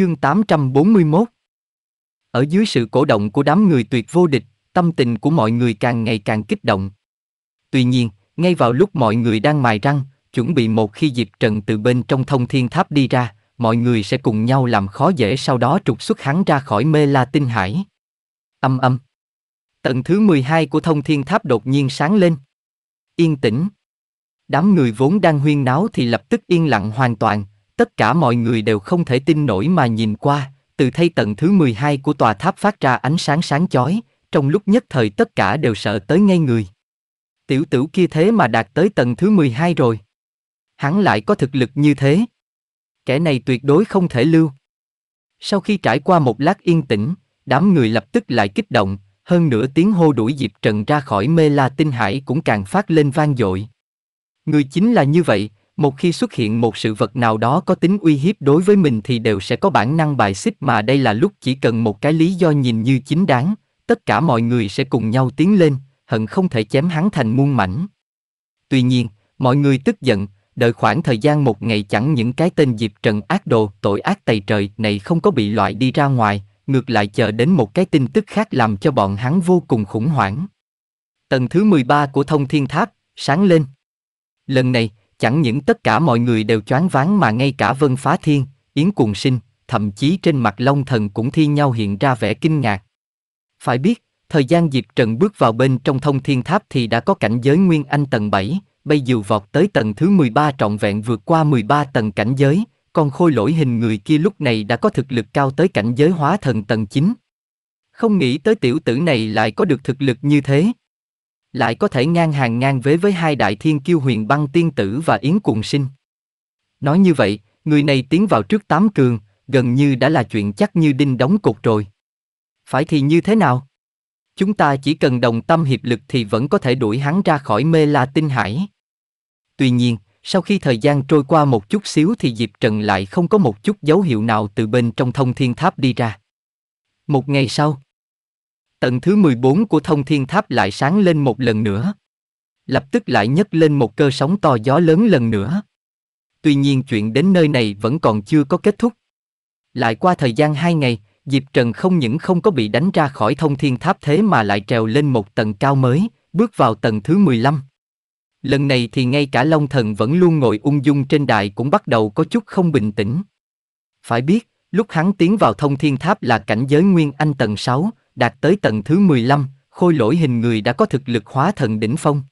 Chương 841 Ở dưới sự cổ động của đám người tuyệt vô địch, tâm tình của mọi người càng ngày càng kích động. Tuy nhiên, ngay vào lúc mọi người đang mài răng, chuẩn bị một khi dịp Trần từ bên trong thông thiên tháp đi ra, mọi người sẽ cùng nhau làm khó dễ sau đó trục xuất hắn ra khỏi mê la tinh hải. Âm âm. Tận thứ 12 của thông thiên tháp đột nhiên sáng lên. Yên tĩnh. Đám người vốn đang huyên náo thì lập tức yên lặng hoàn toàn, Tất cả mọi người đều không thể tin nổi mà nhìn qua, từ thay tầng thứ 12 của tòa tháp phát ra ánh sáng sáng chói, trong lúc nhất thời tất cả đều sợ tới ngay người. Tiểu tử kia thế mà đạt tới tầng thứ 12 rồi. Hắn lại có thực lực như thế. Kẻ này tuyệt đối không thể lưu. Sau khi trải qua một lát yên tĩnh, đám người lập tức lại kích động, hơn nữa tiếng hô đuổi Diệp Trần ra khỏi mê la tinh hải cũng càng phát lên vang dội. Người chính là như vậy, một khi xuất hiện một sự vật nào đó có tính uy hiếp đối với mình thì đều sẽ có bản năng bài xích mà đây là lúc chỉ cần một cái lý do nhìn như chính đáng tất cả mọi người sẽ cùng nhau tiến lên hận không thể chém hắn thành muôn mảnh tuy nhiên mọi người tức giận đợi khoảng thời gian một ngày chẳng những cái tên diệp trần ác đồ tội ác tày trời này không có bị loại đi ra ngoài ngược lại chờ đến một cái tin tức khác làm cho bọn hắn vô cùng khủng hoảng tầng thứ 13 của thông thiên tháp sáng lên lần này Chẳng những tất cả mọi người đều choáng váng mà ngay cả Vân Phá Thiên, Yến Cuồng Sinh, thậm chí trên mặt Long Thần cũng thi nhau hiện ra vẻ kinh ngạc. Phải biết, thời gian Diệp Trần bước vào bên trong thông thiên tháp thì đã có cảnh giới Nguyên Anh tầng 7, bây dìu vọt tới tầng thứ 13 trọn vẹn vượt qua 13 tầng cảnh giới, còn khôi lỗi hình người kia lúc này đã có thực lực cao tới cảnh giới hóa thần tầng 9. Không nghĩ tới tiểu tử này lại có được thực lực như thế, lại có thể ngang hàng ngang vế với hai đại thiên kiêu huyền băng tiên tử và yến cuồng sinh. Nói như vậy, người này tiến vào trước tám cường, gần như đã là chuyện chắc như đinh đóng cột rồi. Phải thì như thế nào? Chúng ta chỉ cần đồng tâm hiệp lực thì vẫn có thể đuổi hắn ra khỏi mê la tinh hải. Tuy nhiên, sau khi thời gian trôi qua một chút xíu thì Diệp Trần lại không có một chút dấu hiệu nào từ bên trong thông thiên tháp đi ra. Một ngày sau, Tầng thứ 14 của thông thiên tháp lại sáng lên một lần nữa. Lập tức lại nhấc lên một cơ sóng to gió lớn lần nữa. Tuy nhiên chuyện đến nơi này vẫn còn chưa có kết thúc. Lại qua thời gian hai ngày, Diệp Trần không những không có bị đánh ra khỏi thông thiên tháp thế mà lại trèo lên một tầng cao mới, bước vào tầng thứ 15. Lần này thì ngay cả Long Thần vẫn luôn ngồi ung dung trên đài cũng bắt đầu có chút không bình tĩnh. Phải biết, lúc hắn tiến vào thông thiên tháp là cảnh giới Nguyên Anh tầng 6, đạt tới tầng thứ 15, khôi lỗi hình người đã có thực lực hóa thần đỉnh phong.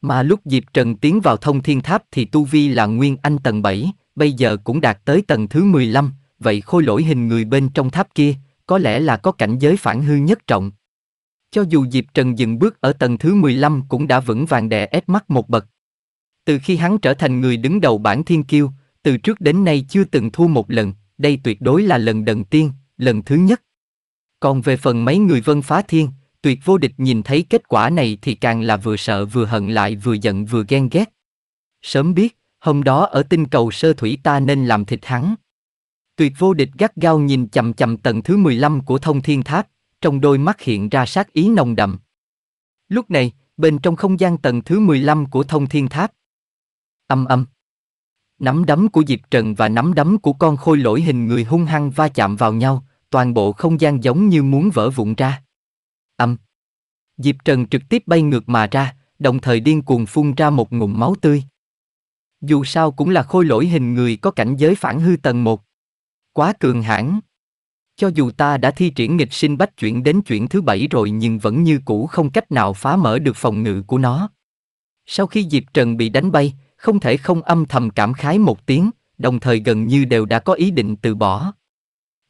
Mà lúc Diệp Trần tiến vào thông thiên tháp thì Tu Vi là Nguyên Anh tầng 7, bây giờ cũng đạt tới tầng thứ 15, vậy khôi lỗi hình người bên trong tháp kia, có lẽ là có cảnh giới phản hư nhất trọng. Cho dù Diệp Trần dừng bước ở tầng thứ 15 cũng đã vững vàng đè ép mắt một bậc. Từ khi hắn trở thành người đứng đầu bản thiên kiêu, từ trước đến nay chưa từng thua một lần, đây tuyệt đối là lần đầu tiên, lần thứ nhất. Còn về phần mấy người vân phá thiên, tuyệt vô địch nhìn thấy kết quả này thì càng là vừa sợ vừa hận lại vừa giận vừa ghen ghét. Sớm biết, hôm đó ở tinh cầu sơ thủy ta nên làm thịt hắn. Tuyệt vô địch gắt gao nhìn chầm chầm tầng thứ 15 của thông thiên tháp, trong đôi mắt hiện ra sát ý nồng đậm. Lúc này, bên trong không gian tầng thứ 15 của thông thiên tháp. Âm âm. Nắm đấm của Diệp Trần và nắm đấm của con khôi lỗi hình người hung hăng va chạm vào nhau, toàn bộ không gian giống như muốn vỡ vụn ra. Âm. Diệp Trần trực tiếp bay ngược mà ra, đồng thời điên cuồng phun ra một ngụm máu tươi. Dù sao cũng là khôi lỗi hình người có cảnh giới phản hư tầng 1. Quá cường hãn. Cho dù ta đã thi triển nghịch sinh bách chuyển đến chuyển thứ bảy rồi nhưng vẫn như cũ không cách nào phá mở được phòng ngự của nó. Sau khi Diệp Trần bị đánh bay, không thể không âm thầm cảm khái một tiếng, đồng thời gần như đều đã có ý định từ bỏ.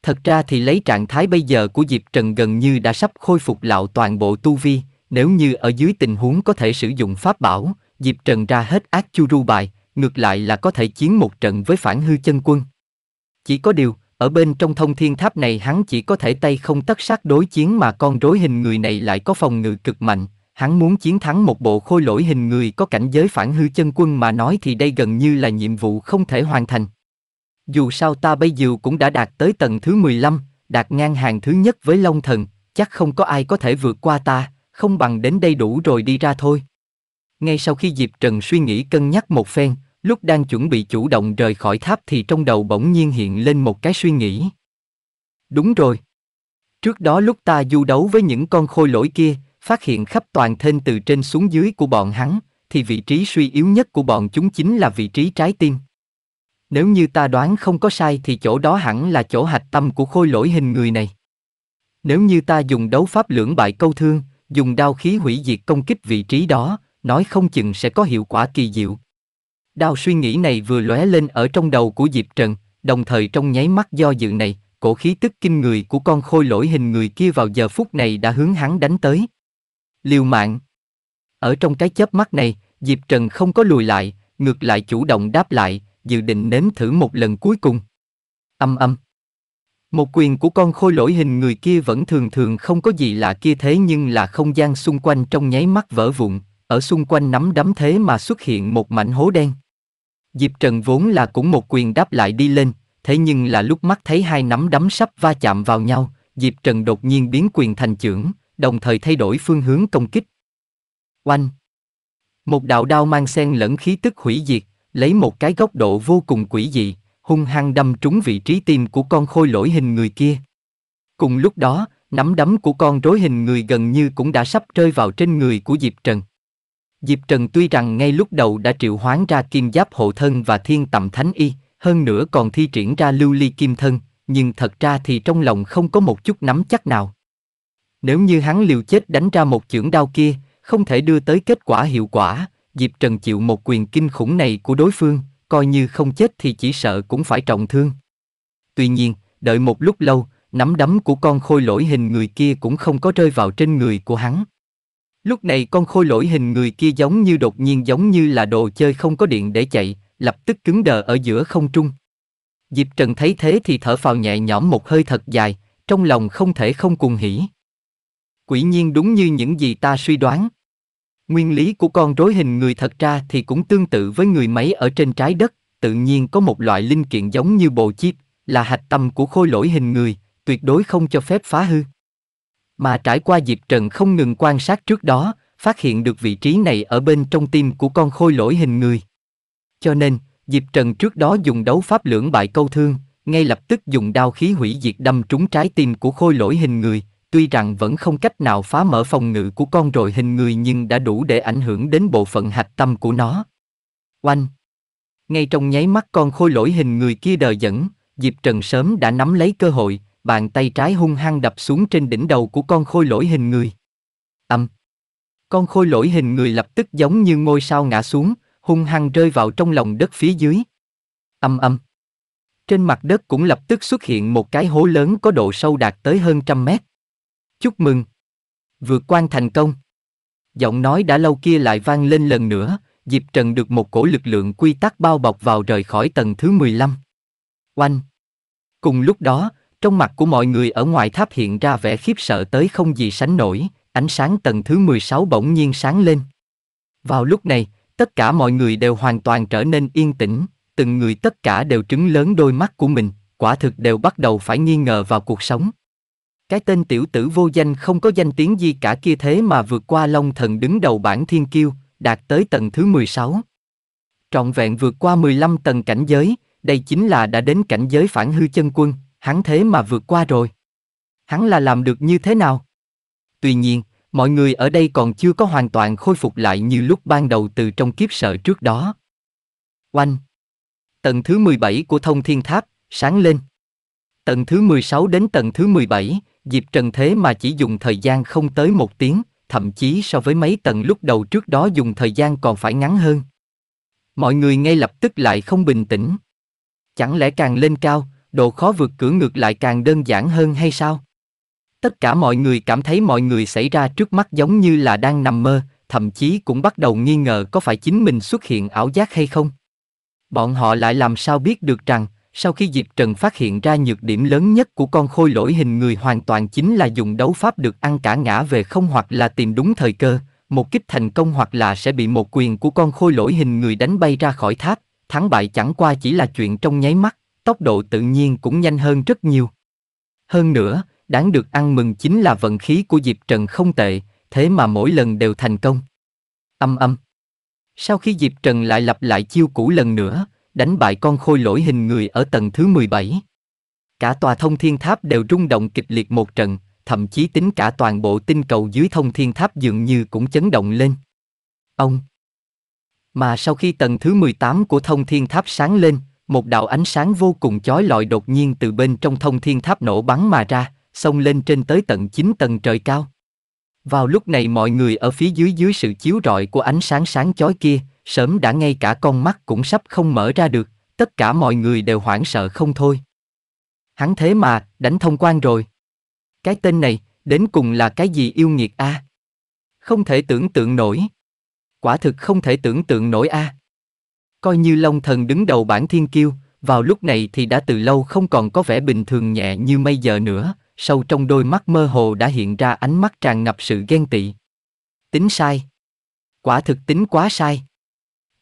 Thật ra thì lấy trạng thái bây giờ của Diệp Trần gần như đã sắp khôi phục lão toàn bộ tu vi, nếu như ở dưới tình huống có thể sử dụng pháp bảo, Diệp Trần ra hết ác chu ru bài, ngược lại là có thể chiến một trận với phản hư chân quân. Chỉ có điều, ở bên trong thông thiên tháp này hắn chỉ có thể tay không tất sát đối chiến mà con rối hình người này lại có phòng ngự cực mạnh, hắn muốn chiến thắng một bộ khôi lỗi hình người có cảnh giới phản hư chân quân mà nói thì đây gần như là nhiệm vụ không thể hoàn thành. Dù sao ta bây giờ cũng đã đạt tới tầng thứ 15, đạt ngang hàng thứ nhất với Long Thần, chắc không có ai có thể vượt qua ta, không bằng đến đây đủ rồi đi ra thôi. Ngay sau khi Diệp Trần suy nghĩ cân nhắc một phen, lúc đang chuẩn bị chủ động rời khỏi tháp thì trong đầu bỗng nhiên hiện lên một cái suy nghĩ. Đúng rồi. Trước đó lúc ta du đấu với những con khôi lỗi kia, phát hiện khắp toàn thân từ trên xuống dưới của bọn hắn, thì vị trí suy yếu nhất của bọn chúng chính là vị trí trái tim. Nếu như ta đoán không có sai thì chỗ đó hẳn là chỗ hạch tâm của khôi lỗi hình người này. Nếu như ta dùng đấu pháp lưỡng bại câu thương, dùng đao khí hủy diệt công kích vị trí đó, nói không chừng sẽ có hiệu quả kỳ diệu. Đao suy nghĩ này vừa lóe lên ở trong đầu của Diệp Trần, đồng thời trong nháy mắt do dự này, cổ khí tức kinh người của con khôi lỗi hình người kia vào giờ phút này đã hướng hắn đánh tới. Liều mạng. Ở trong cái chớp mắt này, Diệp Trần không có lùi lại, ngược lại chủ động đáp lại, dự định nếm thử một lần cuối cùng. Âm âm. Một quyền của con khôi lỗi hình người kia vẫn thường thường không có gì lạ kia thế nhưng là không gian xung quanh trong nháy mắt vỡ vụn, ở xung quanh nắm đấm thế mà xuất hiện một mảnh hố đen. Diệp Trần vốn là cũng một quyền đáp lại đi lên, thế nhưng là lúc mắt thấy hai nắm đấm sắp va chạm vào nhau, Diệp Trần đột nhiên biến quyền thành trưởng, đồng thời thay đổi phương hướng công kích. Oanh! Một đạo đao mang sen lẫn khí tức hủy diệt, lấy một cái góc độ vô cùng quỷ dị, hung hăng đâm trúng vị trí tim của con khôi lỗi hình người kia. Cùng lúc đó, nắm đấm của con rối hình người gần như cũng đã sắp rơi vào trên người của Diệp Trần. Diệp Trần tuy rằng ngay lúc đầu đã triệu hoán ra kim giáp hộ thân và thiên tầm thánh y, hơn nữa còn thi triển ra lưu ly kim thân, nhưng thật ra thì trong lòng không có một chút nắm chắc nào. Nếu như hắn liều chết đánh ra một chưởng đao kia, không thể đưa tới kết quả hiệu quả, Diệp Trần chịu một quyền kinh khủng này của đối phương, coi như không chết thì chỉ sợ cũng phải trọng thương. Tuy nhiên, đợi một lúc lâu, nắm đấm của con khôi lỗi hình người kia cũng không có rơi vào trên người của hắn. Lúc này con khôi lỗi hình người kia giống như đột nhiên giống như là đồ chơi không có điện để chạy, lập tức cứng đờ ở giữa không trung. Diệp Trần thấy thế thì thở phào nhẹ nhõm một hơi thật dài, trong lòng không thể không cuồng hỉ. Quỷ nhiên đúng như những gì ta suy đoán, Nguyên lý của con rối hình người thật ra thì cũng tương tự với người máy ở trên trái đất, tự nhiên có một loại linh kiện giống như bộ chip, là hạch tâm của khôi lỗi hình người, tuyệt đối không cho phép phá hư. Mà trải qua Diệp Trần không ngừng quan sát trước đó, phát hiện được vị trí này ở bên trong tim của con khôi lỗi hình người. Cho nên, Diệp Trần trước đó dùng đấu pháp lưỡng bại câu thương, ngay lập tức dùng đao khí hủy diệt đâm trúng trái tim của khôi lỗi hình người, tuy rằng vẫn không cách nào phá mở phòng ngự của con rồi hình người nhưng đã đủ để ảnh hưởng đến bộ phận hạch tâm của nó. Oanh! Ngay trong nháy mắt con khôi lỗi hình người kia đờ dẫn, Diệp Trần sớm đã nắm lấy cơ hội, bàn tay trái hung hăng đập xuống trên đỉnh đầu của con khôi lỗi hình người. Âm! Con khôi lỗi hình người lập tức giống như ngôi sao ngã xuống, hung hăng rơi vào trong lòng đất phía dưới. Âm âm! Trên mặt đất cũng lập tức xuất hiện một cái hố lớn có độ sâu đạt tới hơn trăm mét. Chúc mừng! Vượt quan thành công! Giọng nói đã lâu kia lại vang lên lần nữa, Diệp Trần được một cổ lực lượng quy tắc bao bọc vào rời khỏi tầng thứ 15. Oanh! Cùng lúc đó, trong mặt của mọi người ở ngoài tháp hiện ra vẻ khiếp sợ tới không gì sánh nổi, ánh sáng tầng thứ 16 bỗng nhiên sáng lên. Vào lúc này, tất cả mọi người đều hoàn toàn trở nên yên tĩnh, từng người tất cả đều trứng lớn đôi mắt của mình, quả thực đều bắt đầu phải nghi ngờ vào cuộc sống. Cái tên tiểu tử vô danh không có danh tiếng gì cả kia thế mà vượt qua Long Thần đứng đầu bảng thiên kiêu, đạt tới tầng thứ 16. Trọn vẹn vượt qua 15 tầng cảnh giới, đây chính là đã đến cảnh giới phản hư chân quân, hắn thế mà vượt qua rồi. Hắn là làm được như thế nào? Tuy nhiên, mọi người ở đây còn chưa có hoàn toàn khôi phục lại như lúc ban đầu từ trong kiếp sợ trước đó. Oanh! Tầng thứ 17 của thông thiên tháp, sáng lên. Tầng thứ 16 đến tầng thứ 17, dịp Trần thế mà chỉ dùng thời gian không tới một tiếng, thậm chí so với mấy tầng lúc đầu trước đó dùng thời gian còn phải ngắn hơn. Mọi người ngay lập tức lại không bình tĩnh. Chẳng lẽ càng lên cao, độ khó vượt cửa ngược lại càng đơn giản hơn hay sao? Tất cả mọi người cảm thấy mọi người xảy ra trước mắt giống như là đang nằm mơ, thậm chí cũng bắt đầu nghi ngờ có phải chính mình xuất hiện ảo giác hay không. Bọn họ lại làm sao biết được rằng, sau khi Diệp Trần phát hiện ra nhược điểm lớn nhất của con khôi lỗi hình người hoàn toàn chính là dùng đấu pháp được ăn cả ngã về không hoặc là tìm đúng thời cơ, một kích thành công hoặc là sẽ bị một quyền của con khôi lỗi hình người đánh bay ra khỏi tháp, thắng bại chẳng qua chỉ là chuyện trong nháy mắt, tốc độ tự nhiên cũng nhanh hơn rất nhiều. Hơn nữa, đáng được ăn mừng chính là vận khí của Diệp Trần không tệ, thế mà mỗi lần đều thành công. Âm âm. Sau khi Diệp Trần lại lặp lại chiêu cũ lần nữa, đánh bại con khôi lỗi hình người ở tầng thứ 17. Cả tòa thông thiên tháp đều rung động kịch liệt một trận, thậm chí tính cả toàn bộ tinh cầu dưới thông thiên tháp dường như cũng chấn động lên. Ông Mà sau khi tầng thứ 18 của thông thiên tháp sáng lên, một đạo ánh sáng vô cùng chói lọi đột nhiên từ bên trong thông thiên tháp nổ bắn mà ra, xông lên trên tới tận 9 tầng trời cao. Vào lúc này mọi người ở phía dưới dưới sự chiếu rọi của ánh sáng sáng chói kia, sớm đã ngay cả con mắt cũng sắp không mở ra được, tất cả mọi người đều hoảng sợ không thôi. Hắn thế mà, đánh thông quan rồi. Cái tên này, đến cùng là cái gì yêu nghiệt a? À? Không thể tưởng tượng nổi. Quả thực không thể tưởng tượng nổi a. À. Coi như Long Thần đứng đầu bản thiên kiêu, vào lúc này thì đã từ lâu không còn có vẻ bình thường nhẹ như mây giờ nữa, sâu trong đôi mắt mơ hồ đã hiện ra ánh mắt tràn ngập sự ghen tị. Tính sai. Quả thực tính quá sai.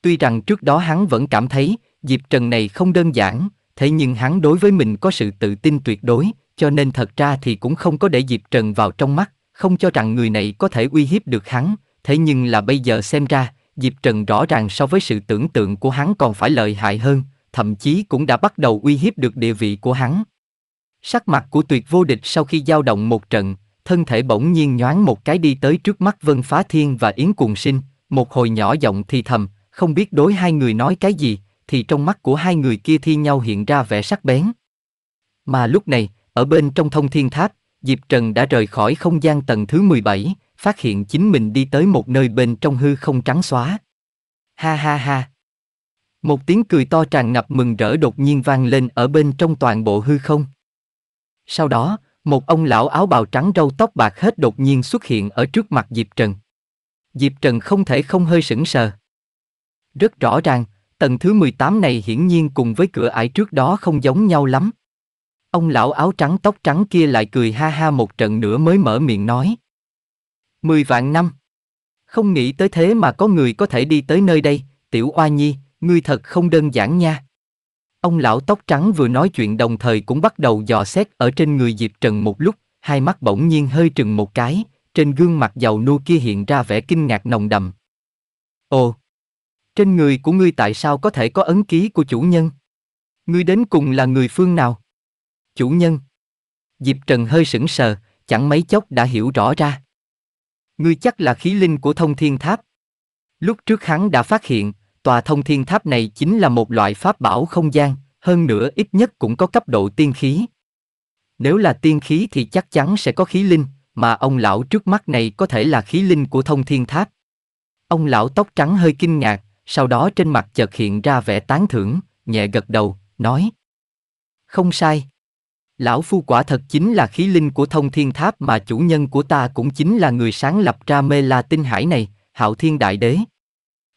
Tuy rằng trước đó hắn vẫn cảm thấy, Diệp Trần này không đơn giản, thế nhưng hắn đối với mình có sự tự tin tuyệt đối, cho nên thật ra thì cũng không có để Diệp Trần vào trong mắt, không cho rằng người này có thể uy hiếp được hắn, thế nhưng là bây giờ xem ra, Diệp Trần rõ ràng so với sự tưởng tượng của hắn còn phải lợi hại hơn, thậm chí cũng đã bắt đầu uy hiếp được địa vị của hắn. Sắc mặt của tuyệt vô địch sau khi giao động một trận, thân thể bỗng nhiên nhoáng một cái đi tới trước mắt Vân Phá Thiên và Yến Cuồng Sinh, một hồi nhỏ giọng thì thầm, không biết đối hai người nói cái gì, thì trong mắt của hai người kia thi nhau hiện ra vẻ sắc bén. Mà lúc này, ở bên trong thông thiên tháp, Diệp Trần đã rời khỏi không gian tầng thứ 17, phát hiện chính mình đi tới một nơi bên trong hư không trắng xóa. Ha ha ha. Một tiếng cười to tràn ngập mừng rỡ đột nhiên vang lên ở bên trong toàn bộ hư không. Sau đó, một ông lão áo bào trắng râu tóc bạc hết đột nhiên xuất hiện ở trước mặt Diệp Trần. Diệp Trần không thể không hơi sững sờ. Rất rõ ràng, tầng thứ 18 này hiển nhiên cùng với cửa ải trước đó không giống nhau lắm. Ông lão áo trắng tóc trắng kia lại cười ha ha một trận nữa mới mở miệng nói. Mười vạn năm. Không nghĩ tới thế mà có người có thể đi tới nơi đây, tiểu oa nhi, ngươi thật không đơn giản nha. Ông lão tóc trắng vừa nói chuyện đồng thời cũng bắt đầu dò xét ở trên người Diệp Trần một lúc, hai mắt bỗng nhiên hơi trừng một cái, trên gương mặt giàu nua kia hiện ra vẻ kinh ngạc nồng đầm. Ồ, trên người của ngươi tại sao có thể có ấn ký của chủ nhân? Ngươi đến cùng là người phương nào? Chủ nhân. Diệp Trần hơi sững sờ, chẳng mấy chốc đã hiểu rõ ra. Ngươi chắc là khí linh của thông thiên tháp. Lúc trước hắn đã phát hiện, tòa thông thiên tháp này chính là một loại pháp bảo không gian, hơn nữa ít nhất cũng có cấp độ tiên khí. Nếu là tiên khí thì chắc chắn sẽ có khí linh, mà ông lão trước mắt này có thể là khí linh của thông thiên tháp. Ông lão tóc trắng hơi kinh ngạc, sau đó trên mặt chợt hiện ra vẻ tán thưởng, nhẹ gật đầu, nói. Không sai. Lão Phu quả thật chính là khí linh của thông thiên tháp mà chủ nhân của ta cũng chính là người sáng lập ra mê la tinh hải này, hạo thiên đại đế.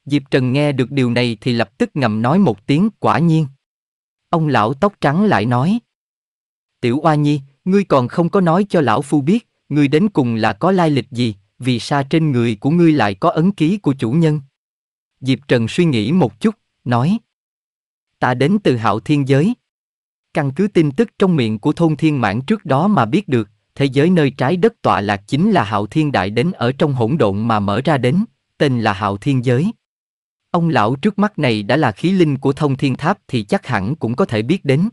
Diệp Trần nghe được điều này thì lập tức ngầm nói một tiếng quả nhiên. Ông lão tóc trắng lại nói. Tiểu Oa Nhi, ngươi còn không có nói cho lão Phu biết, ngươi đến cùng là có lai lịch gì, vì sao trên người của ngươi lại có ấn ký của chủ nhân. Diệp Trần suy nghĩ một chút, nói. Ta đến từ hạo thiên giới. Căn cứ tin tức trong miệng của thôn thiên mãn trước đó mà biết được, thế giới nơi trái đất tọa lạc chính là hạo thiên đại đến ở trong hỗn độn mà mở ra đến, tên là hạo thiên giới. Ông lão trước mắt này đã là khí linh của thông thiên tháp thì chắc hẳn cũng có thể biết đến.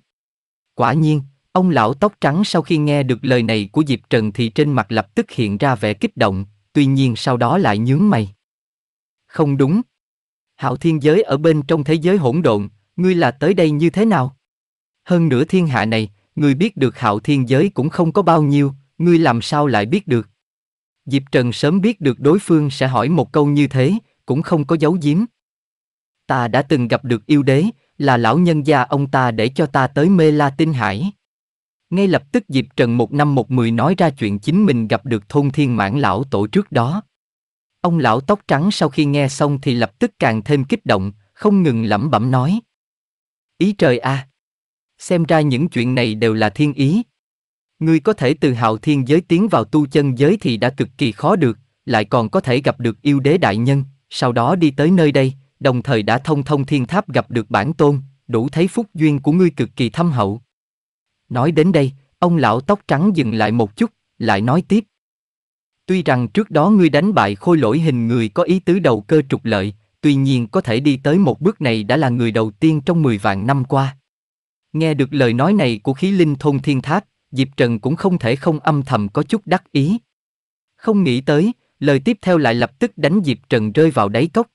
Quả nhiên, ông lão tóc trắng sau khi nghe được lời này của Diệp Trần thì trên mặt lập tức hiện ra vẻ kích động, tuy nhiên sau đó lại nhướng mày. Không đúng, Hạo thiên giới ở bên trong thế giới hỗn độn, ngươi là tới đây như thế nào? Hơn nữa thiên hạ này, ngươi biết được hạo thiên giới cũng không có bao nhiêu, ngươi làm sao lại biết được? Diệp Trần sớm biết được đối phương sẽ hỏi một câu như thế, cũng không có giấu giếm. Ta đã từng gặp được yêu đế, là lão nhân gia ông ta để cho ta tới mê la tinh hải. Ngay lập tức Diệp Trần một năm một mười nói ra chuyện chính mình gặp được thôn thiên mãn lão tổ trước đó. Ông lão tóc trắng sau khi nghe xong thì lập tức càng thêm kích động, không ngừng lẩm bẩm nói. Ý trời a! Xem ra những chuyện này đều là thiên ý. Ngươi có thể từ hào thiên giới tiến vào tu chân giới thì đã cực kỳ khó được, lại còn có thể gặp được yêu đế đại nhân, sau đó đi tới nơi đây, đồng thời đã thông thông thiên tháp gặp được bản tôn, đủ thấy phúc duyên của ngươi cực kỳ thâm hậu. Nói đến đây, ông lão tóc trắng dừng lại một chút, lại nói tiếp. Tuy rằng trước đó ngươi đánh bại khôi lỗi hình người có ý tứ đầu cơ trục lợi, tuy nhiên có thể đi tới một bước này đã là người đầu tiên trong 10 vạn năm qua. Nghe được lời nói này của khí linh thôn thiên tháp, Diệp Trần cũng không thể không âm thầm có chút đắc ý. Không nghĩ tới, lời tiếp theo lại lập tức đánh Diệp Trần rơi vào đáy cốc.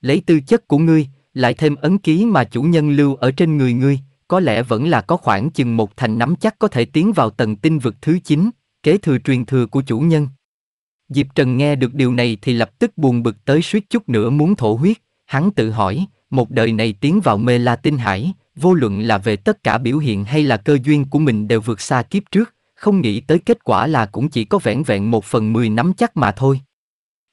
Lấy tư chất của ngươi, lại thêm ấn ký mà chủ nhân lưu ở trên người ngươi, có lẽ vẫn là có khoảng chừng một thành nắm chắc có thể tiến vào tầng tinh vực thứ 9 kế thừa truyền thừa của chủ nhân. Diệp Trần nghe được điều này thì lập tức buồn bực tới suýt chút nữa muốn thổ huyết, hắn tự hỏi, một đời này tiến vào mê la tinh hải, vô luận là về tất cả biểu hiện hay là cơ duyên của mình đều vượt xa kiếp trước, không nghĩ tới kết quả là cũng chỉ có vẻn vẹn một phần mười nắm chắc mà thôi.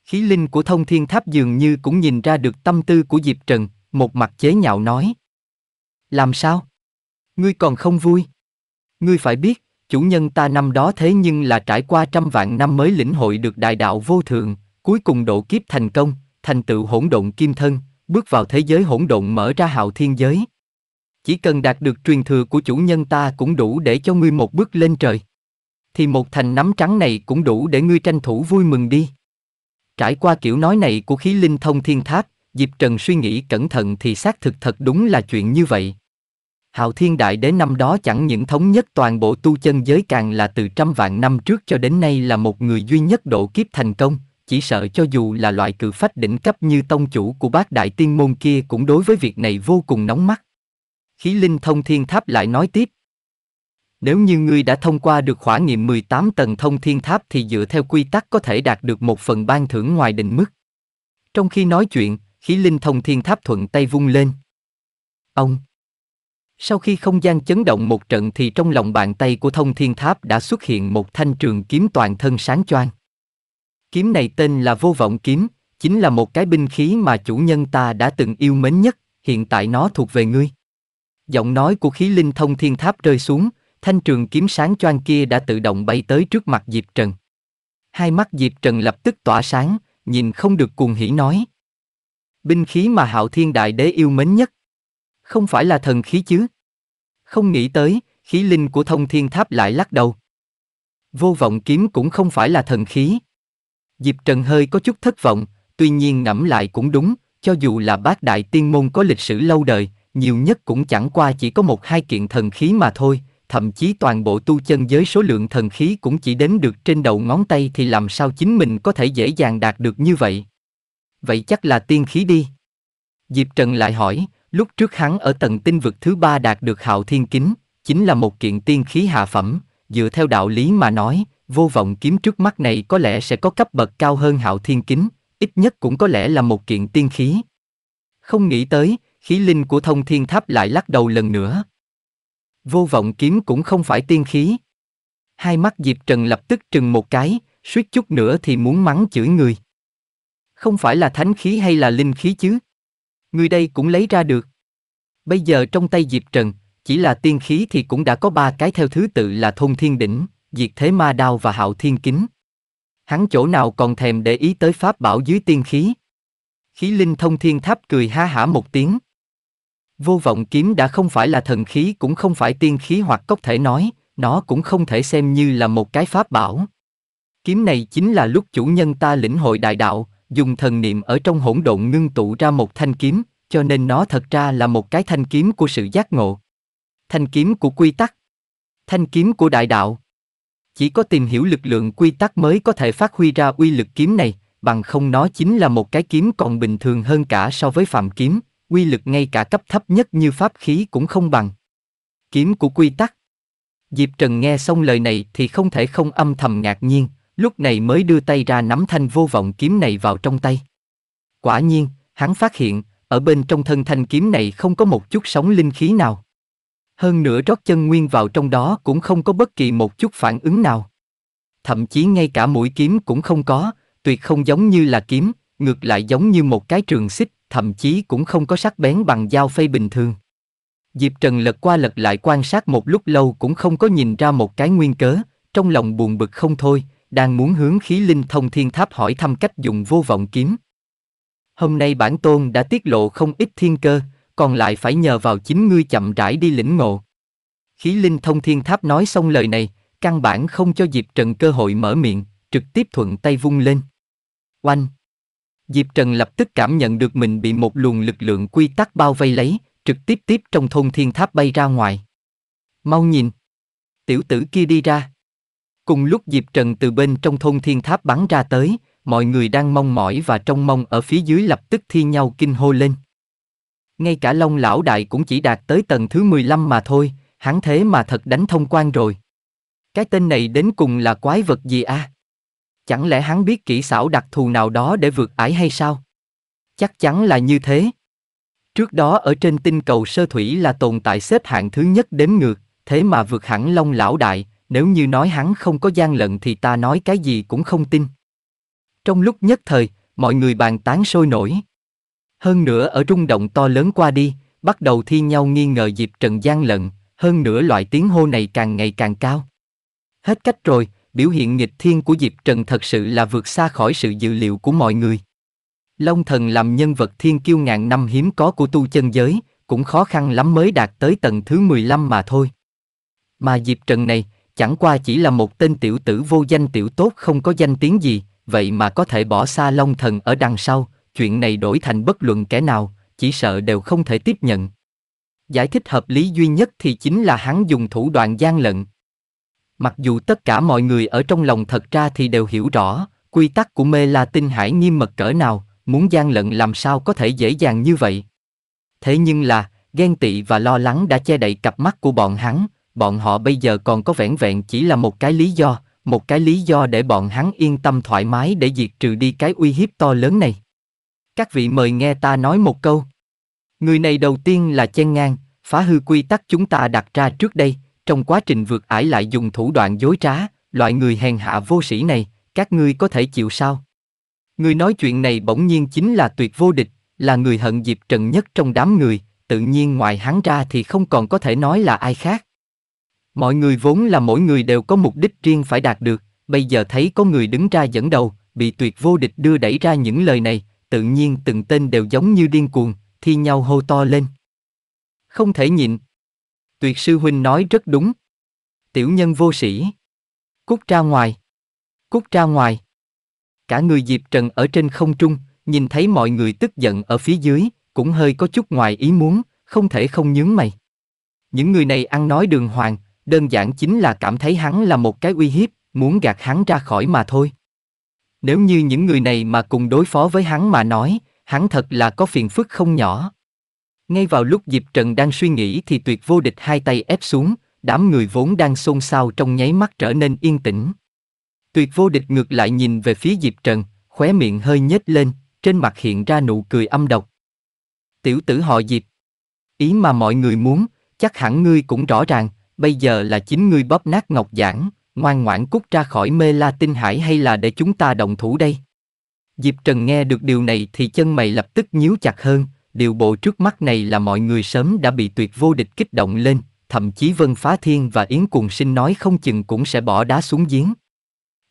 Khí linh của thông thiên tháp dường như cũng nhìn ra được tâm tư của Diệp Trần, một mặt chế nhạo nói. Làm sao? Ngươi còn không vui? Ngươi phải biết, chủ nhân ta năm đó thế nhưng là trải qua trăm vạn năm mới lĩnh hội được đại đạo vô thượng, cuối cùng độ kiếp thành công, thành tựu hỗn độn kim thân, bước vào thế giới hỗn độn mở ra hạo thiên giới. Chỉ cần đạt được truyền thừa của chủ nhân ta cũng đủ để cho ngươi một bước lên trời. Thì một thành nắm trắng này cũng đủ để ngươi tranh thủ vui mừng đi. Trải qua kiểu nói này của khí linh thông thiên tháp, Diệp Trần suy nghĩ cẩn thận thì xác thực thật đúng là chuyện như vậy. Hạo Thiên Đại Đế năm đó chẳng những thống nhất toàn bộ tu chân giới càng là từ trăm vạn năm trước cho đến nay là một người duy nhất độ kiếp thành công, chỉ sợ cho dù là loại cự phách đỉnh cấp như tông chủ của bác đại tiên môn kia cũng đối với việc này vô cùng nóng mắt. Khí linh thông thiên tháp lại nói tiếp. Nếu như ngươi đã thông qua được khỏa nghiệm 18 tầng thông thiên tháp thì dựa theo quy tắc có thể đạt được một phần ban thưởng ngoài định mức. Trong khi nói chuyện, khí linh thông thiên tháp thuận tay vung lên. Ông! Sau khi không gian chấn động một trận thì trong lòng bàn tay của thông thiên tháp đã xuất hiện một thanh trường kiếm toàn thân sáng choang. Kiếm này tên là vô vọng kiếm, chính là một cái binh khí mà chủ nhân ta đã từng yêu mến nhất, hiện tại nó thuộc về ngươi. Giọng nói của khí linh thông thiên tháp rơi xuống, thanh trường kiếm sáng choang kia đã tự động bay tới trước mặt Diệp Trần. Hai mắt Diệp Trần lập tức tỏa sáng, nhìn không được cuồng hỉ nói. Binh khí mà Hạo Thiên Đại Đế yêu mến nhất, không phải là thần khí chứ. Không nghĩ tới, khí linh của thông thiên tháp lại lắc đầu. Vô vọng kiếm cũng không phải là thần khí. Diệp Trần hơi có chút thất vọng, tuy nhiên ngẫm lại cũng đúng, cho dù là bác đại tiên môn có lịch sử lâu đời, nhiều nhất cũng chẳng qua chỉ có một hai kiện thần khí mà thôi, thậm chí toàn bộ tu chân giới số lượng thần khí cũng chỉ đến được trên đầu ngón tay thì làm sao chính mình có thể dễ dàng đạt được như vậy. Vậy chắc là tiên khí đi. Diệp Trần lại hỏi, Lúc trước hắn ở tầng tinh vực thứ ba đạt được hạo thiên kính, chính là một kiện tiên khí hạ phẩm, dựa theo đạo lý mà nói, vô vọng kiếm trước mắt này có lẽ sẽ có cấp bậc cao hơn hạo thiên kính, ít nhất cũng có lẽ là một kiện tiên khí. Không nghĩ tới, khí linh của thông thiên tháp lại lắc đầu lần nữa. Vô vọng kiếm cũng không phải tiên khí. Hai mắt Diệp Trần lập tức trừng một cái, suýt chút nữa thì muốn mắng chửi người. Không phải là thánh khí hay là linh khí chứ? người đây cũng lấy ra được. Bây giờ trong tay Diệp Trần, chỉ là tiên khí thì cũng đã có ba cái theo thứ tự là thôn thiên đỉnh, diệt thế ma đao và hạo thiên kính. Hắn chỗ nào còn thèm để ý tới pháp bảo dưới tiên khí. Khí linh thông thiên tháp cười ha hả một tiếng. Vô vọng kiếm đã không phải là thần khí cũng không phải tiên khí hoặc có thể nói, nó cũng không thể xem như là một cái pháp bảo. Kiếm này chính là lúc chủ nhân ta lĩnh hội đại đạo, dùng thần niệm ở trong hỗn độn ngưng tụ ra một thanh kiếm, cho nên nó thật ra là một cái thanh kiếm của sự giác ngộ. Thanh kiếm của quy tắc. Thanh kiếm của đại đạo. Chỉ có tìm hiểu lực lượng quy tắc mới có thể phát huy ra uy lực kiếm này, bằng không nó chính là một cái kiếm còn bình thường hơn cả so với phạm kiếm, uy lực ngay cả cấp thấp nhất như pháp khí cũng không bằng. Kiếm của quy tắc. Diệp Trần nghe xong lời này thì không thể không âm thầm ngạc nhiên, lúc này mới đưa tay ra nắm thanh vô vọng kiếm này vào trong tay. Quả nhiên, hắn phát hiện, ở bên trong thân thanh kiếm này không có một chút sóng linh khí nào. Hơn nữa rót chân nguyên vào trong đó cũng không có bất kỳ một chút phản ứng nào. Thậm chí ngay cả mũi kiếm cũng không có, tuyệt không giống như là kiếm, ngược lại giống như một cái trường xích, thậm chí cũng không có sắc bén bằng dao phay bình thường. Diệp Trần lật qua lật lại quan sát một lúc lâu cũng không có nhìn ra một cái nguyên cớ, trong lòng buồn bực không thôi, đang muốn hướng khí linh thông thiên tháp hỏi thăm cách dùng vô vọng kiếm. Hôm nay bản tôn đã tiết lộ không ít thiên cơ, còn lại phải nhờ vào chính ngươi chậm rãi đi lĩnh ngộ. Khí linh thông thiên tháp nói xong lời này, căn bản không cho Diệp Trần cơ hội mở miệng, trực tiếp thuận tay vung lên. Oanh! Diệp Trần lập tức cảm nhận được mình bị một luồng lực lượng quy tắc bao vây lấy, trực tiếp tiếp trong thông thiên tháp bay ra ngoài. Mau nhìn! Tiểu tử kia đi ra, Cùng lúc Diệp Trần từ bên trong thôn thiên tháp bắn ra tới, mọi người đang mong mỏi và trông mong ở phía dưới lập tức thi nhau kinh hô lên. Ngay cả Long lão đại cũng chỉ đạt tới tầng thứ 15 mà thôi, hắn thế mà thật đánh thông quan rồi. Cái tên này đến cùng là quái vật gì a? À? Chẳng lẽ hắn biết kỹ xảo đặc thù nào đó để vượt ải hay sao? Chắc chắn là như thế. Trước đó ở trên tinh cầu sơ thủy là tồn tại xếp hạng thứ nhất đếm ngược, thế mà vượt hẳn Long lão đại, nếu như nói hắn không có gian lận thì ta nói cái gì cũng không tin. Trong lúc nhất thời, mọi người bàn tán sôi nổi. Hơn nữa ở rung động to lớn qua đi, bắt đầu thi nhau nghi ngờ Diệp Trần gian lận, hơn nữa loại tiếng hô này càng ngày càng cao. Hết cách rồi, biểu hiện nghịch thiên của Diệp Trần thật sự là vượt xa khỏi sự dự liệu của mọi người. Long thần làm nhân vật thiên kiêu ngàn năm hiếm có của tu chân giới, cũng khó khăn lắm mới đạt tới tầng thứ 15 mà thôi. Mà Diệp Trần này, chẳng qua chỉ là một tên tiểu tử vô danh tiểu tốt không có danh tiếng gì, vậy mà có thể bỏ xa long thần ở đằng sau, chuyện này đổi thành bất luận kẻ nào, chỉ sợ đều không thể tiếp nhận. Giải thích hợp lý duy nhất thì chính là hắn dùng thủ đoạn gian lận. Mặc dù tất cả mọi người ở trong lòng thật ra thì đều hiểu rõ, quy tắc của mê la tinh hải nghiêm mật cỡ nào, muốn gian lận làm sao có thể dễ dàng như vậy. Thế nhưng là, ghen tị và lo lắng đã che đậy cặp mắt của bọn hắn, bọn họ bây giờ còn có vẻn vẹn chỉ là một cái lý do, một cái lý do để bọn hắn yên tâm thoải mái để diệt trừ đi cái uy hiếp to lớn này. Các vị mời nghe ta nói một câu. Người này đầu tiên là chen ngang, phá hư quy tắc chúng ta đặt ra trước đây, trong quá trình vượt ải lại dùng thủ đoạn dối trá, loại người hèn hạ vô sĩ này, các ngươi có thể chịu sao? Người nói chuyện này bỗng nhiên chính là tuyệt vô địch, là người hận dịp Trần nhất trong đám người, tự nhiên ngoài hắn ra thì không còn có thể nói là ai khác. Mọi người vốn là mỗi người đều có mục đích riêng phải đạt được, bây giờ thấy có người đứng ra dẫn đầu, bị tuyệt vô địch đưa đẩy ra những lời này, tự nhiên từng tên đều giống như điên cuồng, thi nhau hô to lên. Không thể nhịn. Tuyệt sư huynh nói rất đúng. Tiểu nhân vô sĩ. Cút ra ngoài. Cút ra ngoài. Cả người Diệp Trần ở trên không trung, nhìn thấy mọi người tức giận ở phía dưới, cũng hơi có chút ngoài ý muốn, không thể không nhướng mày. Những người này ăn nói đường hoàng, đơn giản chính là cảm thấy hắn là một cái uy hiếp, muốn gạt hắn ra khỏi mà thôi. Nếu như những người này mà cùng đối phó với hắn mà nói, hắn thật là có phiền phức không nhỏ. Ngay vào lúc Diệp Trần đang suy nghĩ thì tuyệt vô địch hai tay ép xuống, đám người vốn đang xôn xao trong nháy mắt trở nên yên tĩnh. Tuyệt vô địch ngược lại nhìn về phía Diệp Trần, khóe miệng hơi nhếch lên, trên mặt hiện ra nụ cười âm độc. Tiểu tử họ Diệp. Ý mà mọi người muốn, chắc hẳn ngươi cũng rõ ràng, bây giờ là chính ngươi bóp nát ngọc giản, ngoan ngoãn cút ra khỏi mê la tinh hải hay là để chúng ta động thủ đây? Diệp Trần nghe được điều này thì chân mày lập tức nhíu chặt hơn, điều bộ trước mắt này là mọi người sớm đã bị tuyệt vô địch kích động lên, thậm chí Vân Phá Thiên và Yến Cuồng Sinh nói không chừng cũng sẽ bỏ đá xuống giếng.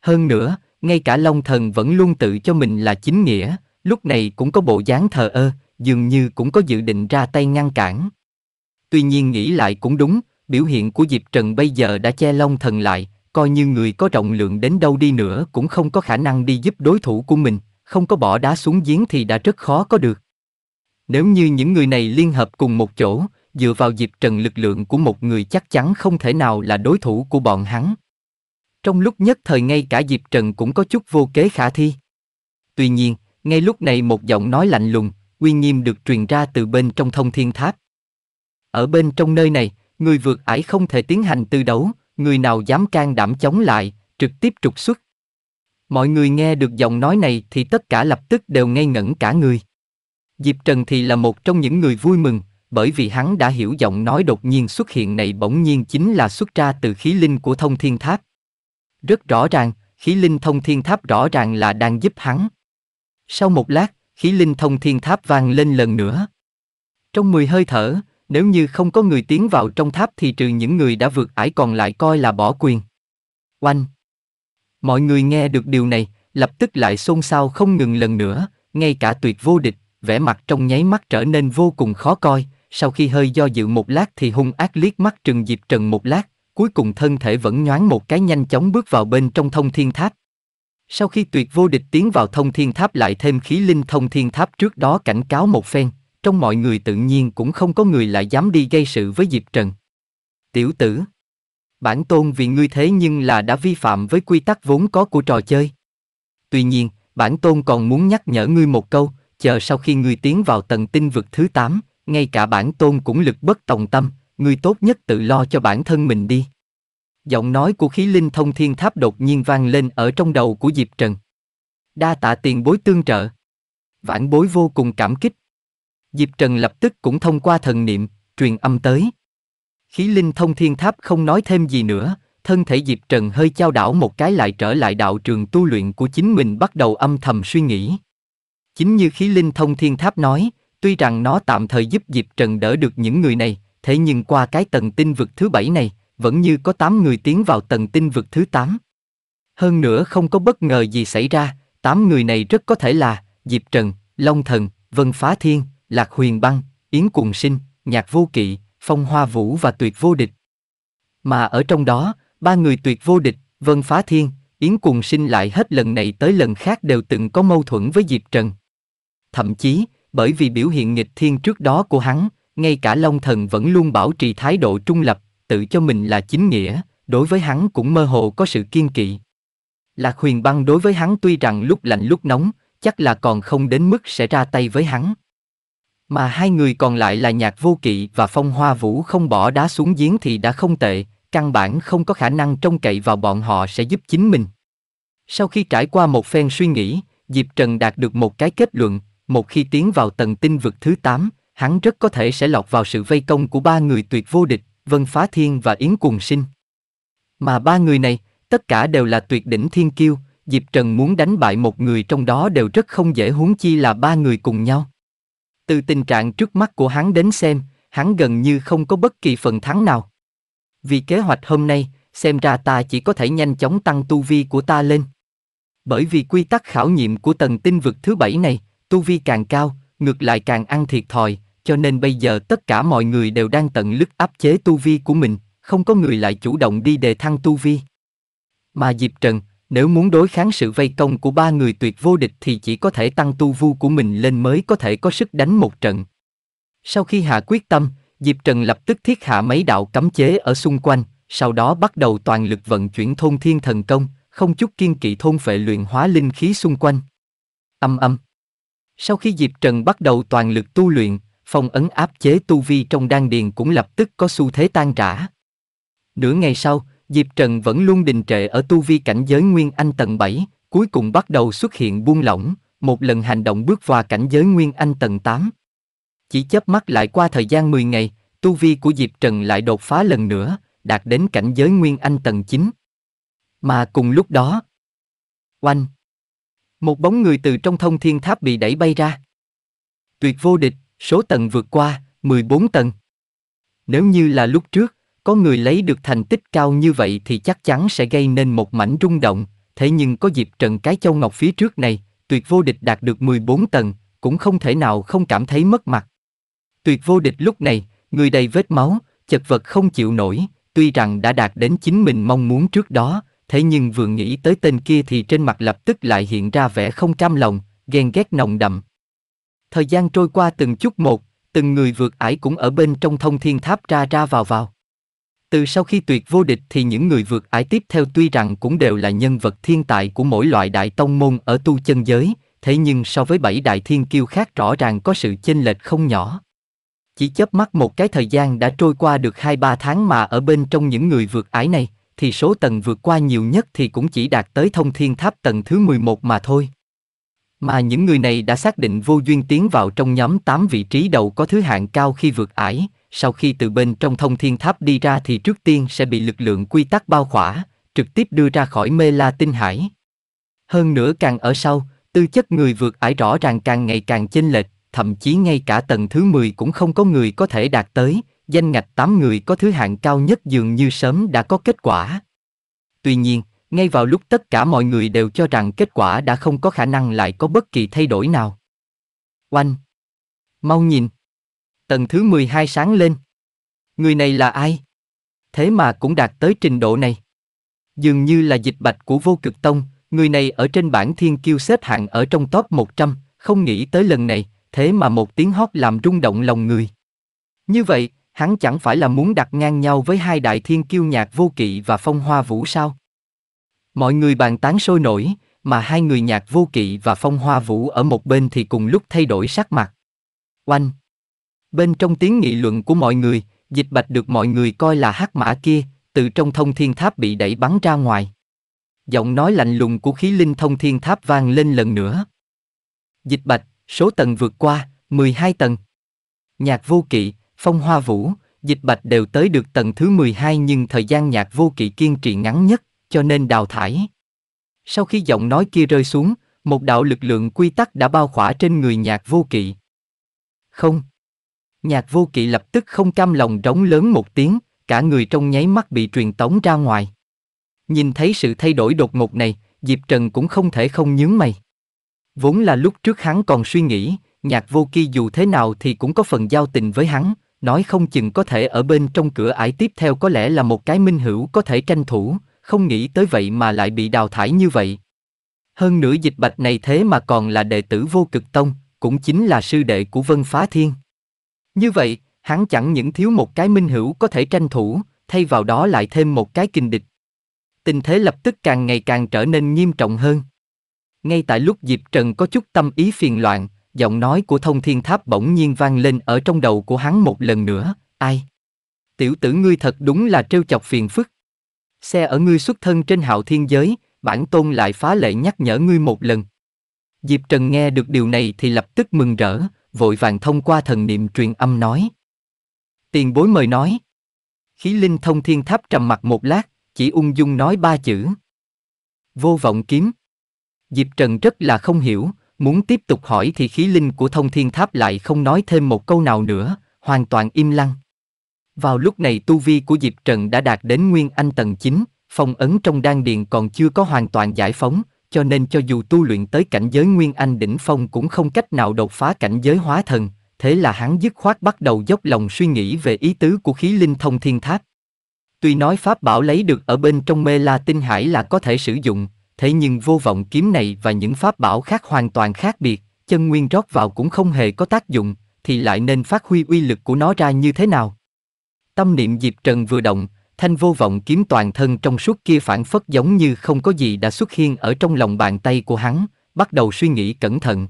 Hơn nữa, ngay cả Long Thần vẫn luôn tự cho mình là chính nghĩa, lúc này cũng có bộ dáng thờ ơ, dường như cũng có dự định ra tay ngăn cản. Tuy nhiên nghĩ lại cũng đúng, biểu hiện của Diệp Trần bây giờ đã che long thần lại, coi như người có trọng lượng đến đâu đi nữa cũng không có khả năng đi giúp đối thủ của mình, không có bỏ đá xuống giếng thì đã rất khó có được. Nếu như những người này liên hợp cùng một chỗ, dựa vào Diệp Trần lực lượng của một người chắc chắn không thể nào là đối thủ của bọn hắn. Trong lúc nhất thời ngay cả Diệp Trần cũng có chút vô kế khả thi. Tuy nhiên, ngay lúc này một giọng nói lạnh lùng, uy nghiêm được truyền ra từ bên trong thông thiên tháp. Ở bên trong nơi này, người vượt ải không thể tiến hành tư đấu, người nào dám can đảm chống lại, trực tiếp trục xuất. Mọi người nghe được giọng nói này thì tất cả lập tức đều ngây ngẩn cả người. Diệp Trần thì là một trong những người vui mừng, bởi vì hắn đã hiểu giọng nói đột nhiên xuất hiện này bỗng nhiên chính là xuất ra từ khí linh của thông thiên tháp. Rất rõ ràng, khí linh thông thiên tháp rõ ràng là đang giúp hắn. Sau một lát, khí linh thông thiên tháp vang lên lần nữa. Trong 10 hơi thở, nếu như không có người tiến vào trong tháp thì trừ những người đã vượt ải còn lại coi là bỏ quyền. Oanh! Mọi người nghe được điều này, lập tức lại xôn xao không ngừng lần nữa, ngay cả tuyệt vô địch, vẻ mặt trong nháy mắt trở nên vô cùng khó coi, sau khi hơi do dự một lát thì hung ác liếc mắt trừng diệp trần một lát, cuối cùng thân thể vẫn nhoáng một cái nhanh chóng bước vào bên trong thông thiên tháp. Sau khi tuyệt vô địch tiến vào thông thiên tháp lại thêm khí linh thông thiên tháp trước đó cảnh cáo một phen, trong mọi người tự nhiên cũng không có người lại dám đi gây sự với Diệp Trần. Tiểu tử, bản tôn vì ngươi thế nhưng là đã vi phạm với quy tắc vốn có của trò chơi. Tuy nhiên, bản tôn còn muốn nhắc nhở ngươi một câu, chờ sau khi ngươi tiến vào tầng tinh vực thứ 8, ngay cả bản tôn cũng lực bất tòng tâm, ngươi tốt nhất tự lo cho bản thân mình đi. Giọng nói của khí linh thông thiên tháp đột nhiên vang lên ở trong đầu của Diệp Trần. Đa tạ tiền bối tương trợ. Vãn bối vô cùng cảm kích. Diệp Trần lập tức cũng thông qua thần niệm, truyền âm tới. Khí linh thông thiên tháp không nói thêm gì nữa, thân thể Diệp Trần hơi trao đảo một cái lại trở lại đạo trường tu luyện của chính mình bắt đầu âm thầm suy nghĩ. Chính như khí linh thông thiên tháp nói, tuy rằng nó tạm thời giúp Diệp Trần đỡ được những người này, thế nhưng qua cái tầng tinh vực thứ bảy này, vẫn như có 8 người tiến vào tầng tinh vực thứ 8. Hơn nữa không có bất ngờ gì xảy ra, 8 người này rất có thể là Diệp Trần, Long Thần, Vân Phá Thiên, Lạc Huyền Băng, Yến Cuồng Sinh, Nhạc Vô Kỵ, Phong Hoa Vũ và Tuyệt Vô Địch. Mà ở trong đó, ba người Tuyệt Vô Địch, Vân Phá Thiên, Yến Cuồng Sinh lại hết lần này tới lần khác đều từng có mâu thuẫn với Diệp Trần. Thậm chí, bởi vì biểu hiện nghịch thiên trước đó của hắn, ngay cả Long Thần vẫn luôn bảo trì thái độ trung lập, tự cho mình là chính nghĩa, đối với hắn cũng mơ hồ có sự kiên kỵ. Lạc Huyền Băng đối với hắn tuy rằng lúc lạnh lúc nóng, chắc là còn không đến mức sẽ ra tay với hắn, mà hai người còn lại là Nhạc Vô Kỵ và Phong Hoa Vũ không bỏ đá xuống giếng thì đã không tệ, căn bản không có khả năng trông cậy vào bọn họ sẽ giúp chính mình. Sau khi trải qua một phen suy nghĩ, Diệp Trần đạt được một cái kết luận, một khi tiến vào tầng tinh vực thứ 8, hắn rất có thể sẽ lọt vào sự vây công của ba người tuyệt vô địch, Vân Phá Thiên và Yến Cuồng Sinh. Mà ba người này, tất cả đều là tuyệt đỉnh thiên kiêu, Diệp Trần muốn đánh bại một người trong đó đều rất không dễ huống chi là ba người cùng nhau. Từ tình trạng trước mắt của hắn đến xem, hắn gần như không có bất kỳ phần thắng nào. Vì kế hoạch hôm nay, xem ra ta chỉ có thể nhanh chóng tăng tu vi của ta lên. Bởi vì quy tắc khảo nghiệm của tầng tinh vực thứ bảy này, tu vi càng cao, ngược lại càng ăn thiệt thòi, cho nên bây giờ tất cả mọi người đều đang tận lực áp chế tu vi của mình, không có người lại chủ động đi đề thăng tu vi. Mà Diệp Trần, nếu muốn đối kháng sự vây công của ba người tuyệt vô địch thì chỉ có thể tăng tu vu của mình lên mới có thể có sức đánh một trận. Sau khi hạ quyết tâm, Diệp Trần lập tức thiết hạ mấy đạo cấm chế ở xung quanh, sau đó bắt đầu toàn lực vận chuyển thôn thiên thần công, không chút kiên kỵ thôn phệ luyện hóa linh khí xung quanh. Âm âm. Sau khi Diệp Trần bắt đầu toàn lực tu luyện, phong ấn áp chế tu vi trong đan điền cũng lập tức có xu thế tan rã. Nửa ngày sau, Diệp Trần vẫn luôn đình trệ ở tu vi cảnh giới Nguyên Anh tầng 7, cuối cùng bắt đầu xuất hiện buông lỏng, một lần hành động bước vào cảnh giới Nguyên Anh tầng 8. Chỉ chớp mắt lại qua thời gian 10 ngày, tu vi của Diệp Trần lại đột phá lần nữa, đạt đến cảnh giới Nguyên Anh tầng 9. Mà cùng lúc đó, oanh, một bóng người từ trong thông thiên tháp bị đẩy bay ra. Tuyệt vô địch, số tầng vượt qua, 14 tầng. Nếu như là lúc trước, có người lấy được thành tích cao như vậy thì chắc chắn sẽ gây nên một mảnh rung động, thế nhưng có dịp trận cái châu Ngọc phía trước này, tuyệt vô địch đạt được 14 tầng, cũng không thể nào không cảm thấy mất mặt. Tuyệt vô địch lúc này, người đầy vết máu, chật vật không chịu nổi, tuy rằng đã đạt đến chính mình mong muốn trước đó, thế nhưng vừa nghĩ tới tên kia thì trên mặt lập tức lại hiện ra vẻ không cam lòng, ghen ghét nồng đậm. Thời gian trôi qua từng chút một, từng người vượt ải cũng ở bên trong thông thiên tháp ra ra vào vào. Từ sau khi tuyệt vô địch thì những người vượt ải tiếp theo tuy rằng cũng đều là nhân vật thiên tài của mỗi loại đại tông môn ở tu chân giới, thế nhưng so với bảy đại thiên kiêu khác rõ ràng có sự chênh lệch không nhỏ. Chỉ chớp mắt một cái thời gian đã trôi qua được 2-3 tháng mà ở bên trong những người vượt ải này, thì số tầng vượt qua nhiều nhất thì cũng chỉ đạt tới thông thiên tháp tầng thứ 11 mà thôi. Mà những người này đã xác định vô duyên tiến vào trong nhóm 8 vị trí đầu có thứ hạng cao khi vượt ải, sau khi từ bên trong thông thiên tháp đi ra thì trước tiên sẽ bị lực lượng quy tắc bao khỏa, trực tiếp đưa ra khỏi mê la tinh hải. Hơn nữa càng ở sau, tư chất người vượt ải rõ ràng càng ngày càng chênh lệch, thậm chí ngay cả tầng thứ 10 cũng không có người có thể đạt tới, danh ngạch 8 người có thứ hạng cao nhất dường như sớm đã có kết quả. Tuy nhiên, ngay vào lúc tất cả mọi người đều cho rằng kết quả đã không có khả năng lại có bất kỳ thay đổi nào. Oanh! Mau nhìn! Tầng thứ 12 sáng lên. Người này là ai? Thế mà cũng đạt tới trình độ này. Dường như là dịch bạch của vô cực tông, người này ở trên bảng thiên kiêu xếp hạng ở trong top 100, không nghĩ tới lần này, thế mà một tiếng hót làm rung động lòng người. Như vậy, hắn chẳng phải là muốn đặt ngang nhau với hai đại thiên kiêu nhạc vô kỵ và phong hoa vũ sao? Mọi người bàn tán sôi nổi, mà hai người nhạc vô kỵ và phong hoa vũ ở một bên thì cùng lúc thay đổi sắc mặt. Oanh! Bên trong tiếng nghị luận của mọi người, dịch bạch được mọi người coi là hắc mã kia, từ trong thông thiên tháp bị đẩy bắn ra ngoài. Giọng nói lạnh lùng của khí linh thông thiên tháp vang lên lần nữa. Dịch bạch, số tầng vượt qua, 12 tầng. Nhạc vô kỵ, phong hoa vũ, dịch bạch đều tới được tầng thứ 12 nhưng thời gian nhạc vô kỵ kiên trì ngắn nhất, cho nên đào thải. Sau khi giọng nói kia rơi xuống, một đạo lực lượng quy tắc đã bao khỏa trên người nhạc vô kỵ. Không, Nhạc vô kỵ lập tức không cam lòng rống lớn một tiếng, cả người trong nháy mắt bị truyền tống ra ngoài. Nhìn thấy sự thay đổi đột ngột này, Diệp Trần cũng không thể không nhướng mày. Vốn là lúc trước hắn còn suy nghĩ, nhạc vô kỳ dù thế nào thì cũng có phần giao tình với hắn, nói không chừng có thể ở bên trong cửa ải tiếp theo có lẽ là một cái minh hữu có thể tranh thủ, không nghĩ tới vậy mà lại bị đào thải như vậy. Hơn nữa dịch bạch này thế mà còn là đệ tử vô cực tông, cũng chính là sư đệ của Vân Phá Thiên. Như vậy, hắn chẳng những thiếu một cái minh hữu có thể tranh thủ, thay vào đó lại thêm một cái kinh địch. Tình thế lập tức càng ngày càng trở nên nghiêm trọng hơn. Ngay tại lúc Diệp Trần có chút tâm ý phiền loạn, giọng nói của thông thiên tháp bỗng nhiên vang lên ở trong đầu của hắn một lần nữa, ai? Tiểu tử ngươi thật đúng là trêu chọc phiền phức. Xe ở ngươi xuất thân trên hạo thiên giới, bản tôn lại phá lệ nhắc nhở ngươi một lần. Diệp Trần nghe được điều này thì lập tức mừng rỡ, vội vàng thông qua thần niệm truyền âm nói. Tiền bối mời nói. Khí linh thông thiên tháp trầm mặt một lát, chỉ ung dung nói ba chữ. Vô vọng kiếm. Diệp Trần rất là không hiểu, muốn tiếp tục hỏi thì khí linh của thông thiên tháp lại không nói thêm một câu nào nữa, hoàn toàn im lặng. Vào lúc này tu vi của Diệp Trần đã đạt đến nguyên anh tầng 9, phong ấn trong đan điền còn chưa có hoàn toàn giải phóng, cho nên cho dù tu luyện tới cảnh giới Nguyên Anh đỉnh phong cũng không cách nào đột phá cảnh giới hóa thần, thế là hắn dứt khoát bắt đầu dốc lòng suy nghĩ về ý tứ của khí linh thông thiên tháp. Tuy nói pháp bảo lấy được ở bên trong mê la tinh hải là có thể sử dụng, thế nhưng vô vọng kiếm này và những pháp bảo khác hoàn toàn khác biệt, chân nguyên rót vào cũng không hề có tác dụng, thì lại nên phát huy uy lực của nó ra như thế nào. Tâm niệm Diệp Trần vừa động, thanh vô vọng kiếm toàn thân trong suốt kia phản phất giống như không có gì đã xuất hiện ở trong lòng bàn tay của hắn, bắt đầu suy nghĩ cẩn thận.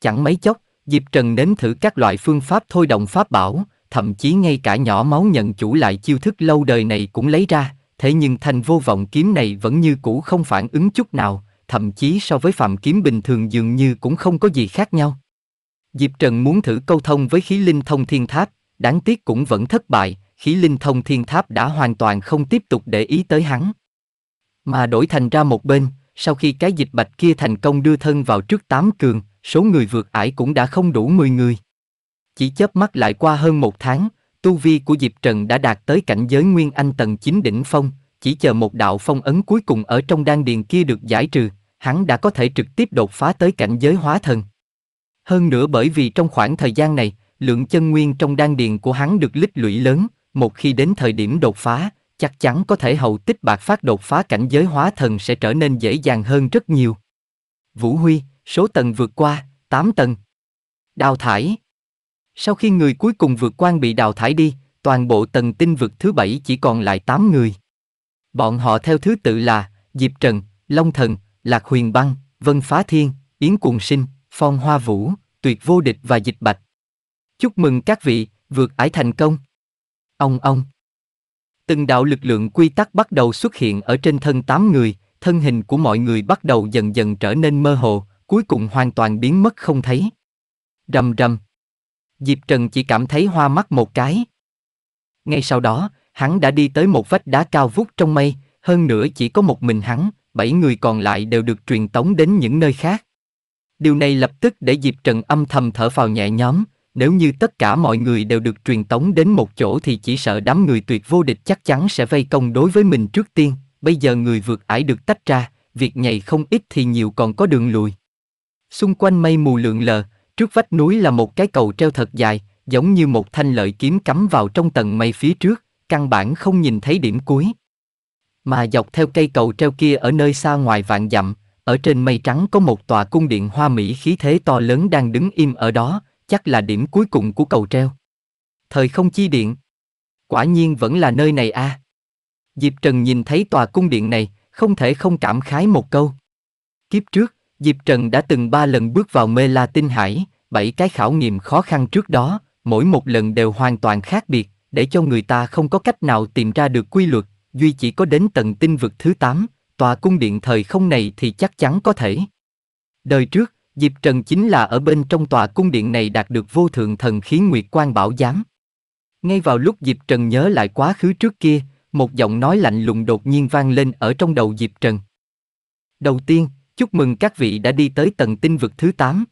Chẳng mấy chốc, Diệp Trần nếm thử các loại phương pháp thôi động pháp bảo, thậm chí ngay cả nhỏ máu nhận chủ lại chiêu thức lâu đời này cũng lấy ra, thế nhưng thanh vô vọng kiếm này vẫn như cũ không phản ứng chút nào, thậm chí so với phạm kiếm bình thường dường như cũng không có gì khác nhau. Diệp Trần muốn thử câu thông với khí linh thông thiên tháp, đáng tiếc cũng vẫn thất bại, khí linh thông thiên tháp đã hoàn toàn không tiếp tục để ý tới hắn. Mà đổi thành ra một bên, sau khi cái dịch bạch kia thành công đưa thân vào trước tám cường, số người vượt ải cũng đã không đủ 10 người. Chỉ chớp mắt lại qua hơn một tháng, tu vi của Diệp Trần đã đạt tới cảnh giới Nguyên Anh tầng 9 đỉnh phong, chỉ chờ một đạo phong ấn cuối cùng ở trong đan điền kia được giải trừ, hắn đã có thể trực tiếp đột phá tới cảnh giới hóa thần. Hơn nữa bởi vì trong khoảng thời gian này, lượng chân nguyên trong đan điền của hắn được lít lũy lớn, một khi đến thời điểm đột phá, chắc chắn có thể hậu tích bạc phát đột phá cảnh giới hóa thần sẽ trở nên dễ dàng hơn rất nhiều. Vũ Huy, số tầng vượt qua, 8 tầng. Đào thải. Sau khi người cuối cùng vượt quan bị đào thải đi, toàn bộ tầng tinh vực thứ bảy chỉ còn lại 8 người. Bọn họ theo thứ tự là Diệp Trần, Long Thần, Lạc Huyền Băng, Vân Phá Thiên, Yến Cuồng Sinh, Phong Hoa Vũ, Tuyệt Vô Địch và Dịch Bạch. Chúc mừng các vị, vượt ải thành công. Ông ông. Từng đạo lực lượng quy tắc bắt đầu xuất hiện ở trên thân tám người, thân hình của mọi người bắt đầu dần dần trở nên mơ hồ, cuối cùng hoàn toàn biến mất không thấy. Rầm rầm. Diệp Trần chỉ cảm thấy hoa mắt một cái. Ngay sau đó, hắn đã đi tới một vách đá cao vút trong mây, hơn nữa chỉ có một mình hắn, bảy người còn lại đều được truyền tống đến những nơi khác. Điều này lập tức để Diệp Trần âm thầm thở phào nhẹ nhõm, nếu như tất cả mọi người đều được truyền tống đến một chỗ thì chỉ sợ đám người tuyệt vô địch chắc chắn sẽ vây công đối với mình trước tiên, bây giờ người vượt ải được tách ra, việc nhảy không ít thì nhiều còn có đường lùi. Xung quanh mây mù lượn lờ, trước vách núi là một cái cầu treo thật dài, giống như một thanh lợi kiếm cắm vào trong tầng mây phía trước, căn bản không nhìn thấy điểm cuối. Mà dọc theo cây cầu treo kia ở nơi xa ngoài vạn dặm, ở trên mây trắng có một tòa cung điện hoa mỹ khí thế to lớn đang đứng im ở đó, chắc là điểm cuối cùng của cầu treo. Thời không chi điện. Quả nhiên vẫn là nơi này a. À. Diệp Trần nhìn thấy tòa cung điện này, không thể không cảm khái một câu. Kiếp trước, Diệp Trần đã từng ba lần bước vào mê la tinh hải, bảy cái khảo nghiệm khó khăn trước đó, mỗi một lần đều hoàn toàn khác biệt, để cho người ta không có cách nào tìm ra được quy luật, duy chỉ có đến tầng tinh vực thứ 8, tòa cung điện thời không này thì chắc chắn có thể. Đời trước, Diệp Trần chính là ở bên trong tòa cung điện này đạt được vô thượng thần khí Nguyệt Quan Bảo Giám. Ngay vào lúc Diệp Trần nhớ lại quá khứ trước kia, một giọng nói lạnh lùng đột nhiên vang lên ở trong đầu Diệp Trần. Đầu tiên, chúc mừng các vị đã đi tới tầng tinh vực thứ 8.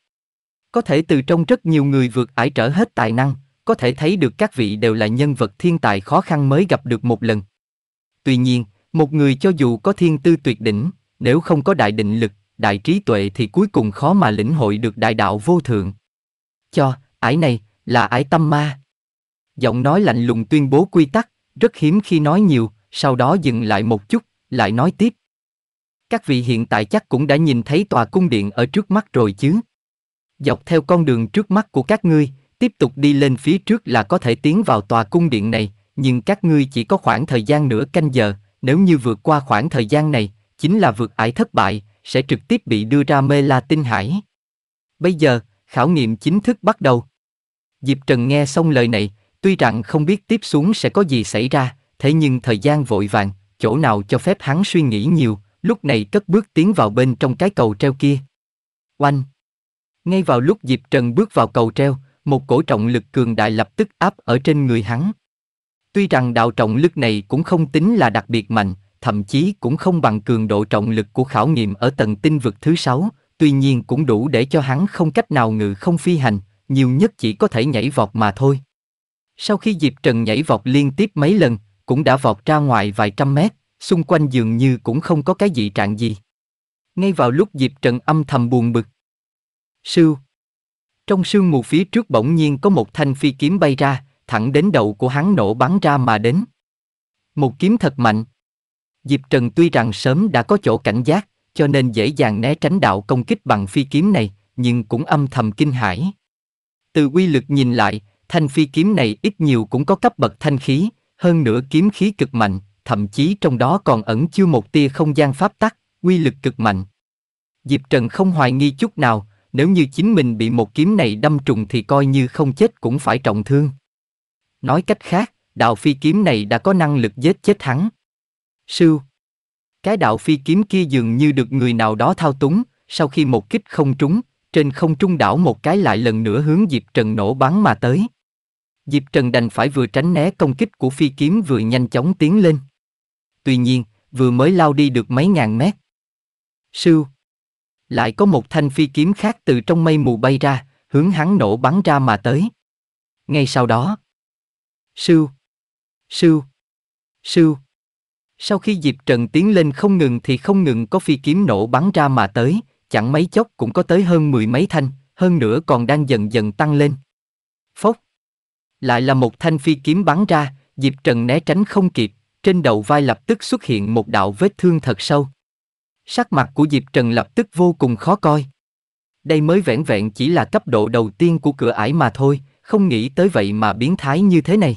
Có thể từ trong rất nhiều người vượt ải trở hết tài năng, có thể thấy được các vị đều là nhân vật thiên tài khó khăn mới gặp được một lần. Tuy nhiên, một người cho dù có thiên tư tuyệt đỉnh, nếu không có đại định lực đại trí tuệ thì cuối cùng khó mà lĩnh hội được đại đạo vô thượng. Cho, ải này, là ải tâm ma. Giọng nói lạnh lùng tuyên bố quy tắc, rất hiếm khi nói nhiều, sau đó dừng lại một chút, lại nói tiếp. Các vị hiện tại chắc cũng đã nhìn thấy tòa cung điện ở trước mắt rồi chứ. Dọc theo con đường trước mắt của các ngươi, tiếp tục đi lên phía trước là có thể tiến vào tòa cung điện này, nhưng các ngươi chỉ có khoảng thời gian nửa canh giờ, nếu như vượt qua khoảng thời gian này, chính là vượt ải thất bại, sẽ trực tiếp bị đưa ra mê la tinh hải. Bây giờ, khảo nghiệm chính thức bắt đầu. Diệp Trần nghe xong lời này, tuy rằng không biết tiếp xuống sẽ có gì xảy ra, thế nhưng thời gian vội vàng, chỗ nào cho phép hắn suy nghĩ nhiều, lúc này cất bước tiến vào bên trong cái cầu treo kia. Oanh! Ngay vào lúc Diệp Trần bước vào cầu treo, một cổ trọng lực cường đại lập tức áp ở trên người hắn. Tuy rằng đạo trọng lực này cũng không tính là đặc biệt mạnh, thậm chí cũng không bằng cường độ trọng lực của khảo nghiệm ở tầng tinh vực thứ sáu, tuy nhiên cũng đủ để cho hắn không cách nào ngự không phi hành, nhiều nhất chỉ có thể nhảy vọt mà thôi. Sau khi Diệp Trần nhảy vọt liên tiếp mấy lần, cũng đã vọt ra ngoài vài trăm mét, xung quanh dường như cũng không có cái dị trạng gì. Ngay vào lúc Diệp Trần âm thầm buồn bực. Sưu. Trong sương mù phía trước bỗng nhiên có một thanh phi kiếm bay ra, thẳng đến đầu của hắn nổ bắn ra mà đến. Một kiếm thật mạnh. Diệp Trần tuy rằng sớm đã có chỗ cảnh giác, cho nên dễ dàng né tránh đạo công kích bằng phi kiếm này, nhưng cũng âm thầm kinh hãi. Từ quy lực nhìn lại, thanh phi kiếm này ít nhiều cũng có cấp bậc thanh khí, hơn nữa kiếm khí cực mạnh, thậm chí trong đó còn ẩn chưa một tia không gian pháp tắc, quy lực cực mạnh. Diệp Trần không hoài nghi chút nào, nếu như chính mình bị một kiếm này đâm trùng thì coi như không chết cũng phải trọng thương. Nói cách khác, đạo phi kiếm này đã có năng lực giết chết hắn sư Cái đạo phi kiếm kia dường như được người nào đó thao túng, sau khi một kích không trúng, trên không trung đảo một cái lại lần nữa hướng Diệp Trần nổ bắn mà tới. Diệp Trần đành phải vừa tránh né công kích của phi kiếm vừa nhanh chóng tiến lên. Tuy nhiên, vừa mới lao đi được mấy ngàn mét. sư Lại có một thanh phi kiếm khác từ trong mây mù bay ra, hướng hắn nổ bắn ra mà tới. Ngay sau đó. sư, sư, sư. Sau khi Diệp Trần tiến lên không ngừng thì không ngừng có phi kiếm nổ bắn ra mà tới, chẳng mấy chốc cũng có tới hơn mười mấy thanh, hơn nữa còn đang dần dần tăng lên. Phốc! Lại là một thanh phi kiếm bắn ra, Diệp Trần né tránh không kịp, trên đầu vai lập tức xuất hiện một đạo vết thương thật sâu. Sắc mặt của Diệp Trần lập tức vô cùng khó coi. Đây mới vẻn vẹn chỉ là cấp độ đầu tiên của cửa ải mà thôi, không nghĩ tới vậy mà biến thái như thế này.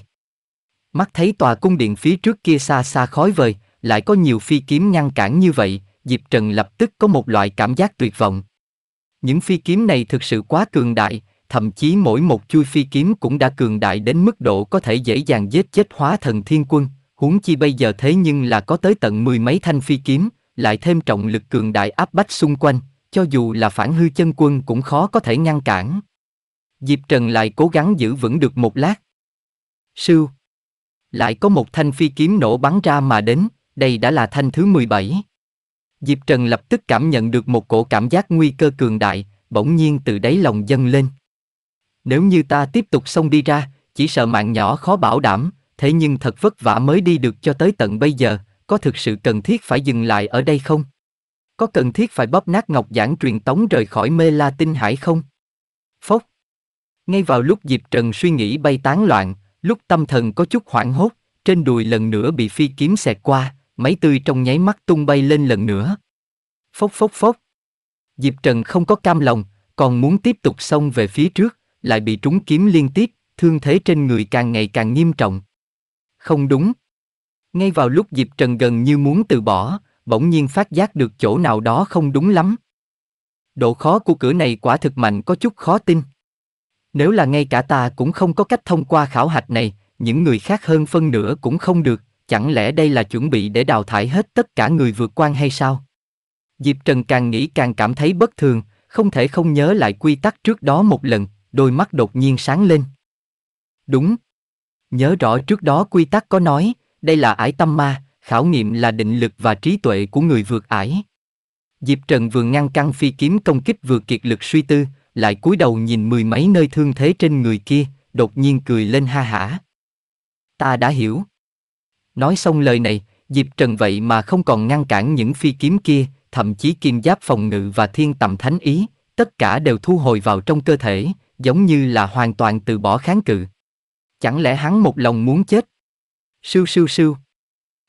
Mắt thấy tòa cung điện phía trước kia xa xa khói vời, lại có nhiều phi kiếm ngăn cản như vậy, Diệp Trần lập tức có một loại cảm giác tuyệt vọng. Những phi kiếm này thực sự quá cường đại, thậm chí mỗi một chui phi kiếm cũng đã cường đại đến mức độ có thể dễ dàng giết chết hóa thần thiên quân, huống chi bây giờ thế nhưng là có tới tận mười mấy thanh phi kiếm, lại thêm trọng lực cường đại áp bách xung quanh, cho dù là phản hư chân quân cũng khó có thể ngăn cản. Diệp Trần lại cố gắng giữ vững được một lát. Sưu, lại có một thanh phi kiếm nổ bắn ra mà đến, đây đã là thanh thứ 17. Diệp Trần lập tức cảm nhận được một cổ cảm giác nguy cơ cường đại, bỗng nhiên từ đáy lòng dâng lên. Nếu như ta tiếp tục xông đi ra, chỉ sợ mạng nhỏ khó bảo đảm, thế nhưng thật vất vả mới đi được cho tới tận bây giờ, có thực sự cần thiết phải dừng lại ở đây không? Có cần thiết phải bóp nát ngọc giảng truyền tống rời khỏi mê la tinh hải không? Phốc! Ngay vào lúc Diệp Trần suy nghĩ bay tán loạn, Lúc tâm thần có chút hoảng hốt, trên đùi lần nữa bị phi kiếm xẹt qua, máy tươi trong nháy mắt tung bay lên lần nữa. Phốc phốc phốc. Diệp Trần không có cam lòng, còn muốn tiếp tục xông về phía trước, lại bị trúng kiếm liên tiếp, thương thế trên người càng ngày càng nghiêm trọng. Không đúng. Ngay vào lúc Diệp Trần gần như muốn từ bỏ, bỗng nhiên phát giác được chỗ nào đó không đúng lắm. Độ khó của cửa này quả thực mạnh có chút khó tin. Nếu là ngay cả ta cũng không có cách thông qua khảo hạch này, những người khác hơn phân nửa cũng không được, chẳng lẽ đây là chuẩn bị để đào thải hết tất cả người vượt quan hay sao? Diệp Trần càng nghĩ càng cảm thấy bất thường, không thể không nhớ lại quy tắc trước đó một lần, đôi mắt đột nhiên sáng lên. Đúng. Nhớ rõ trước đó quy tắc có nói, đây là ải tâm ma, khảo nghiệm là định lực và trí tuệ của người vượt ải. Diệp Trần vừa ngăn căng phi kiếm công kích vừa kiệt lực suy tư, lại cúi đầu nhìn mười mấy nơi thương thế trên người kia, đột nhiên cười lên ha hả. Ta đã hiểu. Nói xong lời này, Diệp Trần vậy mà không còn ngăn cản những phi kiếm kia, thậm chí kim giáp phòng ngự và thiên tầm thánh ý, tất cả đều thu hồi vào trong cơ thể, giống như là hoàn toàn từ bỏ kháng cự. Chẳng lẽ hắn một lòng muốn chết? Sưu sưu sưu.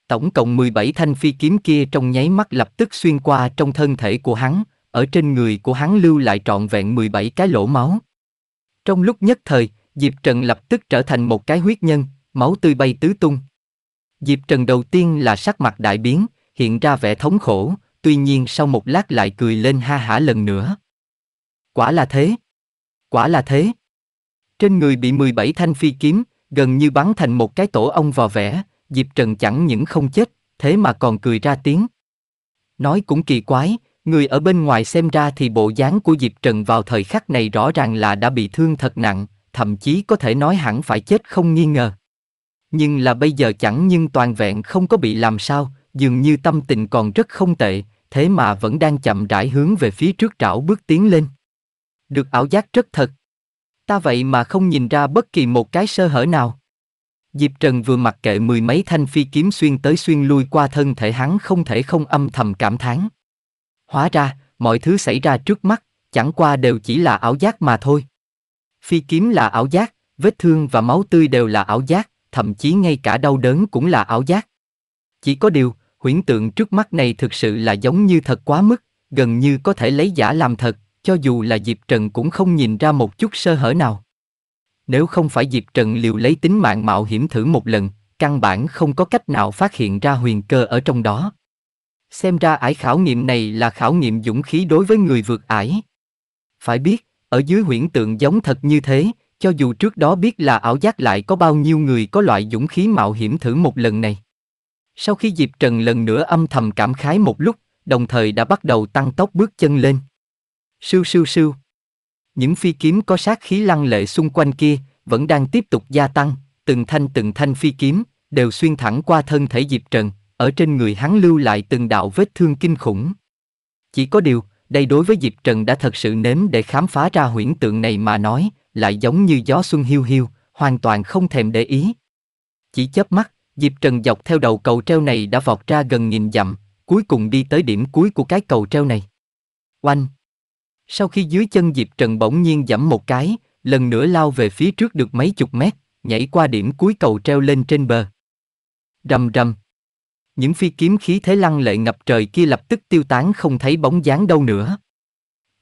Tổng cộng 17 thanh phi kiếm kia trong nháy mắt lập tức xuyên qua trong thân thể của hắn, ở trên người của hắn lưu lại trọn vẹn 17 cái lỗ máu. Trong lúc nhất thời, Diệp Trần lập tức trở thành một cái huyết nhân, máu tươi bay tứ tung. Diệp Trần đầu tiên là sắc mặt đại biến, hiện ra vẻ thống khổ, tuy nhiên sau một lát lại cười lên ha hả lần nữa. Quả là thế. Quả là thế. Trên người bị 17 thanh phi kiếm, gần như bắn thành một cái tổ ong vò vẽ, Diệp Trần chẳng những không chết, thế mà còn cười ra tiếng. Nói cũng kỳ quái, Người ở bên ngoài xem ra thì bộ dáng của Diệp Trần vào thời khắc này rõ ràng là đã bị thương thật nặng, thậm chí có thể nói hẳn phải chết không nghi ngờ. Nhưng là bây giờ chẳng nhưng toàn vẹn không có bị làm sao, dường như tâm tình còn rất không tệ, thế mà vẫn đang chậm rãi hướng về phía trước trảo bước tiến lên. Được ảo giác rất thật. Ta vậy mà không nhìn ra bất kỳ một cái sơ hở nào. Diệp Trần vừa mặc kệ mười mấy thanh phi kiếm xuyên tới xuyên lui qua thân thể hắn không thể không âm thầm cảm thán. Hóa ra, mọi thứ xảy ra trước mắt, chẳng qua đều chỉ là ảo giác mà thôi. Phi kiếm là ảo giác, vết thương và máu tươi đều là ảo giác, thậm chí ngay cả đau đớn cũng là ảo giác. Chỉ có điều, huyễn tượng trước mắt này thực sự là giống như thật quá mức, gần như có thể lấy giả làm thật, cho dù là Diệp Trần cũng không nhìn ra một chút sơ hở nào. Nếu không phải Diệp Trần liều lấy tính mạng mạo hiểm thử một lần, căn bản không có cách nào phát hiện ra huyền cơ ở trong đó. Xem ra ải khảo nghiệm này là khảo nghiệm dũng khí đối với người vượt ải. Phải biết, ở dưới huyễn tượng giống thật như thế, cho dù trước đó biết là ảo giác lại có bao nhiêu người có loại dũng khí mạo hiểm thử một lần này. Sau khi Diệp Trần lần nữa âm thầm cảm khái một lúc, đồng thời đã bắt đầu tăng tốc bước chân lên. Sưu sưu sưu. Những phi kiếm có sát khí lăng lệ xung quanh kia vẫn đang tiếp tục gia tăng, từng thanh từng thanh phi kiếm đều xuyên thẳng qua thân thể Diệp Trần, ở trên người hắn lưu lại từng đạo vết thương kinh khủng. Chỉ có điều, đây đối với Diệp Trần đã thật sự nếm để khám phá ra huyễn tượng này mà nói, lại giống như gió xuân hiu hiu, hoàn toàn không thèm để ý. Chỉ chớp mắt, Diệp Trần dọc theo đầu cầu treo này đã vọt ra gần nghìn dặm, cuối cùng đi tới điểm cuối của cái cầu treo này. Oanh! Sau khi dưới chân Diệp Trần bỗng nhiên giảm một cái, lần nữa lao về phía trước được mấy chục mét, nhảy qua điểm cuối cầu treo lên trên bờ. Rầm rầm! những phi kiếm khí thế lăng lệ ngập trời kia lập tức tiêu tán không thấy bóng dáng đâu nữa.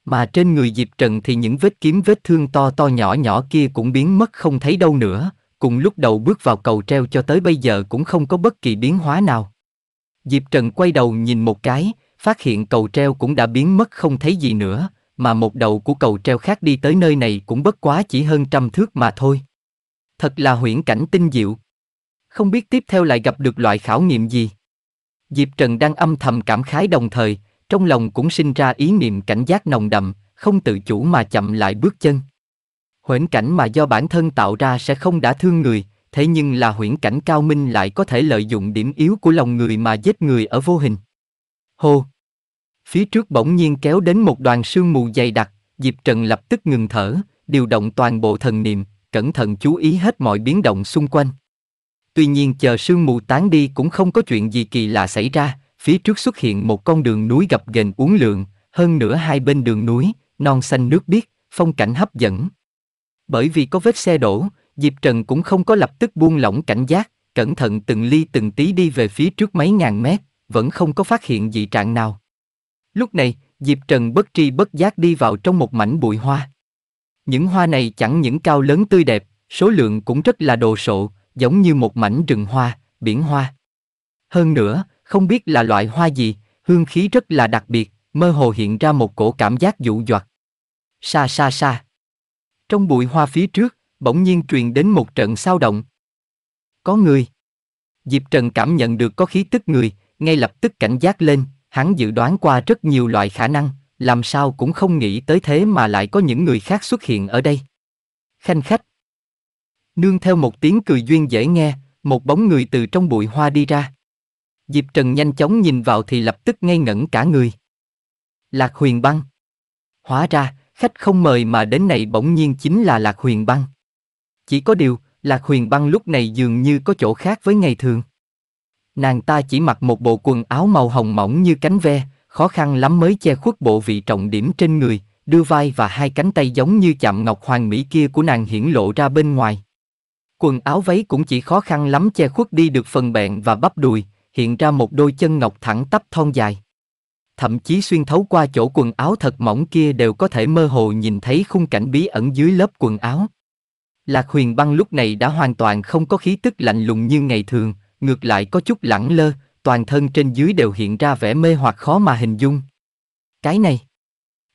Mà trên người Diệp Trần thì những vết kiếm vết thương to to nhỏ nhỏ kia cũng biến mất không thấy đâu nữa, cùng lúc đầu bước vào cầu treo cho tới bây giờ cũng không có bất kỳ biến hóa nào. Diệp Trần quay đầu nhìn một cái, phát hiện cầu treo cũng đã biến mất không thấy gì nữa, mà một đầu của cầu treo khác đi tới nơi này cũng bất quá chỉ hơn trăm thước mà thôi. Thật là huyễn cảnh tinh diệu. Không biết tiếp theo lại gặp được loại khảo nghiệm gì. Diệp Trần đang âm thầm cảm khái đồng thời, trong lòng cũng sinh ra ý niệm cảnh giác nồng đậm, không tự chủ mà chậm lại bước chân. Huyễn cảnh mà do bản thân tạo ra sẽ không đã thương người, thế nhưng là huyễn cảnh cao minh lại có thể lợi dụng điểm yếu của lòng người mà giết người ở vô hình. Hô! Phía trước bỗng nhiên kéo đến một đoàn sương mù dày đặc, Diệp Trần lập tức ngừng thở, điều động toàn bộ thần niệm, cẩn thận chú ý hết mọi biến động xung quanh. Tuy nhiên chờ sương mù tán đi cũng không có chuyện gì kỳ lạ xảy ra, phía trước xuất hiện một con đường núi gập ghềnh uốn lượn, hơn nữa hai bên đường núi, non xanh nước biếc, phong cảnh hấp dẫn. Bởi vì có vết xe đổ, Diệp Trần cũng không có lập tức buông lỏng cảnh giác, cẩn thận từng ly từng tí đi về phía trước mấy ngàn mét, vẫn không có phát hiện dị trạng nào. Lúc này, Diệp Trần bất tri bất giác đi vào trong một mảnh bụi hoa. Những hoa này chẳng những cao lớn tươi đẹp, số lượng cũng rất là đồ sộ, giống như một mảnh rừng hoa, biển hoa. Hơn nữa, không biết là loại hoa gì, hương khí rất là đặc biệt, mơ hồ hiện ra một cổ cảm giác dụ dọt. Xa xa xa. Trong bụi hoa phía trước, bỗng nhiên truyền đến một trận sao động. Có người. Diệp Trần cảm nhận được có khí tức người, ngay lập tức cảnh giác lên, hắn dự đoán qua rất nhiều loại khả năng, làm sao cũng không nghĩ tới thế mà lại có những người khác xuất hiện ở đây. Khanh khách, Nương theo một tiếng cười duyên dễ nghe, một bóng người từ trong bụi hoa đi ra. Diệp Trần nhanh chóng nhìn vào thì lập tức ngây ngẩn cả người. Lạc huyền băng. Hóa ra, khách không mời mà đến này bỗng nhiên chính là Lạc huyền băng. Chỉ có điều, Lạc huyền băng lúc này dường như có chỗ khác với ngày thường. Nàng ta chỉ mặc một bộ quần áo màu hồng mỏng như cánh ve, khó khăn lắm mới che khuất bộ vị trọng điểm trên người, đưa vai và hai cánh tay giống như chạm ngọc hoàng mỹ kia của nàng hiển lộ ra bên ngoài. Quần áo váy cũng chỉ khó khăn lắm che khuất đi được phần bẹn và bắp đùi, hiện ra một đôi chân ngọc thẳng tắp thon dài. Thậm chí xuyên thấu qua chỗ quần áo thật mỏng kia đều có thể mơ hồ nhìn thấy khung cảnh bí ẩn dưới lớp quần áo. Lạc huyền băng lúc này đã hoàn toàn không có khí tức lạnh lùng như ngày thường, ngược lại có chút lẳng lơ, toàn thân trên dưới đều hiện ra vẻ mê hoặc khó mà hình dung. Cái này,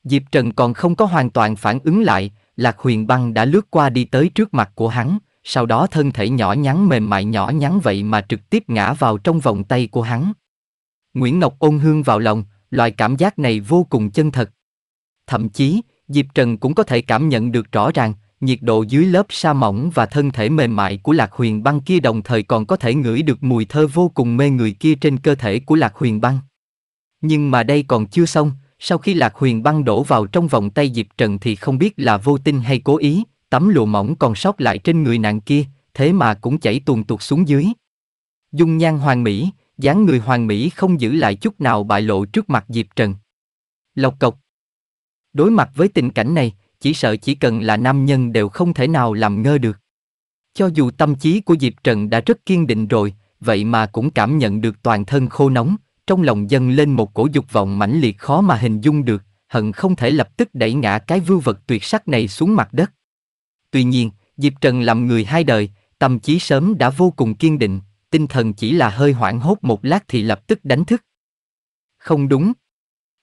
Diệp Trần còn không có hoàn toàn phản ứng lại, Lạc huyền băng đã lướt qua đi tới trước mặt của hắn, sau đó thân thể nhỏ nhắn mềm mại nhỏ nhắn vậy mà trực tiếp ngã vào trong vòng tay của hắn. Nguyễn Ngọc ôn hương vào lòng, loại cảm giác này vô cùng chân thật. Thậm chí, Diệp Trần cũng có thể cảm nhận được rõ ràng, nhiệt độ dưới lớp sa mỏng và thân thể mềm mại của Lạc Huyền Băng kia đồng thời còn có thể ngửi được mùi thơ vô cùng mê người kia trên cơ thể của Lạc Huyền Băng. Nhưng mà đây còn chưa xong, sau khi Lạc Huyền Băng đổ vào trong vòng tay Diệp Trần thì không biết là vô tình hay cố ý, tấm lụa mỏng còn sót lại trên người nàng kia, thế mà cũng chảy tuồn tuột xuống dưới. Dung nhan hoàng mỹ, dáng người hoàng mỹ không giữ lại chút nào bại lộ trước mặt Diệp Trần. Lộc cộc. Đối mặt với tình cảnh này, chỉ sợ chỉ cần là nam nhân đều không thể nào làm ngơ được. Cho dù tâm trí của Diệp Trần đã rất kiên định rồi, vậy mà cũng cảm nhận được toàn thân khô nóng, trong lòng dâng lên một cổ dục vọng mãnh liệt khó mà hình dung được, hận không thể lập tức đẩy ngã cái vưu vật tuyệt sắc này xuống mặt đất. Tuy nhiên, Diệp Trần làm người hai đời, tâm trí sớm đã vô cùng kiên định, tinh thần chỉ là hơi hoảng hốt một lát thì lập tức đánh thức. Không đúng.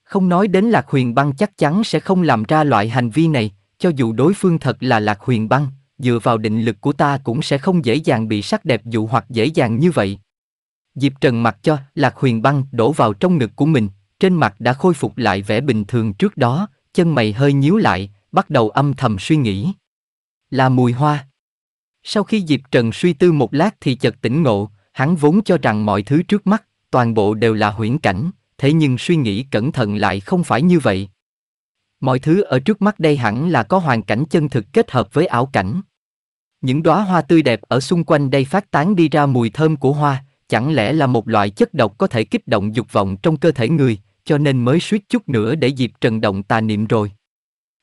Không nói đến Lạc Huyền Băng chắc chắn sẽ không làm ra loại hành vi này, cho dù đối phương thật là Lạc Huyền Băng, dựa vào định lực của ta cũng sẽ không dễ dàng bị sắc đẹp dụ hoặc dễ dàng như vậy. Diệp Trần mặc cho Lạc Huyền Băng đổ vào trong ngực của mình, trên mặt đã khôi phục lại vẻ bình thường trước đó, chân mày hơi nhíu lại, bắt đầu âm thầm suy nghĩ là mùi hoa. Sau khi Diệp Trần suy tư một lát thì chợt tỉnh ngộ, hắn vốn cho rằng mọi thứ trước mắt, toàn bộ đều là huyễn cảnh, thế nhưng suy nghĩ cẩn thận lại không phải như vậy. Mọi thứ ở trước mắt đây hẳn là có hoàn cảnh chân thực kết hợp với ảo cảnh. Những đóa hoa tươi đẹp ở xung quanh đây phát tán đi ra mùi thơm của hoa, chẳng lẽ là một loại chất độc có thể kích động dục vọng trong cơ thể người, cho nên mới suýt chút nữa để Diệp Trần động tà niệm rồi.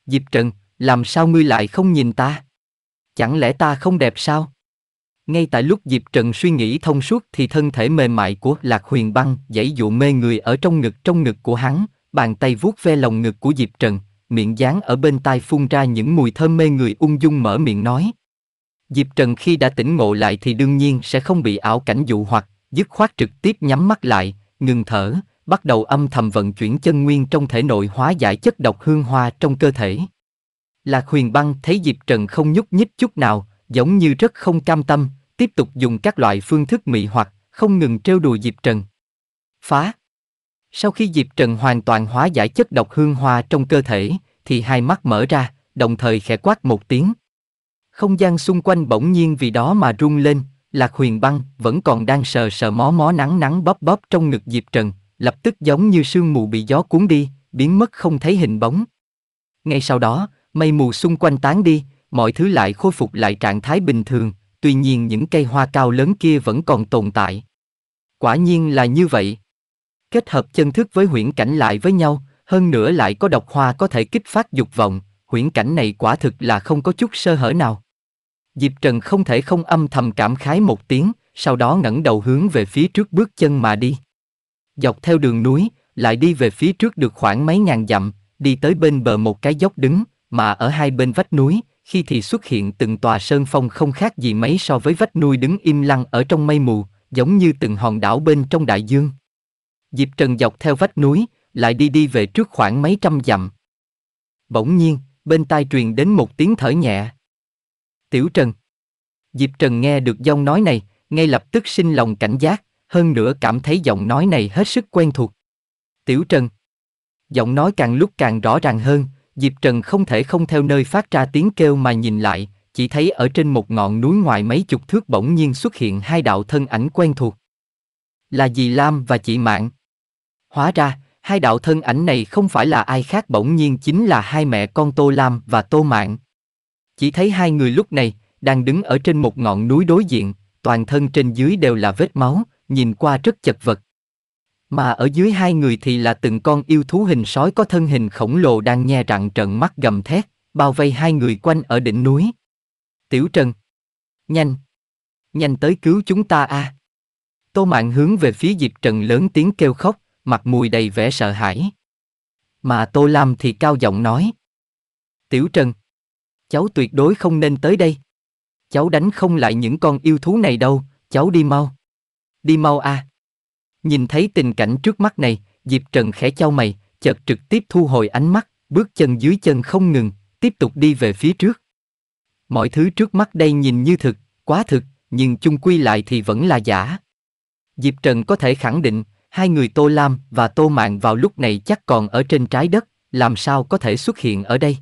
Diệp Trần, làm sao ngươi lại không nhìn ta? Chẳng lẽ ta không đẹp sao? Ngay tại lúc Diệp Trần suy nghĩ thông suốt thì thân thể mềm mại của Lạc Huyền Băng dãy dụ mê người ở trong ngực trong ngực của hắn, bàn tay vuốt ve lồng ngực của Diệp Trần, miệng dán ở bên tai phun ra những mùi thơm mê người ung dung mở miệng nói. Diệp Trần khi đã tỉnh ngộ lại thì đương nhiên sẽ không bị ảo cảnh dụ hoặc, dứt khoát trực tiếp nhắm mắt lại, ngừng thở, bắt đầu âm thầm vận chuyển chân nguyên trong thể nội hóa giải chất độc hương hoa trong cơ thể. Lạc Huyền Băng thấy Diệp Trần không nhúc nhích chút nào, giống như rất không cam tâm, tiếp tục dùng các loại phương thức mị hoặc, không ngừng trêu đùa Diệp Trần. Phá! Sau khi Diệp Trần hoàn toàn hóa giải chất độc hương hoa trong cơ thể, thì hai mắt mở ra, đồng thời khẽ quát một tiếng. Không gian xung quanh bỗng nhiên vì đó mà rung lên, Lạc Huyền Băng vẫn còn đang sờ sờ mó mó nắng nắng bóp bóp trong ngực Diệp Trần, lập tức giống như sương mù bị gió cuốn đi, biến mất không thấy hình bóng. Ngay sau đó, mây mù xung quanh tán đi, mọi thứ lại khôi phục lại trạng thái bình thường, tuy nhiên những cây hoa cao lớn kia vẫn còn tồn tại. Quả nhiên là như vậy. Kết hợp chân thức với huyễn cảnh lại với nhau, hơn nữa lại có độc hoa có thể kích phát dục vọng, huyễn cảnh này quả thực là không có chút sơ hở nào. Diệp Trần không thể không âm thầm cảm khái một tiếng, sau đó ngẩng đầu hướng về phía trước bước chân mà đi. Dọc theo đường núi, lại đi về phía trước được khoảng mấy ngàn dặm, đi tới bên bờ một cái dốc đứng, mà ở hai bên vách núi, khi thì xuất hiện từng tòa sơn phong không khác gì mấy so với vách núi đứng im lặng ở trong mây mù, giống như từng hòn đảo bên trong đại dương. Diệp Trần dọc theo vách núi, lại đi đi về trước khoảng mấy trăm dặm. Bỗng nhiên, bên tai truyền đến một tiếng thở nhẹ. Tiểu Trần. Diệp Trần nghe được giọng nói này, ngay lập tức sinh lòng cảnh giác, hơn nữa cảm thấy giọng nói này hết sức quen thuộc. Tiểu Trần. Giọng nói càng lúc càng rõ ràng hơn, Diệp Trần không thể không theo nơi phát ra tiếng kêu mà nhìn lại, chỉ thấy ở trên một ngọn núi ngoài mấy chục thước bỗng nhiên xuất hiện hai đạo thân ảnh quen thuộc. Là dì Lam và chị Mạng. Hóa ra, hai đạo thân ảnh này không phải là ai khác bỗng nhiên chính là hai mẹ con Tô Lam và Tô Mạng. Chỉ thấy hai người lúc này, đang đứng ở trên một ngọn núi đối diện, toàn thân trên dưới đều là vết máu, nhìn qua rất chật vật. Mà ở dưới hai người thì là từng con yêu thú hình sói có thân hình khổng lồ đang nhe rặng trận mắt gầm thét, bao vây hai người quanh ở đỉnh núi. Tiểu Trần. Nhanh. Nhanh tới cứu chúng ta a. À. Tô Mạn hướng về phía Diệp Trần lớn tiếng kêu khóc, mặt mùi đầy vẻ sợ hãi. Mà Tô Lam thì cao giọng nói. Tiểu Trần. Cháu tuyệt đối không nên tới đây. Cháu đánh không lại những con yêu thú này đâu, cháu đi mau. Đi mau a. À. Nhìn thấy tình cảnh trước mắt này, Diệp Trần khẽ trao mày, chợt trực tiếp thu hồi ánh mắt, bước chân dưới chân không ngừng, tiếp tục đi về phía trước. Mọi thứ trước mắt đây nhìn như thực, quá thực, nhưng chung quy lại thì vẫn là giả. Diệp Trần có thể khẳng định, hai người Tô Lam và Tô Mạng vào lúc này chắc còn ở trên trái đất, làm sao có thể xuất hiện ở đây.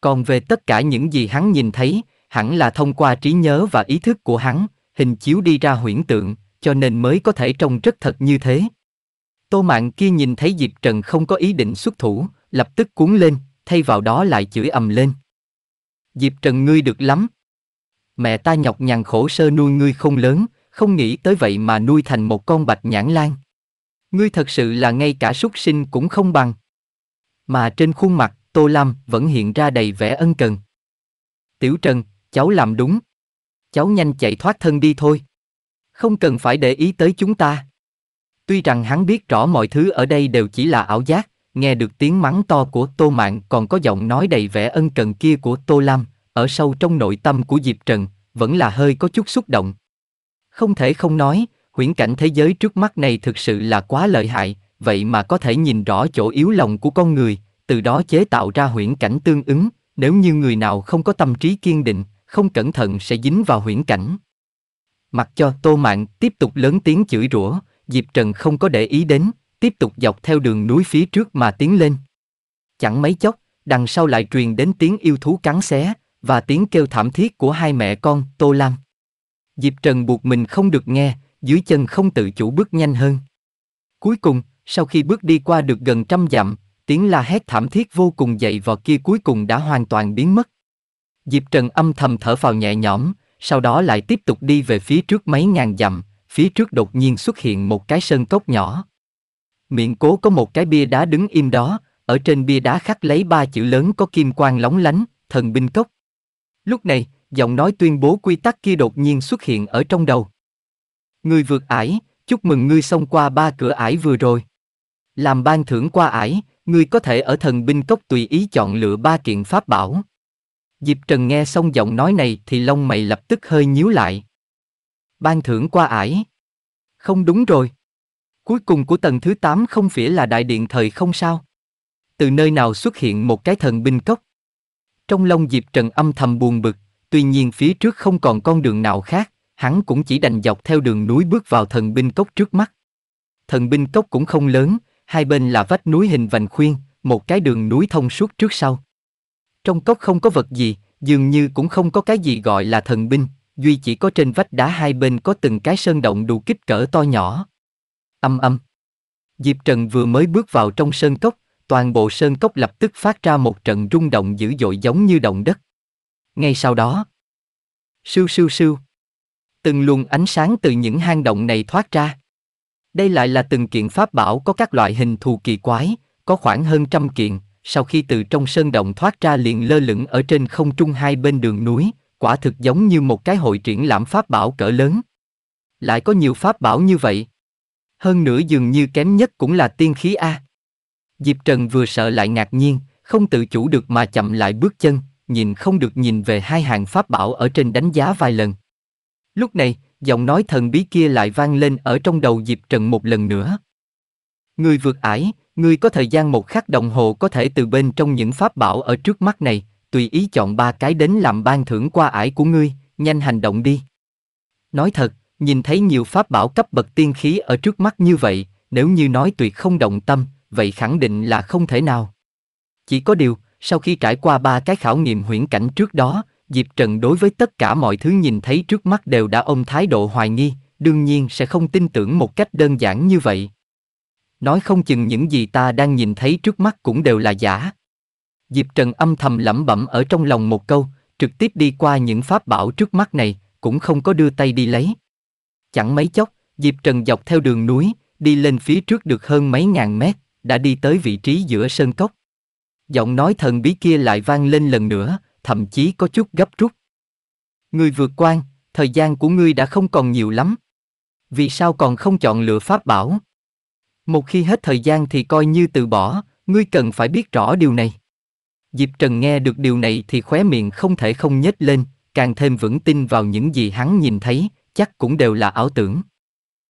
Còn về tất cả những gì hắn nhìn thấy, hẳn là thông qua trí nhớ và ý thức của hắn, hình chiếu đi ra huyễn tượng, cho nên mới có thể trông rất thật như thế. Tô mạng kia nhìn thấy Diệp Trần không có ý định xuất thủ, lập tức cuốn lên, thay vào đó lại chửi ầm lên. Diệp Trần ngươi được lắm. Mẹ ta nhọc nhằn khổ sơ nuôi ngươi không lớn, không nghĩ tới vậy mà nuôi thành một con bạch nhãn lan. Ngươi thật sự là ngay cả súc sinh cũng không bằng. Mà trên khuôn mặt, Tô Lam vẫn hiện ra đầy vẻ ân cần. Tiểu Trần, cháu làm đúng. Cháu nhanh chạy thoát thân đi thôi không cần phải để ý tới chúng ta. Tuy rằng hắn biết rõ mọi thứ ở đây đều chỉ là ảo giác, nghe được tiếng mắng to của Tô mạng còn có giọng nói đầy vẻ ân cần kia của Tô Lam, ở sâu trong nội tâm của Diệp Trần, vẫn là hơi có chút xúc động. Không thể không nói, huyễn cảnh thế giới trước mắt này thực sự là quá lợi hại, vậy mà có thể nhìn rõ chỗ yếu lòng của con người, từ đó chế tạo ra huyễn cảnh tương ứng, nếu như người nào không có tâm trí kiên định, không cẩn thận sẽ dính vào huyễn cảnh. Mặc cho Tô Mạn tiếp tục lớn tiếng chửi rủa, Diệp Trần không có để ý đến, tiếp tục dọc theo đường núi phía trước mà tiến lên. Chẳng mấy chốc, đằng sau lại truyền đến tiếng yêu thú cắn xé, và tiếng kêu thảm thiết của hai mẹ con, Tô Lam. Diệp Trần buộc mình không được nghe, dưới chân không tự chủ bước nhanh hơn. Cuối cùng, sau khi bước đi qua được gần trăm dặm, tiếng la hét thảm thiết vô cùng dậy vào kia cuối cùng đã hoàn toàn biến mất. Diệp Trần âm thầm thở phào nhẹ nhõm, sau đó lại tiếp tục đi về phía trước mấy ngàn dặm, phía trước đột nhiên xuất hiện một cái sơn cốc nhỏ. Miệng cố có một cái bia đá đứng im đó, ở trên bia đá khắc lấy ba chữ lớn có kim quang lóng lánh, thần binh cốc. Lúc này, giọng nói tuyên bố quy tắc kia đột nhiên xuất hiện ở trong đầu. Ngươi vượt ải, chúc mừng ngươi xông qua ba cửa ải vừa rồi. Làm ban thưởng qua ải, ngươi có thể ở thần binh cốc tùy ý chọn lựa ba kiện pháp bảo. Diệp Trần nghe xong giọng nói này thì lông mày lập tức hơi nhíu lại. Ban thưởng qua ải. Không đúng rồi. Cuối cùng của tầng thứ 8 không phải là đại điện thời không sao. Từ nơi nào xuất hiện một cái thần binh cốc. Trong lông Diệp Trần âm thầm buồn bực, tuy nhiên phía trước không còn con đường nào khác, hắn cũng chỉ đành dọc theo đường núi bước vào thần binh cốc trước mắt. Thần binh cốc cũng không lớn, hai bên là vách núi hình vành khuyên, một cái đường núi thông suốt trước sau. Trong cốc không có vật gì, dường như cũng không có cái gì gọi là thần binh, duy chỉ có trên vách đá hai bên có từng cái sơn động đủ kích cỡ to nhỏ. Âm âm. Diệp Trần vừa mới bước vào trong sơn cốc, toàn bộ sơn cốc lập tức phát ra một trận rung động dữ dội giống như động đất. Ngay sau đó, sưu sưu sưu, từng luồng ánh sáng từ những hang động này thoát ra. Đây lại là từng kiện pháp bảo có các loại hình thù kỳ quái, có khoảng hơn trăm kiện, sau khi từ trong sơn động thoát ra liền lơ lửng ở trên không trung hai bên đường núi, quả thực giống như một cái hội triển lãm pháp bảo cỡ lớn. Lại có nhiều pháp bảo như vậy. Hơn nữa dường như kém nhất cũng là tiên khí A. Diệp Trần vừa sợ lại ngạc nhiên, không tự chủ được mà chậm lại bước chân, nhìn không được nhìn về hai hàng pháp bảo ở trên đánh giá vài lần. Lúc này, giọng nói thần bí kia lại vang lên ở trong đầu Diệp Trần một lần nữa. Người vượt ải, người có thời gian một khắc đồng hồ có thể từ bên trong những pháp bảo ở trước mắt này, tùy ý chọn ba cái đến làm ban thưởng qua ải của ngươi, nhanh hành động đi. Nói thật, nhìn thấy nhiều pháp bảo cấp bậc tiên khí ở trước mắt như vậy, nếu như nói tuyệt không động tâm, vậy khẳng định là không thể nào. Chỉ có điều, sau khi trải qua ba cái khảo nghiệm huyễn cảnh trước đó, Diệp Trần đối với tất cả mọi thứ nhìn thấy trước mắt đều đã ôm thái độ hoài nghi, đương nhiên sẽ không tin tưởng một cách đơn giản như vậy nói không chừng những gì ta đang nhìn thấy trước mắt cũng đều là giả. Diệp Trần âm thầm lẩm bẩm ở trong lòng một câu, trực tiếp đi qua những pháp bảo trước mắt này, cũng không có đưa tay đi lấy. Chẳng mấy chốc, Diệp Trần dọc theo đường núi, đi lên phía trước được hơn mấy ngàn mét, đã đi tới vị trí giữa sơn cốc. Giọng nói thần bí kia lại vang lên lần nữa, thậm chí có chút gấp rút. Ngươi vượt quan, thời gian của ngươi đã không còn nhiều lắm. Vì sao còn không chọn lựa pháp bảo? Một khi hết thời gian thì coi như từ bỏ, ngươi cần phải biết rõ điều này. Diệp Trần nghe được điều này thì khóe miệng không thể không nhếch lên, càng thêm vững tin vào những gì hắn nhìn thấy, chắc cũng đều là ảo tưởng.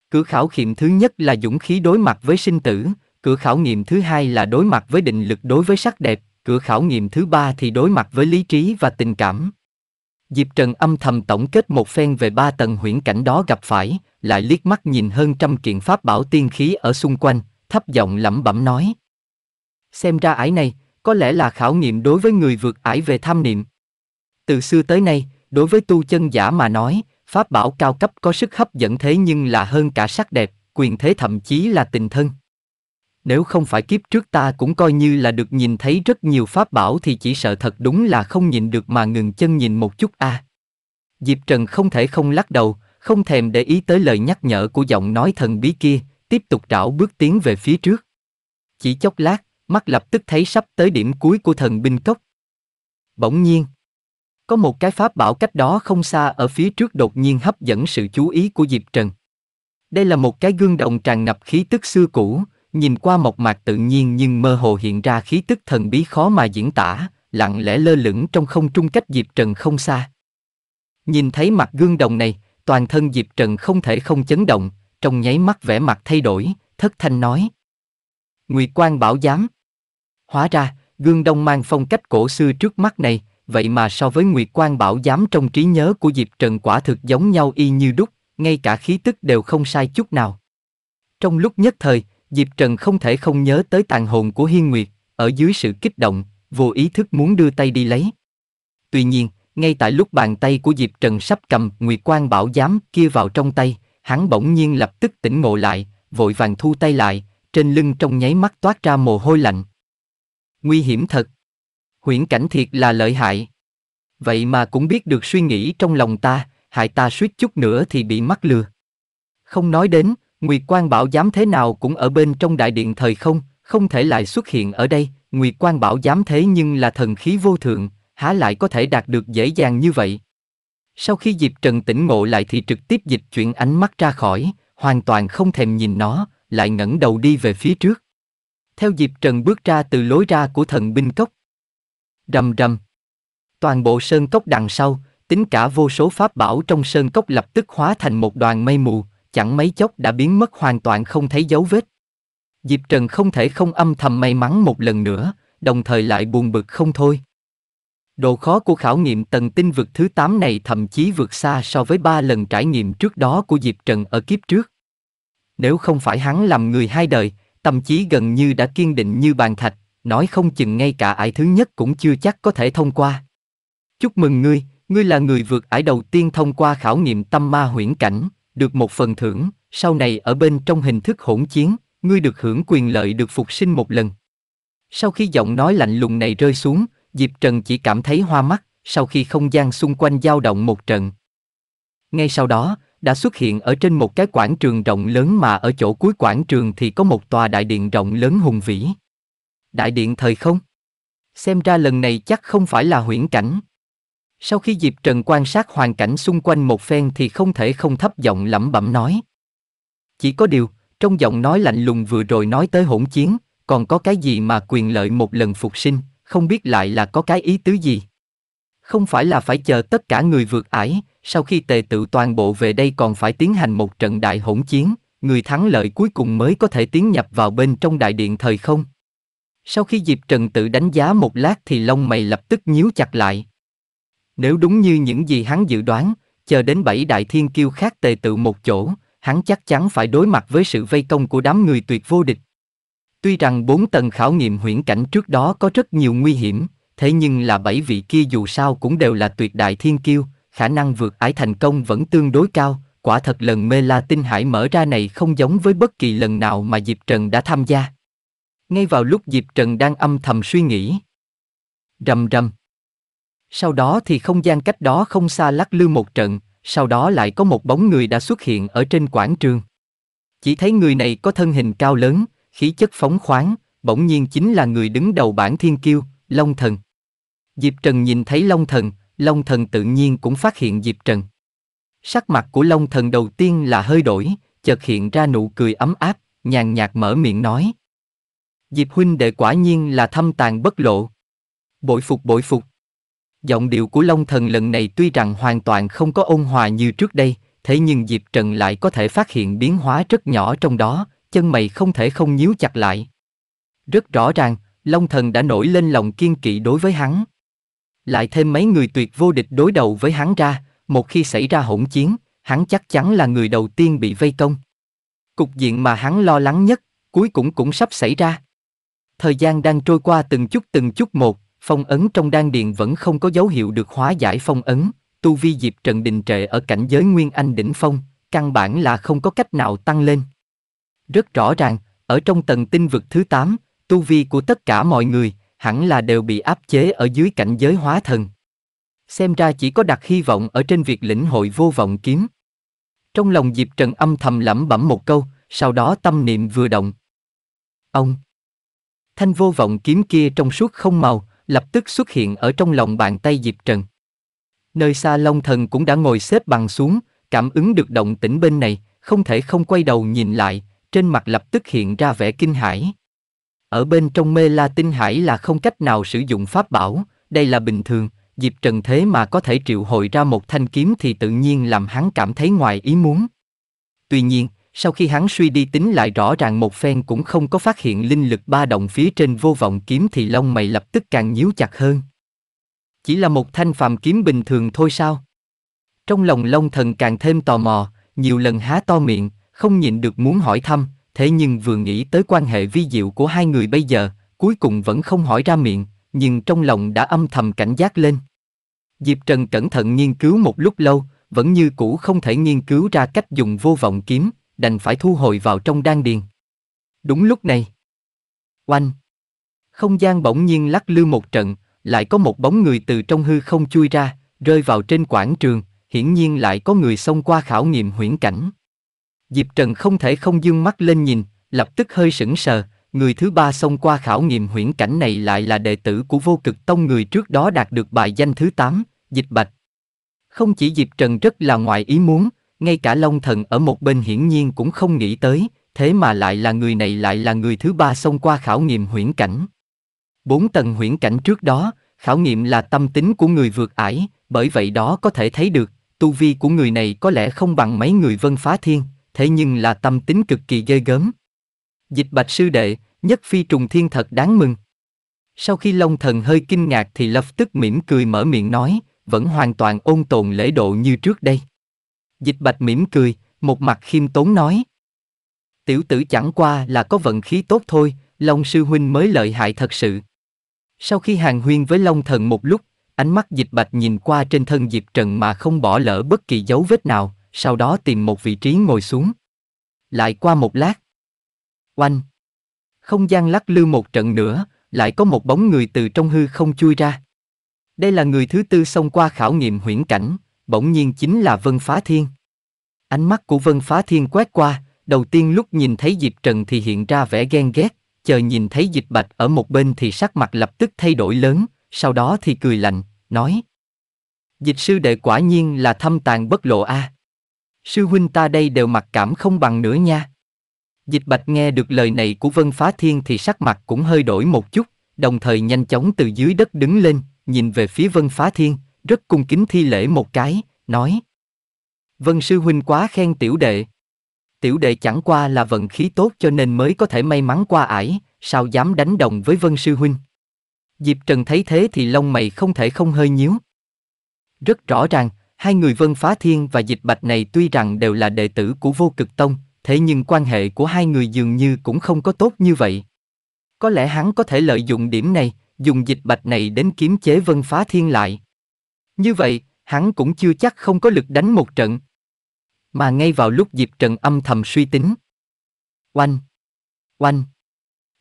Cửa khảo nghiệm thứ nhất là dũng khí đối mặt với sinh tử, cửa khảo nghiệm thứ hai là đối mặt với định lực đối với sắc đẹp, cửa khảo nghiệm thứ ba thì đối mặt với lý trí và tình cảm. Diệp Trần âm thầm tổng kết một phen về ba tầng huyễn cảnh đó gặp phải, lại liếc mắt nhìn hơn trăm kiện pháp bảo tiên khí ở xung quanh, thấp giọng lẩm bẩm nói. Xem ra ải này, có lẽ là khảo nghiệm đối với người vượt ải về tham niệm. Từ xưa tới nay, đối với tu chân giả mà nói, pháp bảo cao cấp có sức hấp dẫn thế nhưng là hơn cả sắc đẹp, quyền thế thậm chí là tình thân nếu không phải kiếp trước ta cũng coi như là được nhìn thấy rất nhiều pháp bảo thì chỉ sợ thật đúng là không nhìn được mà ngừng chân nhìn một chút a. À. Diệp Trần không thể không lắc đầu, không thèm để ý tới lời nhắc nhở của giọng nói thần bí kia, tiếp tục rảo bước tiến về phía trước. Chỉ chốc lát, mắt lập tức thấy sắp tới điểm cuối của thần binh cốc. Bỗng nhiên, có một cái pháp bảo cách đó không xa ở phía trước đột nhiên hấp dẫn sự chú ý của Diệp Trần. Đây là một cái gương đồng tràn ngập khí tức xưa cũ, nhìn qua mộc mạc tự nhiên nhưng mơ hồ hiện ra khí tức thần bí khó mà diễn tả, lặng lẽ lơ lửng trong không trung cách Diệp Trần không xa. Nhìn thấy mặt gương đồng này, toàn thân Diệp Trần không thể không chấn động, trong nháy mắt vẻ mặt thay đổi, thất thanh nói. Ngụy Quan bảo giám. Hóa ra, gương đồng mang phong cách cổ xưa trước mắt này, vậy mà so với Nguyệt Quan bảo giám trong trí nhớ của Diệp Trần quả thực giống nhau y như đúc, ngay cả khí tức đều không sai chút nào. Trong lúc nhất thời, Diệp Trần không thể không nhớ tới tàn hồn của Hiên Nguyệt, ở dưới sự kích động, vô ý thức muốn đưa tay đi lấy. Tuy nhiên, ngay tại lúc bàn tay của Diệp Trần sắp cầm Nguyệt Quang Bảo Giám kia vào trong tay, hắn bỗng nhiên lập tức tỉnh ngộ lại, vội vàng thu tay lại, trên lưng trong nháy mắt toát ra mồ hôi lạnh. Nguy hiểm thật. Huyễn cảnh thiệt là lợi hại. Vậy mà cũng biết được suy nghĩ trong lòng ta, hại ta suýt chút nữa thì bị mắc lừa. Không nói đến, Nguyệt Quang Bảo Giám thế nào cũng ở bên trong đại điện thời không, không thể lại xuất hiện ở đây, Nguyệt Quang Bảo Giám thế nhưng là thần khí vô thượng, há lại có thể đạt được dễ dàng như vậy. Sau khi Diệp Trần tỉnh ngộ lại thì trực tiếp dịch chuyển ánh mắt ra khỏi, hoàn toàn không thèm nhìn nó, lại ngẩng đầu đi về phía trước. Theo Diệp Trần bước ra từ lối ra của thần binh cốc. Rầm rầm. Toàn bộ sơn cốc đằng sau, tính cả vô số pháp bảo trong sơn cốc lập tức hóa thành một đoàn mây mù, chẳng mấy chốc đã biến mất hoàn toàn không thấy dấu vết. Diệp Trần không thể không âm thầm may mắn một lần nữa, đồng thời lại buồn bực không thôi. Độ khó của khảo nghiệm tầng tinh vực thứ 8 này thậm chí vượt xa so với ba lần trải nghiệm trước đó của Diệp Trần ở kiếp trước. Nếu không phải hắn làm người hai đời, tâm trí gần như đã kiên định như bàn thạch, nói không chừng ngay cả ải thứ nhất cũng chưa chắc có thể thông qua. Chúc mừng ngươi, ngươi là người vượt ải đầu tiên thông qua khảo nghiệm tâm ma huyễn cảnh được một phần thưởng, sau này ở bên trong hình thức hỗn chiến, ngươi được hưởng quyền lợi được phục sinh một lần. Sau khi giọng nói lạnh lùng này rơi xuống, Diệp Trần chỉ cảm thấy hoa mắt, sau khi không gian xung quanh dao động một trận. Ngay sau đó, đã xuất hiện ở trên một cái quảng trường rộng lớn mà ở chỗ cuối quảng trường thì có một tòa đại điện rộng lớn hùng vĩ. Đại điện thời không? Xem ra lần này chắc không phải là huyễn cảnh. Sau khi Diệp Trần quan sát hoàn cảnh xung quanh một phen thì không thể không thấp giọng lẩm bẩm nói. Chỉ có điều, trong giọng nói lạnh lùng vừa rồi nói tới hỗn chiến, còn có cái gì mà quyền lợi một lần phục sinh, không biết lại là có cái ý tứ gì. Không phải là phải chờ tất cả người vượt ải, sau khi tề tự toàn bộ về đây còn phải tiến hành một trận đại hỗn chiến, người thắng lợi cuối cùng mới có thể tiến nhập vào bên trong đại điện thời không. Sau khi Diệp Trần tự đánh giá một lát thì lông mày lập tức nhíu chặt lại, nếu đúng như những gì hắn dự đoán, chờ đến bảy đại thiên kiêu khác tề tự một chỗ, hắn chắc chắn phải đối mặt với sự vây công của đám người tuyệt vô địch. Tuy rằng bốn tầng khảo nghiệm huyễn cảnh trước đó có rất nhiều nguy hiểm, thế nhưng là bảy vị kia dù sao cũng đều là tuyệt đại thiên kiêu, khả năng vượt ải thành công vẫn tương đối cao, quả thật lần mê la tinh hải mở ra này không giống với bất kỳ lần nào mà Diệp Trần đã tham gia. Ngay vào lúc Diệp Trần đang âm thầm suy nghĩ. Rầm rầm. Sau đó thì không gian cách đó không xa lắc lư một trận, sau đó lại có một bóng người đã xuất hiện ở trên quảng trường. Chỉ thấy người này có thân hình cao lớn, khí chất phóng khoáng, bỗng nhiên chính là người đứng đầu bản thiên kiêu, Long Thần. Diệp Trần nhìn thấy Long Thần, Long Thần tự nhiên cũng phát hiện Diệp Trần. Sắc mặt của Long Thần đầu tiên là hơi đổi, chợt hiện ra nụ cười ấm áp, nhàn nhạt mở miệng nói. Diệp huynh đệ quả nhiên là thâm tàn bất lộ. Bội phục bội phục. Giọng điệu của Long Thần lần này tuy rằng hoàn toàn không có ôn hòa như trước đây, thế nhưng Diệp Trần lại có thể phát hiện biến hóa rất nhỏ trong đó, chân mày không thể không nhíu chặt lại. Rất rõ ràng, Long Thần đã nổi lên lòng kiên kỵ đối với hắn. Lại thêm mấy người tuyệt vô địch đối đầu với hắn ra, một khi xảy ra hỗn chiến, hắn chắc chắn là người đầu tiên bị vây công. Cục diện mà hắn lo lắng nhất, cuối cùng cũng sắp xảy ra. Thời gian đang trôi qua từng chút từng chút một, Phong ấn trong đan điền vẫn không có dấu hiệu được hóa giải phong ấn, tu vi Diệp Trần đình trệ ở cảnh giới Nguyên Anh đỉnh phong, căn bản là không có cách nào tăng lên. Rất rõ ràng, ở trong tầng tinh vực thứ 8, tu vi của tất cả mọi người hẳn là đều bị áp chế ở dưới cảnh giới hóa thần. Xem ra chỉ có đặt hy vọng ở trên việc lĩnh hội vô vọng kiếm. Trong lòng Diệp Trần âm thầm lẩm bẩm một câu, sau đó tâm niệm vừa động. Ông! Thanh vô vọng kiếm kia trong suốt không màu, lập tức xuất hiện ở trong lòng bàn tay Diệp Trần. Nơi xa Long Thần cũng đã ngồi xếp bằng xuống, cảm ứng được động tĩnh bên này, không thể không quay đầu nhìn lại, trên mặt lập tức hiện ra vẻ kinh hãi. Ở bên trong mê la tinh hải là không cách nào sử dụng pháp bảo, đây là bình thường, Diệp Trần thế mà có thể triệu hồi ra một thanh kiếm thì tự nhiên làm hắn cảm thấy ngoài ý muốn. Tuy nhiên, sau khi hắn suy đi tính lại rõ ràng một phen cũng không có phát hiện linh lực ba động phía trên vô vọng kiếm thì lông mày lập tức càng nhíu chặt hơn. Chỉ là một thanh phàm kiếm bình thường thôi sao? Trong lòng long thần càng thêm tò mò, nhiều lần há to miệng, không nhịn được muốn hỏi thăm, thế nhưng vừa nghĩ tới quan hệ vi diệu của hai người bây giờ, cuối cùng vẫn không hỏi ra miệng, nhưng trong lòng đã âm thầm cảnh giác lên. Diệp Trần cẩn thận nghiên cứu một lúc lâu, vẫn như cũ không thể nghiên cứu ra cách dùng vô vọng kiếm, đành phải thu hồi vào trong đan điền. Đúng lúc này. Oanh. Không gian bỗng nhiên lắc lư một trận, lại có một bóng người từ trong hư không chui ra, rơi vào trên quảng trường, hiển nhiên lại có người xông qua khảo nghiệm huyễn cảnh. Diệp Trần không thể không dương mắt lên nhìn, lập tức hơi sững sờ, người thứ ba xông qua khảo nghiệm huyễn cảnh này lại là đệ tử của vô cực tông người trước đó đạt được bài danh thứ 8, Dịch Bạch. Không chỉ Diệp Trần rất là ngoại ý muốn, ngay cả Long Thần ở một bên hiển nhiên cũng không nghĩ tới, thế mà lại là người này lại là người thứ ba xông qua khảo nghiệm huyễn cảnh. Bốn tầng huyễn cảnh trước đó, khảo nghiệm là tâm tính của người vượt ải, bởi vậy đó có thể thấy được, tu vi của người này có lẽ không bằng mấy người vân phá thiên, thế nhưng là tâm tính cực kỳ ghê gớm. Dịch bạch sư đệ, nhất phi trùng thiên thật đáng mừng. Sau khi Long Thần hơi kinh ngạc thì lập tức mỉm cười mở miệng nói, vẫn hoàn toàn ôn tồn lễ độ như trước đây. Dịch bạch mỉm cười, một mặt khiêm tốn nói. Tiểu tử chẳng qua là có vận khí tốt thôi, Long sư huynh mới lợi hại thật sự. Sau khi hàng huyên với Long thần một lúc, ánh mắt dịch bạch nhìn qua trên thân Diệp Trần mà không bỏ lỡ bất kỳ dấu vết nào, sau đó tìm một vị trí ngồi xuống. Lại qua một lát. Oanh! Không gian lắc lư một trận nữa, lại có một bóng người từ trong hư không chui ra. Đây là người thứ tư xông qua khảo nghiệm huyễn cảnh, bỗng nhiên chính là Vân Phá Thiên. Ánh mắt của Vân Phá Thiên quét qua, đầu tiên lúc nhìn thấy Diệp Trần thì hiện ra vẻ ghen ghét, chờ nhìn thấy Dịch Bạch ở một bên thì sắc mặt lập tức thay đổi lớn, sau đó thì cười lạnh, nói. Dịch sư đệ quả nhiên là thâm tàn bất lộ a. Sư huynh ta đây đều mặc cảm không bằng nữa nha. Dịch Bạch nghe được lời này của Vân Phá Thiên thì sắc mặt cũng hơi đổi một chút, đồng thời nhanh chóng từ dưới đất đứng lên, nhìn về phía Vân Phá Thiên, rất cung kính thi lễ một cái, nói. Vân sư huynh quá khen tiểu đệ. Tiểu đệ chẳng qua là vận khí tốt cho nên mới có thể may mắn qua ải, sao dám đánh đồng với vân sư huynh. Diệp Trần thấy thế thì lông mày không thể không hơi nhíu. Rất rõ ràng, hai người Vân Phá Thiên và Dịch Bạch này tuy rằng đều là đệ tử của Vô Cực Tông, thế nhưng quan hệ của hai người dường như cũng không có tốt như vậy. Có lẽ hắn có thể lợi dụng điểm này, dùng Dịch Bạch này đến kiếm chế Vân Phá Thiên lại. Như vậy, hắn cũng chưa chắc không có lực đánh một trận. Mà ngay vào lúc Diệp Trần âm thầm suy tính. Oanh! Oanh!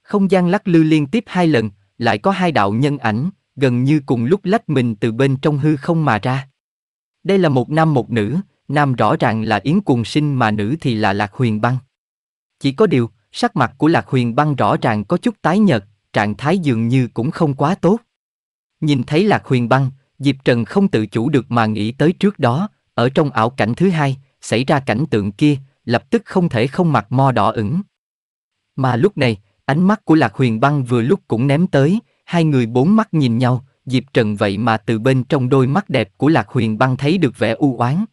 Không gian lắc lư liên tiếp hai lần, lại có hai đạo nhân ảnh, gần như cùng lúc lách mình từ bên trong hư không mà ra. Đây là một nam một nữ, nam rõ ràng là Yến Cuồng Sinh mà nữ thì là Lạc Huyền Băng. Chỉ có điều, sắc mặt của Lạc Huyền Băng rõ ràng có chút tái nhợt, trạng thái dường như cũng không quá tốt. Nhìn thấy Lạc Huyền Băng, Diệp Trần không tự chủ được mà nghĩ tới trước đó, ở trong ảo cảnh thứ hai, xảy ra cảnh tượng kia, lập tức không thể không mặt mo đỏ ửng. Mà lúc này, ánh mắt của Lạc Huyền Băng vừa lúc cũng ném tới, hai người bốn mắt nhìn nhau, Diệp Trần vậy mà từ bên trong đôi mắt đẹp của Lạc Huyền Băng thấy được vẻ u oán.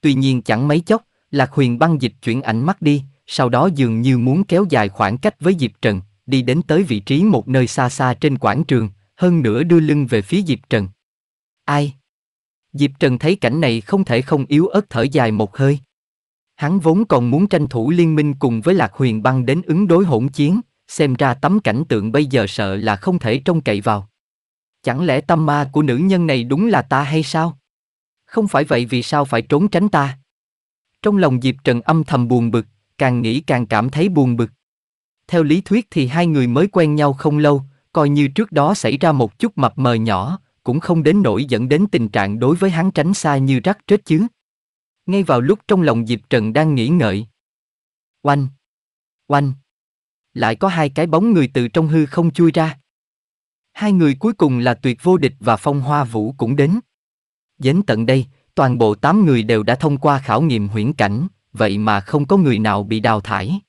Tuy nhiên chẳng mấy chốc, Lạc Huyền Băng dịch chuyển ánh mắt đi, sau đó dường như muốn kéo dài khoảng cách với Diệp Trần, đi đến tới vị trí một nơi xa xa trên quảng trường, hơn nữa đưa lưng về phía Diệp Trần. Ai? Diệp Trần thấy cảnh này không thể không yếu ớt thở dài một hơi. Hắn vốn còn muốn tranh thủ liên minh cùng với Lạc Huyền băng đến ứng đối hỗn chiến, xem ra tấm cảnh tượng bây giờ sợ là không thể trông cậy vào. Chẳng lẽ tâm ma của nữ nhân này đúng là ta hay sao? Không phải vậy vì sao phải trốn tránh ta? Trong lòng Diệp Trần âm thầm buồn bực, càng nghĩ càng cảm thấy buồn bực. Theo lý thuyết thì hai người mới quen nhau không lâu, coi như trước đó xảy ra một chút mập mờ nhỏ, cũng không đến nỗi dẫn đến tình trạng đối với hắn tránh xa như rắc rết chứ. Ngay vào lúc trong lòng Diệp Trần đang nghĩ ngợi. Oanh! Oanh! Lại có hai cái bóng người từ trong hư không chui ra. Hai người cuối cùng là tuyệt vô địch và phong hoa vũ cũng đến. Đến tận đây, toàn bộ tám người đều đã thông qua khảo nghiệm huyễn cảnh, vậy mà không có người nào bị đào thải.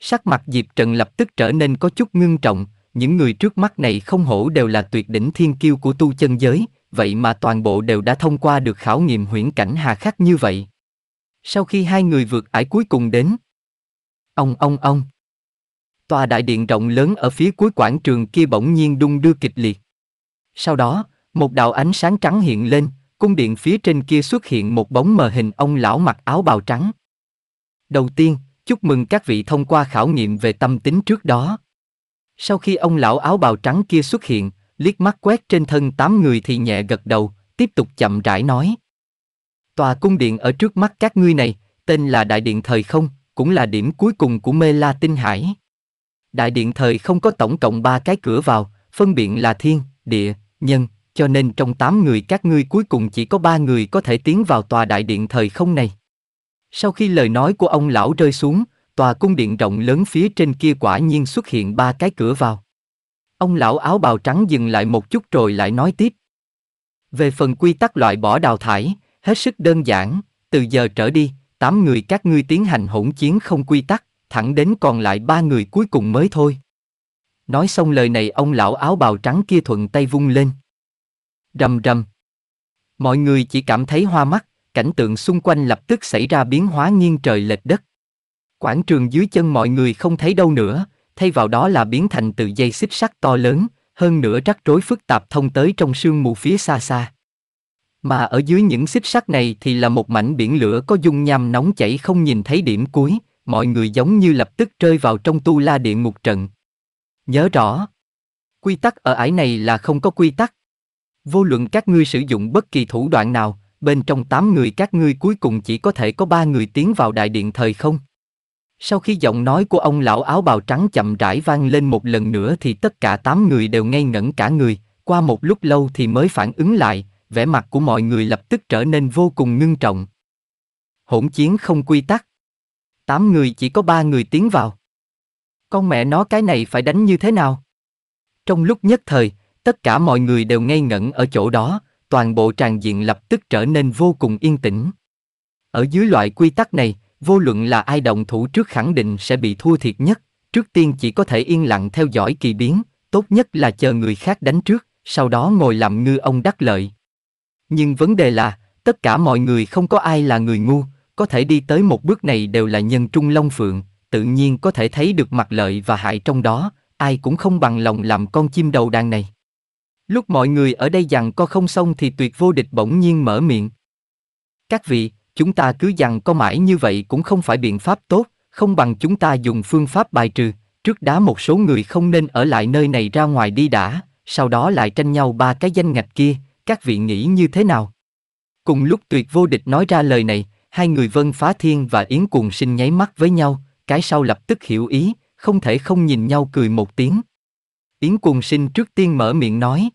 Sắc mặt Diệp Trần lập tức trở nên có chút ngưng trọng, những người trước mắt này không hổ đều là tuyệt đỉnh thiên kiêu của tu chân giới, vậy mà toàn bộ đều đã thông qua được khảo nghiệm huyễn cảnh hà khắc như vậy. Sau khi hai người vượt ải cuối cùng đến, ông ông ông, tòa đại điện rộng lớn ở phía cuối quảng trường kia bỗng nhiên đung đưa kịch liệt. Sau đó, một đạo ánh sáng trắng hiện lên, cung điện phía trên kia xuất hiện một bóng mờ hình ông lão mặc áo bào trắng. Đầu tiên, chúc mừng các vị thông qua khảo nghiệm về tâm tính trước đó. Sau khi ông lão áo bào trắng kia xuất hiện, liếc mắt quét trên thân tám người thì nhẹ gật đầu, tiếp tục chậm rãi nói. Tòa cung điện ở trước mắt các ngươi này, tên là Đại Điện Thời Không, cũng là điểm cuối cùng của Mê La Tinh Hải. Đại Điện Thời Không có tổng cộng ba cái cửa vào, phân biện là thiên, địa, nhân, cho nên trong tám người các ngươi cuối cùng chỉ có ba người có thể tiến vào tòa Đại Điện Thời Không này. Sau khi lời nói của ông lão rơi xuống, tòa cung điện rộng lớn phía trên kia quả nhiên xuất hiện ba cái cửa vào. Ông lão áo bào trắng dừng lại một chút rồi lại nói tiếp. Về phần quy tắc loại bỏ đào thải, hết sức đơn giản, từ giờ trở đi, tám người các ngươi tiến hành hỗn chiến không quy tắc, thẳng đến còn lại ba người cuối cùng mới thôi. Nói xong lời này ông lão áo bào trắng kia thuận tay vung lên. Rầm rầm. Mọi người chỉ cảm thấy hoa mắt, cảnh tượng xung quanh lập tức xảy ra biến hóa nghiêng trời lệch đất. Quảng trường dưới chân mọi người không thấy đâu nữa, thay vào đó là biến thành từ dây xích sắt to lớn, hơn nữa rắc rối phức tạp thông tới trong sương mù phía xa xa. Mà ở dưới những xích sắt này thì là một mảnh biển lửa có dung nham nóng chảy không nhìn thấy điểm cuối, mọi người giống như lập tức rơi vào trong tu la địa ngục trận. Nhớ rõ, quy tắc ở ải này là không có quy tắc. Vô luận các ngươi sử dụng bất kỳ thủ đoạn nào, bên trong tám người các ngươi cuối cùng chỉ có thể có ba người tiến vào đại điện thời không. Sau khi giọng nói của ông lão áo bào trắng chậm rãi vang lên một lần nữa thì tất cả tám người đều ngây ngẩn cả người, qua một lúc lâu thì mới phản ứng lại, vẻ mặt của mọi người lập tức trở nên vô cùng ngưng trọng. Hỗn chiến không quy tắc. Tám người chỉ có ba người tiến vào. Con mẹ nó cái này phải đánh như thế nào? Trong lúc nhất thời, tất cả mọi người đều ngây ngẩn ở chỗ đó, toàn bộ tràn diện lập tức trở nên vô cùng yên tĩnh. Ở dưới loại quy tắc này, Vô luận là ai đồng thủ trước khẳng định sẽ bị thua thiệt nhất, trước tiên chỉ có thể yên lặng theo dõi kỳ biến, tốt nhất là chờ người khác đánh trước, sau đó ngồi làm ngư ông đắc lợi. Nhưng vấn đề là, tất cả mọi người không có ai là người ngu, có thể đi tới một bước này đều là nhân trung long phượng, tự nhiên có thể thấy được mặt lợi và hại trong đó, ai cũng không bằng lòng làm con chim đầu đàn này. Lúc mọi người ở đây dằn co không xong thì tuyệt vô địch bỗng nhiên mở miệng. Các vị, chúng ta cứ dằn có mãi như vậy cũng không phải biện pháp tốt, không bằng chúng ta dùng phương pháp bài trừ, trước đá một số người không nên ở lại nơi này ra ngoài đi đã, sau đó lại tranh nhau ba cái danh ngạch kia, các vị nghĩ như thế nào? Cùng lúc tuyệt vô địch nói ra lời này, hai người Vân Phá Thiên và Yến Cuồng Sinh nháy mắt với nhau, cái sau lập tức hiểu ý, không thể không nhìn nhau cười một tiếng. Yến Cuồng Sinh trước tiên mở miệng nói.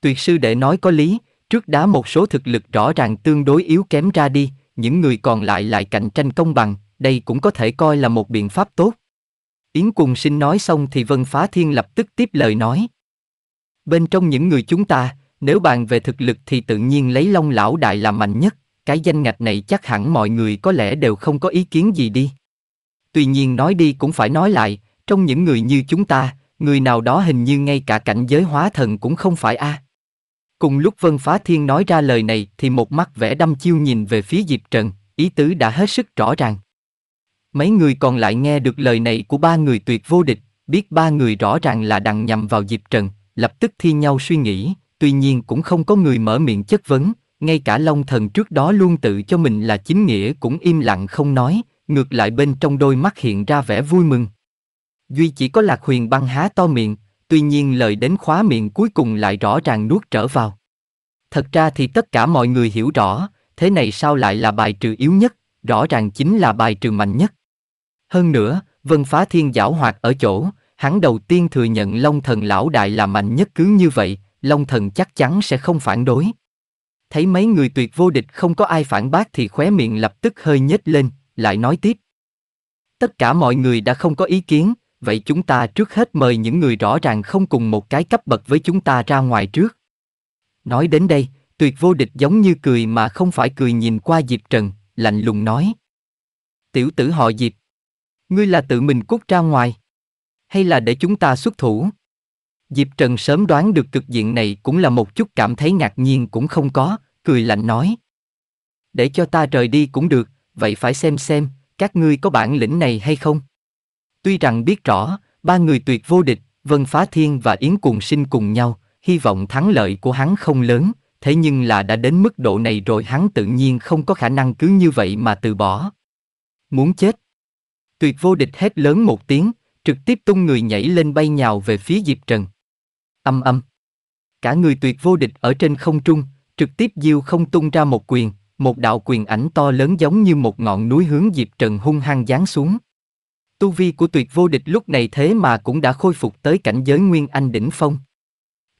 Tuyệt sư đệ nói có lý, Trước đá một số thực lực rõ ràng tương đối yếu kém ra đi, những người còn lại lại cạnh tranh công bằng, đây cũng có thể coi là một biện pháp tốt. Yến Cùng Sinh nói xong thì Vân Phá Thiên lập tức tiếp lời nói. Bên trong những người chúng ta, nếu bàn về thực lực thì tự nhiên lấy Long Lão Đại là mạnh nhất, cái danh ngạch này chắc hẳn mọi người có lẽ đều không có ý kiến gì đi. Tuy nhiên nói đi cũng phải nói lại, trong những người như chúng ta, người nào đó hình như ngay cả cảnh giới hóa thần cũng không phải a. À. Cùng lúc Vân Phá Thiên nói ra lời này thì một mắt vẻ đăm chiêu nhìn về phía Diệp Trần, ý tứ đã hết sức rõ ràng. Mấy người còn lại nghe được lời này của ba người tuyệt vô địch, biết ba người rõ ràng là đằng nhằm vào Diệp Trần, lập tức thi nhau suy nghĩ, tuy nhiên cũng không có người mở miệng chất vấn, ngay cả Long Thần trước đó luôn tự cho mình là chính nghĩa cũng im lặng không nói, ngược lại bên trong đôi mắt hiện ra vẻ vui mừng. Duy chỉ có Lạc Huyền băng há to miệng, tuy nhiên lời đến khóa miệng cuối cùng lại rõ ràng nuốt trở vào. Thật ra thì tất cả mọi người hiểu rõ, thế này sao lại là bài trừ yếu nhất, rõ ràng chính là bài trừ mạnh nhất. Hơn nữa, Vân Phá Thiên giảo hoạt ở chỗ, hắn đầu tiên thừa nhận Long Thần lão đại là mạnh nhất cứ như vậy, Long Thần chắc chắn sẽ không phản đối. Thấy mấy người tuyệt vô địch không có ai phản bác thì khóe miệng lập tức hơi nhếch lên, lại nói tiếp. Tất cả mọi người đã không có ý kiến, vậy chúng ta trước hết mời những người rõ ràng không cùng một cái cấp bậc với chúng ta ra ngoài trước. Nói đến đây, tuyệt vô địch giống như cười mà không phải cười nhìn qua Diệp Trần, lạnh lùng nói. Tiểu tử họ Diệp, ngươi là tự mình cút ra ngoài, hay là để chúng ta xuất thủ? Diệp Trần sớm đoán được cực diện này cũng là một chút cảm thấy ngạc nhiên cũng không có, cười lạnh nói. Để cho ta rời đi cũng được, vậy phải xem xem, các ngươi có bản lĩnh này hay không? Tuy rằng biết rõ, ba người tuyệt vô địch, Vân Phá Thiên và Yến Cùng Sinh cùng nhau, hy vọng thắng lợi của hắn không lớn, thế nhưng là đã đến mức độ này rồi hắn tự nhiên không có khả năng cứ như vậy mà từ bỏ. Muốn chết. Tuyệt vô địch hét lớn một tiếng, trực tiếp tung người nhảy lên bay nhào về phía Diệp Trần. Âm âm. Cả người tuyệt vô địch ở trên không trung, trực tiếp diêu không tung ra một quyền, một đạo quyền ảnh to lớn giống như một ngọn núi hướng Diệp Trần hung hăng giáng xuống tu vi của tuyệt vô địch lúc này thế mà cũng đã khôi phục tới cảnh giới nguyên anh đỉnh phong.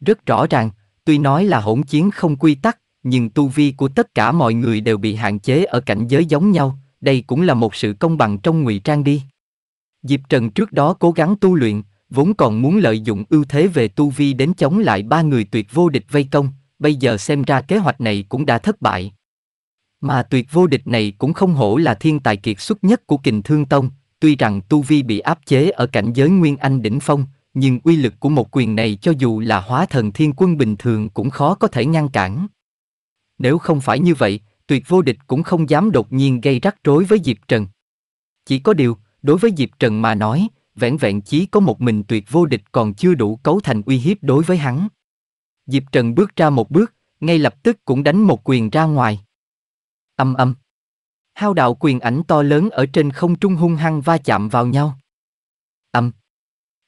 Rất rõ ràng, tuy nói là hỗn chiến không quy tắc, nhưng tu vi của tất cả mọi người đều bị hạn chế ở cảnh giới giống nhau, đây cũng là một sự công bằng trong ngụy trang đi. Diệp Trần trước đó cố gắng tu luyện, vốn còn muốn lợi dụng ưu thế về tu vi đến chống lại ba người tuyệt vô địch vây công, bây giờ xem ra kế hoạch này cũng đã thất bại. Mà tuyệt vô địch này cũng không hổ là thiên tài kiệt xuất nhất của kình thương tông, tuy rằng tu vi bị áp chế ở cảnh giới Nguyên Anh đỉnh phong, nhưng uy lực của một quyền này cho dù là hóa thần thiên quân bình thường cũng khó có thể ngăn cản. Nếu không phải như vậy, tuyệt vô địch cũng không dám đột nhiên gây rắc rối với Diệp Trần. Chỉ có điều, đối với Diệp Trần mà nói, vẻn vẹn chỉ có một mình tuyệt vô địch còn chưa đủ cấu thành uy hiếp đối với hắn. Diệp Trần bước ra một bước, ngay lập tức cũng đánh một quyền ra ngoài. Âm âm hao đạo quyền ảnh to lớn ở trên không trung hung hăng va chạm vào nhau. Âm.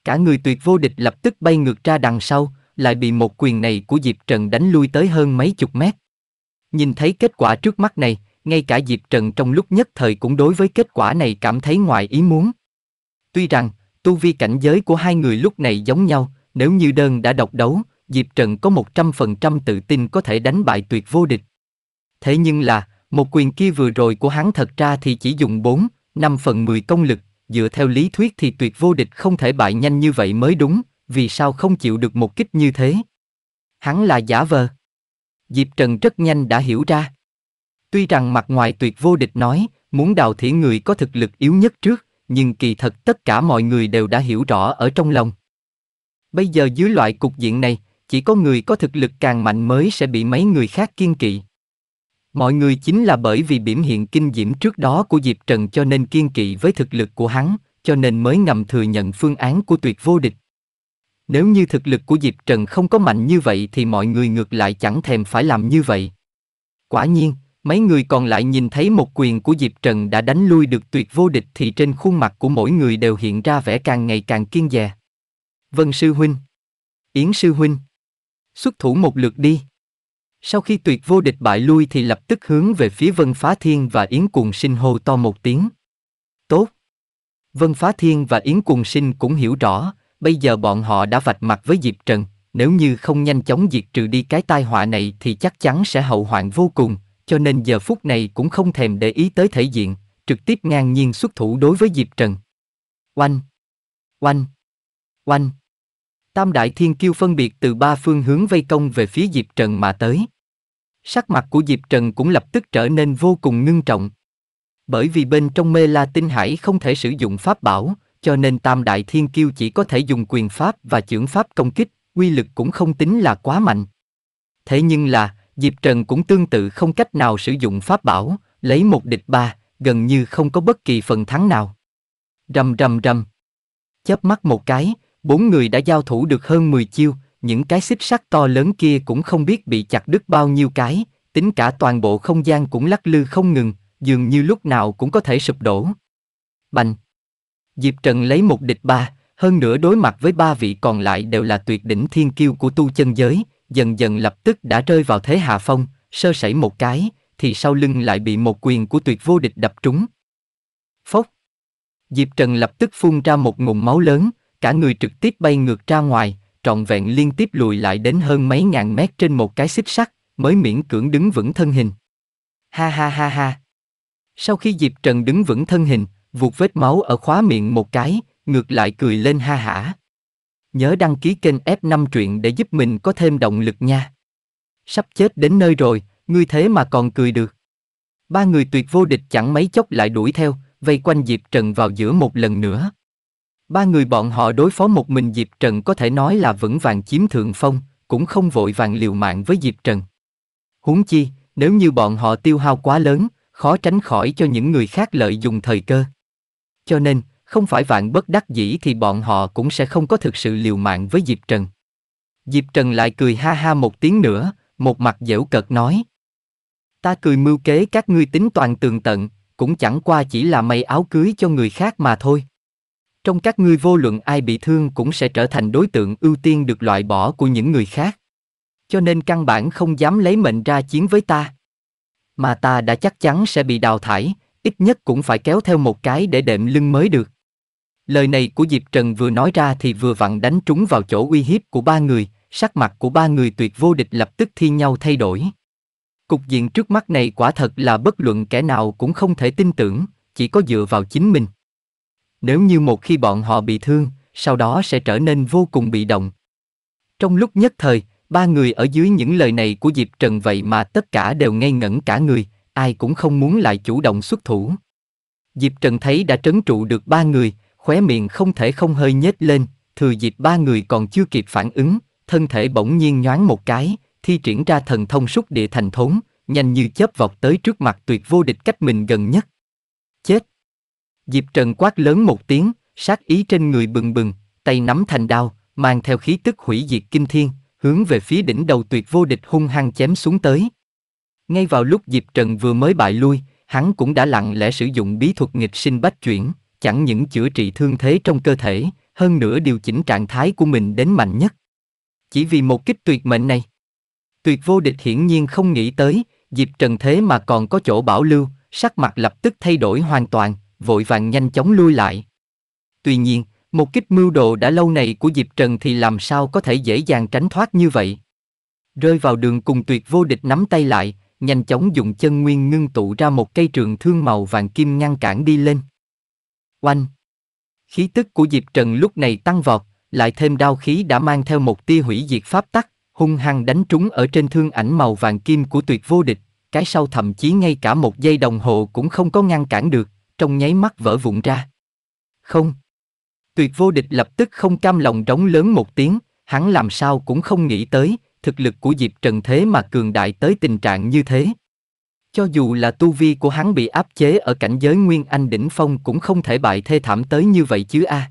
Cả người tuyệt vô địch lập tức bay ngược ra đằng sau, lại bị một quyền này của Diệp Trần đánh lui tới hơn mấy chục mét. Nhìn thấy kết quả trước mắt này, ngay cả Diệp Trần trong lúc nhất thời cũng đối với kết quả này cảm thấy ngoài ý muốn. Tuy rằng, tu vi cảnh giới của hai người lúc này giống nhau, nếu như đơn đã độc đấu, Diệp Trần có 100% tự tin có thể đánh bại tuyệt vô địch. Thế nhưng là, một quyền kia vừa rồi của hắn thật ra thì chỉ dùng 4, 5 phần 10 công lực, dựa theo lý thuyết thì tuyệt vô địch không thể bại nhanh như vậy mới đúng, vì sao không chịu được một kích như thế? Hắn là giả vờ. Diệp Trần rất nhanh đã hiểu ra. Tuy rằng mặt ngoài tuyệt vô địch nói, muốn đào thỉ người có thực lực yếu nhất trước, nhưng kỳ thật tất cả mọi người đều đã hiểu rõ ở trong lòng. Bây giờ dưới loại cục diện này, chỉ có người có thực lực càng mạnh mới sẽ bị mấy người khác kiên kỵ. Mọi người chính là bởi vì biểu hiện kinh diễm trước đó của Diệp Trần cho nên kiên kỵ với thực lực của hắn, cho nên mới ngầm thừa nhận phương án của tuyệt vô địch. Nếu như thực lực của Diệp Trần không có mạnh như vậy thì mọi người ngược lại chẳng thèm phải làm như vậy. Quả nhiên, mấy người còn lại nhìn thấy một quyền của Diệp Trần đã đánh lui được tuyệt vô địch thì trên khuôn mặt của mỗi người đều hiện ra vẻ càng ngày càng kiên dè. Vân Sư Huynh Yến Sư Huynh Xuất thủ một lượt đi. Sau khi tuyệt vô địch bại lui thì lập tức hướng về phía Vân Phá Thiên và Yến Cuồng Sinh hô to một tiếng. Tốt! Vân Phá Thiên và Yến Cuồng Sinh cũng hiểu rõ, bây giờ bọn họ đã vạch mặt với Diệp Trần, nếu như không nhanh chóng diệt trừ đi cái tai họa này thì chắc chắn sẽ hậu hoạn vô cùng, cho nên giờ phút này cũng không thèm để ý tới thể diện, trực tiếp ngang nhiên xuất thủ đối với Diệp Trần. Oanh! Oanh! Oanh! Tam đại thiên kiêu phân biệt từ ba phương hướng vây công về phía Diệp Trần mà tới. Sắc mặt của Diệp Trần cũng lập tức trở nên vô cùng ngưng trọng. Bởi vì bên trong mê la tinh hải không thể sử dụng pháp bảo, cho nên tam đại thiên kiêu chỉ có thể dùng quyền pháp và trưởng pháp công kích, uy lực cũng không tính là quá mạnh. Thế nhưng là, Diệp Trần cũng tương tự không cách nào sử dụng pháp bảo, lấy một địch ba, gần như không có bất kỳ phần thắng nào. Rầm rầm rầm. Chớp mắt một cái, Bốn người đã giao thủ được hơn 10 chiêu, những cái xích sắt to lớn kia cũng không biết bị chặt đứt bao nhiêu cái, tính cả toàn bộ không gian cũng lắc lư không ngừng, dường như lúc nào cũng có thể sụp đổ. Bành! Diệp Trần lấy một địch ba, hơn nữa đối mặt với ba vị còn lại đều là tuyệt đỉnh thiên kiêu của tu chân giới, dần dần lập tức đã rơi vào thế hạ phong, sơ sẩy một cái, thì sau lưng lại bị một quyền của tuyệt vô địch đập trúng. Phốc! Diệp Trần lập tức phun ra một ngụm máu lớn, cả người trực tiếp bay ngược ra ngoài, trọn vẹn liên tiếp lùi lại đến hơn mấy ngàn mét trên một cái xích sắt, mới miễn cưỡng đứng vững thân hình. Ha ha ha ha. Sau khi Diệp Trần đứng vững thân hình, vụt vết máu ở khóa miệng một cái, ngược lại cười lên ha hả. Nhớ đăng ký kênh F5 truyện để giúp mình có thêm động lực nha. Sắp chết đến nơi rồi, ngươi thế mà còn cười được. Ba người tuyệt vô địch chẳng mấy chốc lại đuổi theo, vây quanh Diệp Trần vào giữa một lần nữa. Ba người bọn họ đối phó một mình Diệp Trần có thể nói là vững vàng chiếm thượng phong, cũng không vội vàng liều mạng với Diệp Trần. Huống chi, nếu như bọn họ tiêu hao quá lớn, khó tránh khỏi cho những người khác lợi dụng thời cơ. Cho nên, không phải vạn bất đắc dĩ thì bọn họ cũng sẽ không có thực sự liều mạng với Diệp Trần. Diệp Trần lại cười ha ha một tiếng nữa, một mặt dễu cợt nói. Ta cười mưu kế các ngươi tính toàn tường tận, cũng chẳng qua chỉ là may áo cưới cho người khác mà thôi trong các ngươi vô luận ai bị thương cũng sẽ trở thành đối tượng ưu tiên được loại bỏ của những người khác cho nên căn bản không dám lấy mệnh ra chiến với ta mà ta đã chắc chắn sẽ bị đào thải ít nhất cũng phải kéo theo một cái để đệm lưng mới được lời này của diệp trần vừa nói ra thì vừa vặn đánh trúng vào chỗ uy hiếp của ba người sắc mặt của ba người tuyệt vô địch lập tức thi nhau thay đổi cục diện trước mắt này quả thật là bất luận kẻ nào cũng không thể tin tưởng chỉ có dựa vào chính mình nếu như một khi bọn họ bị thương, sau đó sẽ trở nên vô cùng bị động. Trong lúc nhất thời, ba người ở dưới những lời này của Diệp Trần vậy mà tất cả đều ngây ngẩn cả người, ai cũng không muốn lại chủ động xuất thủ. Diệp Trần thấy đã trấn trụ được ba người, khóe miệng không thể không hơi nhếch lên, thừa dịp ba người còn chưa kịp phản ứng, thân thể bỗng nhiên nhoáng một cái, thi triển ra thần thông xúc địa thành thốn, nhanh như chớp vọt tới trước mặt tuyệt vô địch cách mình gần nhất. Diệp Trần quát lớn một tiếng, sát ý trên người bừng bừng, tay nắm thành đao, mang theo khí tức hủy diệt kinh thiên, hướng về phía đỉnh đầu tuyệt vô địch hung hăng chém xuống tới. Ngay vào lúc Diệp Trần vừa mới bại lui, hắn cũng đã lặng lẽ sử dụng bí thuật nghịch sinh bách chuyển, chẳng những chữa trị thương thế trong cơ thể, hơn nữa điều chỉnh trạng thái của mình đến mạnh nhất. Chỉ vì một kích tuyệt mệnh này, tuyệt vô địch hiển nhiên không nghĩ tới, Diệp Trần thế mà còn có chỗ bảo lưu, sắc mặt lập tức thay đổi hoàn toàn, vội vàng nhanh chóng lui lại. Tuy nhiên, một kích mưu đồ đã lâu này của Diệp Trần thì làm sao có thể dễ dàng tránh thoát như vậy. Rơi vào đường cùng tuyệt vô địch nắm tay lại, nhanh chóng dùng chân nguyên ngưng tụ ra một cây trường thương màu vàng kim ngăn cản đi lên. Oanh! Khí tức của Diệp Trần lúc này tăng vọt, lại thêm đao khí đã mang theo một tia hủy diệt pháp tắc, hung hăng đánh trúng ở trên thương ảnh màu vàng kim của tuyệt vô địch, cái sau thậm chí ngay cả một giây đồng hồ cũng không có ngăn cản được trong nháy mắt vỡ vụn ra. Không. Tuyệt vô địch lập tức không cam lòng rống lớn một tiếng, hắn làm sao cũng không nghĩ tới, thực lực của Diệp Trần thế mà cường đại tới tình trạng như thế. Cho dù là tu vi của hắn bị áp chế ở cảnh giới Nguyên Anh đỉnh phong cũng không thể bại thê thảm tới như vậy chứ a.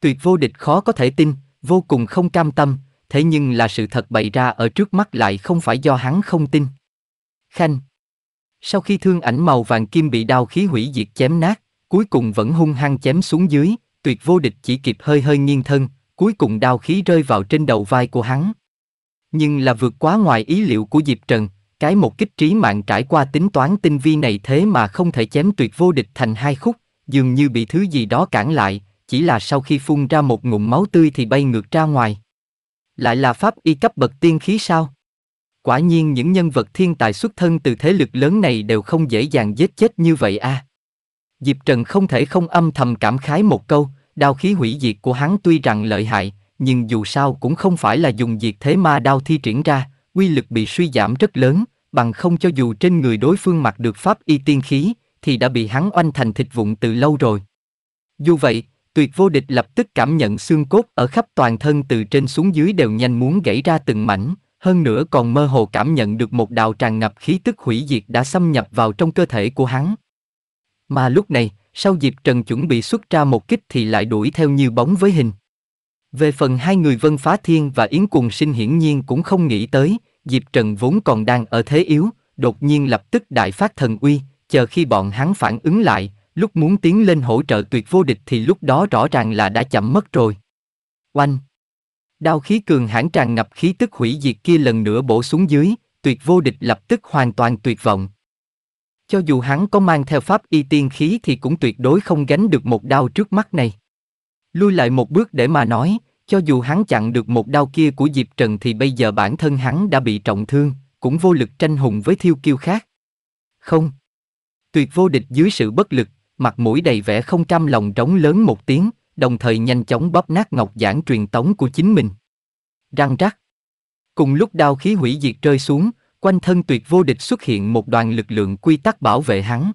Tuyệt vô địch khó có thể tin, vô cùng không cam tâm, thế nhưng là sự thật bày ra ở trước mắt lại không phải do hắn không tin. Khanh, sau khi thương ảnh màu vàng kim bị đao khí hủy diệt chém nát, cuối cùng vẫn hung hăng chém xuống dưới, tuyệt vô địch chỉ kịp hơi hơi nghiêng thân, cuối cùng đao khí rơi vào trên đầu vai của hắn. Nhưng là vượt quá ngoài ý liệu của Diệp Trần, cái một kích trí mạng trải qua tính toán tinh vi này thế mà không thể chém tuyệt vô địch thành hai khúc, dường như bị thứ gì đó cản lại, chỉ là sau khi phun ra một ngụm máu tươi thì bay ngược ra ngoài. Lại là pháp y cấp bậc tiên khí sao? Quả nhiên những nhân vật thiên tài xuất thân từ thế lực lớn này đều không dễ dàng giết chết như vậy a. À. Diệp Trần không thể không âm thầm cảm khái một câu, đao khí hủy diệt của hắn tuy rằng lợi hại, nhưng dù sao cũng không phải là dùng diệt thế ma đao thi triển ra, quy lực bị suy giảm rất lớn, bằng không cho dù trên người đối phương mặc được pháp y tiên khí, thì đã bị hắn oanh thành thịt vụn từ lâu rồi. Dù vậy, tuyệt vô địch lập tức cảm nhận xương cốt ở khắp toàn thân từ trên xuống dưới đều nhanh muốn gãy ra từng mảnh, hơn nữa còn mơ hồ cảm nhận được một đạo tràn ngập khí tức hủy diệt đã xâm nhập vào trong cơ thể của hắn. Mà lúc này, sau Diệp Trần chuẩn bị xuất ra một kích thì lại đuổi theo như bóng với hình. Về phần hai người Vân Phá Thiên và Yến Cùng Sinh hiển nhiên cũng không nghĩ tới, Diệp Trần vốn còn đang ở thế yếu, đột nhiên lập tức đại phát thần uy, chờ khi bọn hắn phản ứng lại, lúc muốn tiến lên hỗ trợ tuyệt vô địch thì lúc đó rõ ràng là đã chậm mất rồi. Oanh! Đao khí cường hãn tràn ngập khí tức hủy diệt kia lần nữa bổ xuống dưới, tuyệt vô địch lập tức hoàn toàn tuyệt vọng. Cho dù hắn có mang theo pháp y tiên khí thì cũng tuyệt đối không gánh được một đao trước mắt này. Lui lại một bước để mà nói, cho dù hắn chặn được một đao kia của Diệp Trần thì bây giờ bản thân hắn đã bị trọng thương, cũng vô lực tranh hùng với thiêu kiêu khác. Không. Tuyệt vô địch dưới sự bất lực, mặt mũi đầy vẻ không cam lòng trống lớn một tiếng, đồng thời nhanh chóng bóp nát ngọc giản truyền tống của chính mình. Răng rắc. Cùng lúc đao khí hủy diệt rơi xuống, quanh thân tuyệt vô địch xuất hiện một đoàn lực lượng quy tắc bảo vệ hắn.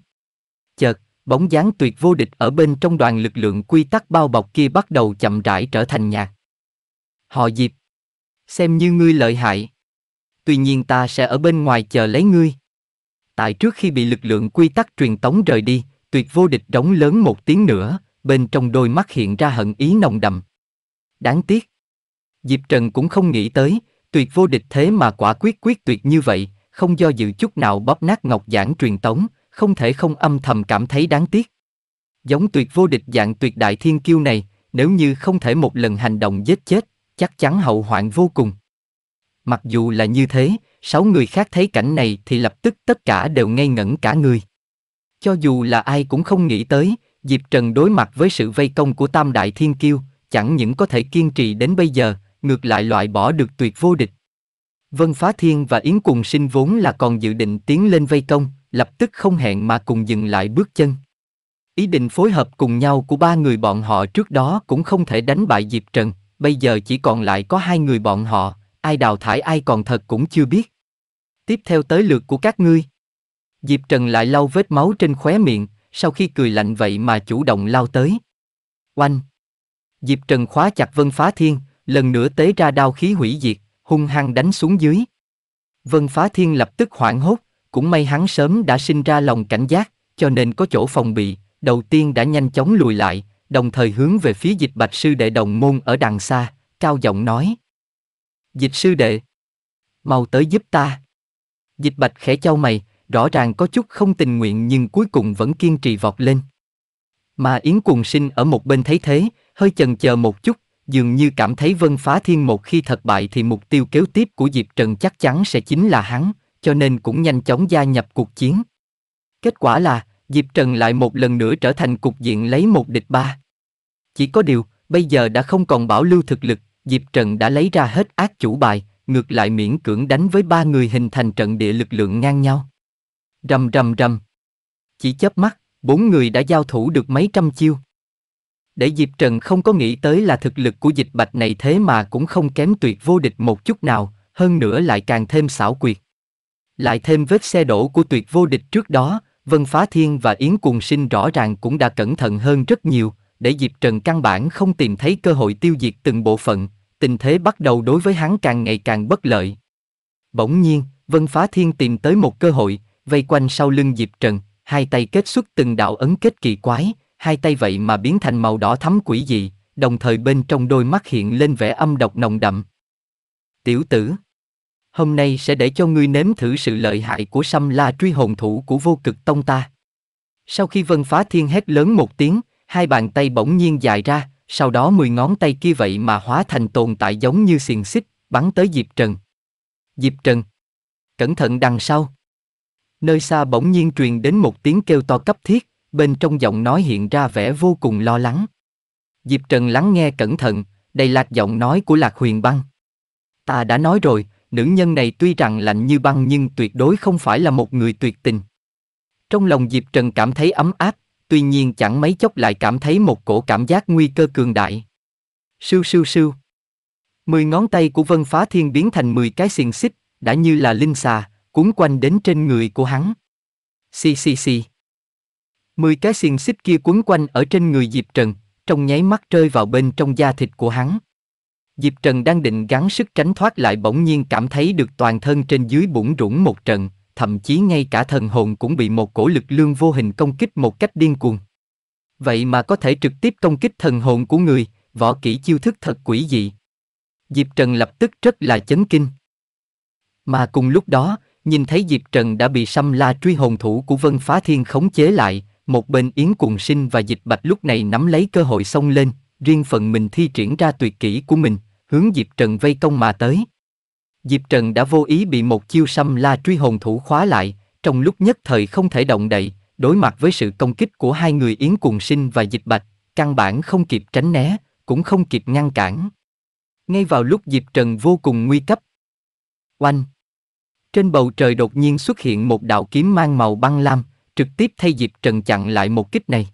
Chợt, bóng dáng tuyệt vô địch ở bên trong đoàn lực lượng quy tắc bao bọc kia bắt đầu chậm rãi trở thành nhạt. Họ dịp. Xem như ngươi lợi hại. Tuy nhiên ta sẽ ở bên ngoài chờ lấy ngươi. Tại trước khi bị lực lượng quy tắc truyền tống rời đi, tuyệt vô địch đóng lớn một tiếng nữa, bên trong đôi mắt hiện ra hận ý nồng đậm. Đáng tiếc. Diệp Trần cũng không nghĩ tới, tuyệt vô địch thế mà quả quyết quyết tuyệt như vậy, không do dự chút nào bóp nát ngọc giảng truyền tống, không thể không âm thầm cảm thấy đáng tiếc. Giống tuyệt vô địch dạng tuyệt đại thiên kiêu này, nếu như không thể một lần hành động giết chết, chắc chắn hậu hoạn vô cùng. Mặc dù là như thế, sáu người khác thấy cảnh này thì lập tức tất cả đều ngây ngẩn cả người. Cho dù là ai cũng không nghĩ tới, Diệp Trần đối mặt với sự vây công của Tam Đại Thiên Kiêu, chẳng những có thể kiên trì đến bây giờ, ngược lại loại bỏ được tuyệt vô địch. Vân Phá Thiên và Yến Cùng Sinh vốn là còn dự định tiến lên vây công, lập tức không hẹn mà cùng dừng lại bước chân. Ý định phối hợp cùng nhau của ba người bọn họ trước đó cũng không thể đánh bại Diệp Trần, bây giờ chỉ còn lại có hai người bọn họ, ai đào thải ai còn thật cũng chưa biết. Tiếp theo tới lượt của các ngươi. Diệp Trần lại lau vết máu trên khóe miệng, sau khi cười lạnh vậy mà chủ động lao tới. Oanh! Diệp Trần khóa chặt Vân Phá Thiên, lần nữa tế ra đao khí hủy diệt, hung hăng đánh xuống dưới. Vân Phá Thiên lập tức hoảng hốt, cũng may hắn sớm đã sinh ra lòng cảnh giác, cho nên có chỗ phòng bị, đầu tiên đã nhanh chóng lùi lại, đồng thời hướng về phía dịch bạch sư đệ đồng môn ở đằng xa, cao giọng nói. Dịch sư đệ, mau tới giúp ta. Dịch bạch khẽ trao mày, rõ ràng có chút không tình nguyện nhưng cuối cùng vẫn kiên trì vọt lên. Mà Yến Cuồng Sinh ở một bên thấy thế, hơi chần chờ một chút, dường như cảm thấy Vân Phá Thiên một khi thất bại thì mục tiêu kế tiếp của Diệp Trần chắc chắn sẽ chính là hắn, cho nên cũng nhanh chóng gia nhập cuộc chiến. Kết quả là, Diệp Trần lại một lần nữa trở thành cục diện lấy một địch ba. Chỉ có điều, bây giờ đã không còn bảo lưu thực lực, Diệp Trần đã lấy ra hết ác chủ bài, ngược lại miễn cưỡng đánh với ba người hình thành trận địa lực lượng ngang nhau. Rầm rầm rầm. Chỉ chớp mắt, bốn người đã giao thủ được mấy trăm chiêu. Để Diệp Trần không có nghĩ tới là thực lực của dịch bạch này thế mà cũng không kém tuyệt vô địch một chút nào, hơn nữa lại càng thêm xảo quyệt. Lại thêm vết xe đổ của tuyệt vô địch trước đó, Vân Phá Thiên và Yến cuồng Sinh rõ ràng cũng đã cẩn thận hơn rất nhiều, để Diệp Trần căn bản không tìm thấy cơ hội tiêu diệt từng bộ phận, tình thế bắt đầu đối với hắn càng ngày càng bất lợi. Bỗng nhiên, Vân Phá Thiên tìm tới một cơ hội, vây quanh sau lưng Diệp Trần, hai tay kết xuất từng đạo ấn kết kỳ quái, hai tay vậy mà biến thành màu đỏ thắm quỷ dị, đồng thời bên trong đôi mắt hiện lên vẻ âm độc nồng đậm. Tiểu tử, hôm nay sẽ để cho ngươi nếm thử sự lợi hại của Sâm La truy hồn thủ của vô cực tông ta. Sau khi Vân Phá Thiên hét lớn một tiếng, hai bàn tay bỗng nhiên dài ra, sau đó mười ngón tay kia vậy mà hóa thành tồn tại giống như xiềng xích, bắn tới Diệp Trần. Diệp Trần, cẩn thận đằng sau nơi xa bỗng nhiên truyền đến một tiếng kêu to cấp thiết, bên trong giọng nói hiện ra vẻ vô cùng lo lắng. Diệp Trần lắng nghe cẩn thận, đây là giọng nói của Lạc Huyền Băng. Ta đã nói rồi, nữ nhân này tuy rằng lạnh như băng nhưng tuyệt đối không phải là một người tuyệt tình. Trong lòng Diệp Trần cảm thấy ấm áp, tuy nhiên chẳng mấy chốc lại cảm thấy một cổ cảm giác nguy cơ cường đại. Sưu sưu sưu. Mười ngón tay của Vân Phá Thiên biến thành mười cái xiềng xích, đã như là linh xà, cuốn quanh đến trên người của hắn. Xì xì xì. Mười cái xiềng xích kia cuốn quanh ở trên người Diệp Trần, trong nháy mắt rơi vào bên trong da thịt của hắn. Diệp Trần đang định gắng sức tránh thoát lại bỗng nhiên cảm thấy được toàn thân trên dưới bủng rủng một trận, thậm chí ngay cả thần hồn cũng bị một cổ lực lương vô hình công kích một cách điên cuồng. Vậy mà có thể trực tiếp công kích thần hồn của người, võ kỹ chiêu thức thật quỷ dị. Diệp Trần lập tức rất là chấn kinh. Mà cùng lúc đó, nhìn thấy Diệp Trần đã bị xăm la truy hồn thủ của Vân Phá Thiên khống chế lại, một bên Yến Cùng Sinh và Dịch Bạch lúc này nắm lấy cơ hội xông lên, riêng phần mình thi triển ra tuyệt kỹ của mình, hướng Diệp Trần vây công mà tới. Diệp Trần đã vô ý bị một chiêu xăm la truy hồn thủ khóa lại, trong lúc nhất thời không thể động đậy, đối mặt với sự công kích của hai người Yến Cùng Sinh và Dịch Bạch, căn bản không kịp tránh né, cũng không kịp ngăn cản. Ngay vào lúc Diệp Trần vô cùng nguy cấp. Oanh! Trên bầu trời đột nhiên xuất hiện một đạo kiếm mang màu băng lam, trực tiếp thay Diệp Trần chặn lại một kích này.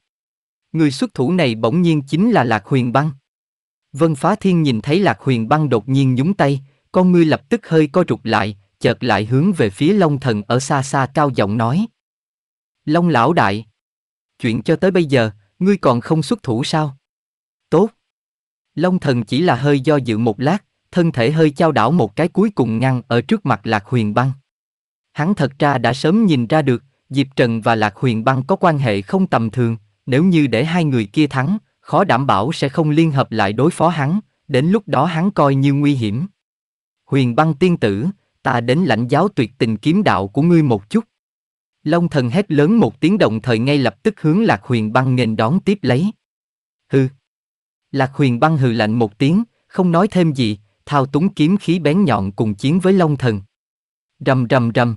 Người xuất thủ này bỗng nhiên chính là Lạc Huyền Băng. Vân Phá Thiên nhìn thấy Lạc Huyền Băng đột nhiên nhúng tay, con ngươi lập tức hơi co rụt lại, chợt lại hướng về phía Long Thần ở xa xa cao giọng nói. Long lão đại, chuyện cho tới bây giờ, ngươi còn không xuất thủ sao? Tốt. Long Thần chỉ là hơi do dự một lát, thân thể hơi chao đảo một cái cuối cùng ngăn ở trước mặt Lạc Huyền Băng. Hắn thật ra đã sớm nhìn ra được, Diệp Trần và Lạc Huyền Băng có quan hệ không tầm thường, nếu như để hai người kia thắng, khó đảm bảo sẽ không liên hợp lại đối phó hắn, đến lúc đó hắn coi như nguy hiểm. Huyền Băng tiên tử, ta đến lãnh giáo tuyệt tình kiếm đạo của ngươi một chút. Long thần hét lớn một tiếng đồng thời ngay lập tức hướng Lạc Huyền Băng nghênh đón tiếp lấy. Hừ. Lạc Huyền Băng hừ lạnh một tiếng, không nói thêm gì, thao túng kiếm khí bén nhọn cùng chiến với Long Thần. Rầm rầm rầm.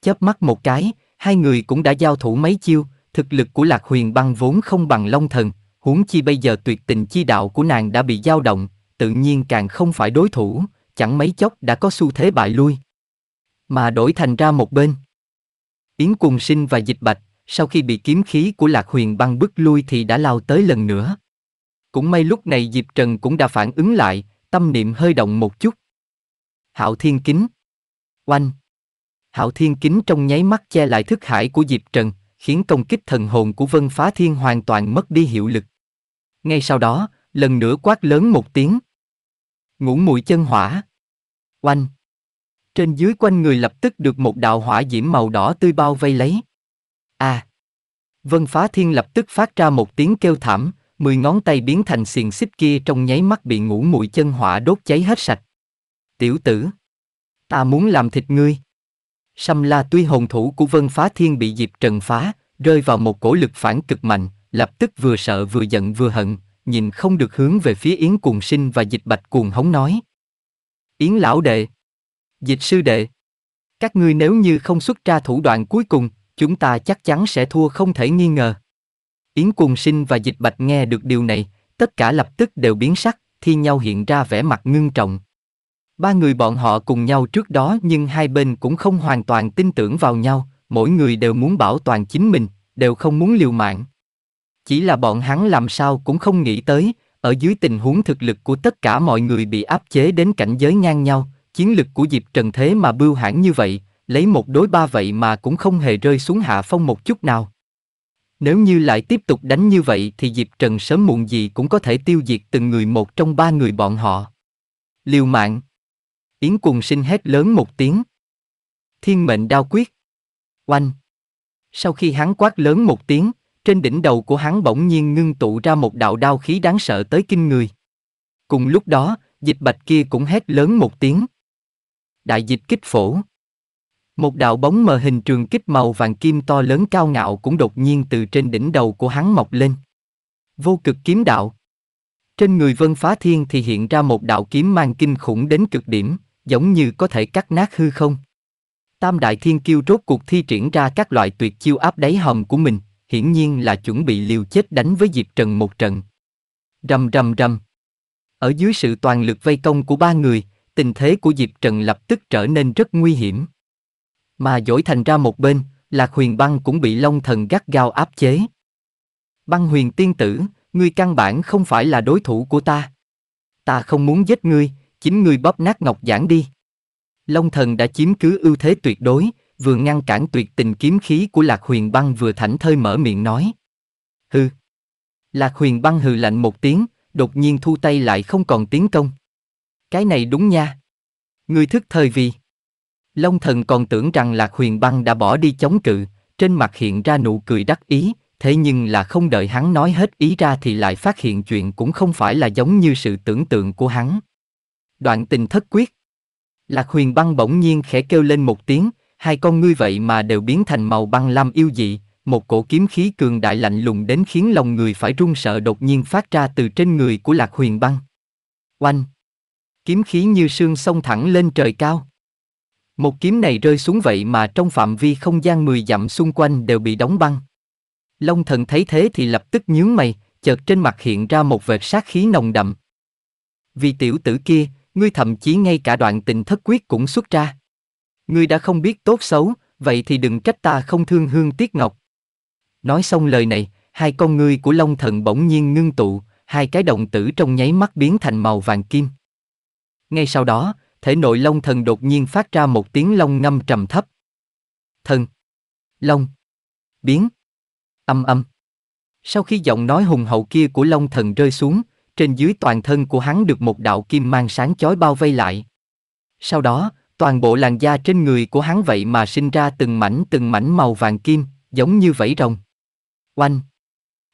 Chớp mắt một cái, hai người cũng đã giao thủ mấy chiêu, thực lực của Lạc Huyền băng vốn không bằng Long Thần, huống chi bây giờ tuyệt tình chi đạo của nàng đã bị dao động, tự nhiên càng không phải đối thủ, chẳng mấy chốc đã có xu thế bại lui. Mà đổi thành ra một bên. Yến Cùng Sinh và Dịch Bạch, sau khi bị kiếm khí của Lạc Huyền băng bức lui thì đã lao tới lần nữa. Cũng may lúc này Diệp Trần cũng đã phản ứng lại, Tâm niệm hơi động một chút. Hạo Thiên Kính. Oanh. Hạo Thiên Kính trong nháy mắt che lại thức hải của Diệp Trần, khiến công kích thần hồn của Vân Phá Thiên hoàn toàn mất đi hiệu lực. Ngay sau đó, lần nữa quát lớn một tiếng. Ngũ mũi chân hỏa. Oanh. Trên dưới quanh người lập tức được một đạo hỏa diễm màu đỏ tươi bao vây lấy. A. Vân Phá Thiên lập tức phát ra một tiếng kêu thảm, mười ngón tay biến thành xiềng xích kia trong nháy mắt bị ngủ mũi chân hỏa đốt cháy hết sạch. Tiểu tử, ta muốn làm thịt ngươi. Sâm la tuy hồn thủ của vân phá thiên bị Diệp Trần phá, rơi vào một cổ lực phản cực mạnh, lập tức vừa sợ vừa giận vừa hận, nhìn không được hướng về phía Yến Cuồng Sinh và Dịch Bạch Cuồng hống nói. Yến lão đệ, Dịch sư đệ, các ngươi nếu như không xuất ra thủ đoạn cuối cùng, chúng ta chắc chắn sẽ thua không thể nghi ngờ. Yến Cuồng Sinh và Dịch Bạch nghe được điều này, tất cả lập tức đều biến sắc, thi nhau hiện ra vẻ mặt ngưng trọng. Ba người bọn họ cùng nhau trước đó nhưng hai bên cũng không hoàn toàn tin tưởng vào nhau, mỗi người đều muốn bảo toàn chính mình, đều không muốn liều mạng. Chỉ là bọn hắn làm sao cũng không nghĩ tới, ở dưới tình huống thực lực của tất cả mọi người bị áp chế đến cảnh giới ngang nhau, chiến lực của Diệp Trần thế mà bưu hãn như vậy, lấy một đối ba vậy mà cũng không hề rơi xuống hạ phong một chút nào. Nếu như lại tiếp tục đánh như vậy thì Diệp Trần sớm muộn gì cũng có thể tiêu diệt từng người một trong ba người bọn họ. Liều mạng. Yến cùng sinh hét lớn một tiếng. Thiên mệnh đao quyết. Oanh. Sau khi hắn quát lớn một tiếng, trên đỉnh đầu của hắn bỗng nhiên ngưng tụ ra một đạo đao khí đáng sợ tới kinh người. Cùng lúc đó, dịch bạch kia cũng hét lớn một tiếng. Đại dịch kích phổ. Một đạo bóng mờ hình trường kích màu vàng kim to lớn cao ngạo cũng đột nhiên từ trên đỉnh đầu của hắn mọc lên. Vô cực kiếm đạo. Trên người Vân Phá Thiên thì hiện ra một đạo kiếm mang kinh khủng đến cực điểm, giống như có thể cắt nát hư không. Tam Đại Thiên Kiêu rốt cuộc thi triển ra các loại tuyệt chiêu áp đáy hòm của mình, hiển nhiên là chuẩn bị liều chết đánh với Diệp Trần một trận. Rầm rầm rầm. Ở dưới sự toàn lực vây công của ba người, tình thế của Diệp Trần lập tức trở nên rất nguy hiểm mà dỗi thành ra một bên, Lạc Huyền Băng cũng bị Long Thần gắt gao áp chế. Băng Huyền Tiên Tử, ngươi căn bản không phải là đối thủ của ta. Ta không muốn giết ngươi, chính ngươi bóp nát ngọc giản đi. Long Thần đã chiếm cứ ưu thế tuyệt đối, vừa ngăn cản tuyệt tình kiếm khí của Lạc Huyền Băng vừa thảnh thơi mở miệng nói. Hừ. Lạc Huyền Băng hừ lạnh một tiếng, đột nhiên thu tay lại không còn tiến công. Cái này đúng nha. Ngươi thức thời vì Long thần còn tưởng rằng Lạc Huyền Băng đã bỏ đi chống cự, trên mặt hiện ra nụ cười đắc ý, thế nhưng là không đợi hắn nói hết ý ra thì lại phát hiện chuyện cũng không phải là giống như sự tưởng tượng của hắn. Đoạn tình thất quyết. Lạc Huyền Băng bỗng nhiên khẽ kêu lên một tiếng, hai con ngươi vậy mà đều biến thành màu băng lam yêu dị, một cổ kiếm khí cường đại lạnh lùng đến khiến lòng người phải run sợ đột nhiên phát ra từ trên người của Lạc Huyền Băng. Oanh! Kiếm khí như sương xông thẳng lên trời cao. Một kiếm này rơi xuống vậy mà trong phạm vi không gian 10 dặm xung quanh đều bị đóng băng. Long thần thấy thế thì lập tức nhướng mày, chợt trên mặt hiện ra một vệt sát khí nồng đậm. Vì tiểu tử kia, ngươi thậm chí ngay cả đoạn tình thất quyết cũng xuất ra. Ngươi đã không biết tốt xấu, vậy thì đừng trách ta không thương hương tiếc ngọc. Nói xong lời này, hai con ngươi của Long Thần bỗng nhiên ngưng tụ, hai cái đồng tử trong nháy mắt biến thành màu vàng kim. Ngay sau đó, thể nội long thần đột nhiên phát ra một tiếng long ngâm trầm thấp. Thần. Long. Biến. Âm âm. Sau khi giọng nói hùng hậu kia của long thần rơi xuống, trên dưới toàn thân của hắn được một đạo kim mang sáng chói bao vây lại. Sau đó, toàn bộ làn da trên người của hắn vậy mà sinh ra từng mảnh từng mảnh màu vàng kim, giống như vảy rồng. Oanh!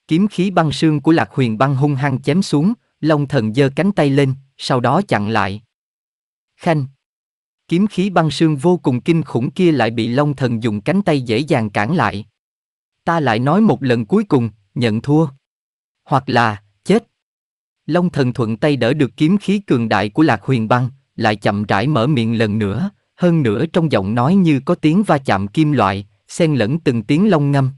Kiếm khí băng xương của lạc huyền băng hung hăng chém xuống, long thần giơ cánh tay lên, sau đó chặn lại. Khanh. Kiếm khí băng sương vô cùng kinh khủng kia lại bị Long Thần dùng cánh tay dễ dàng cản lại. Ta lại nói một lần cuối cùng, nhận thua. Hoặc là, chết. Long Thần thuận tay đỡ được kiếm khí cường đại của Lạc Huyền Băng, lại chậm rãi mở miệng lần nữa, hơn nữa trong giọng nói như có tiếng va chạm kim loại, xen lẫn từng tiếng long ngâm.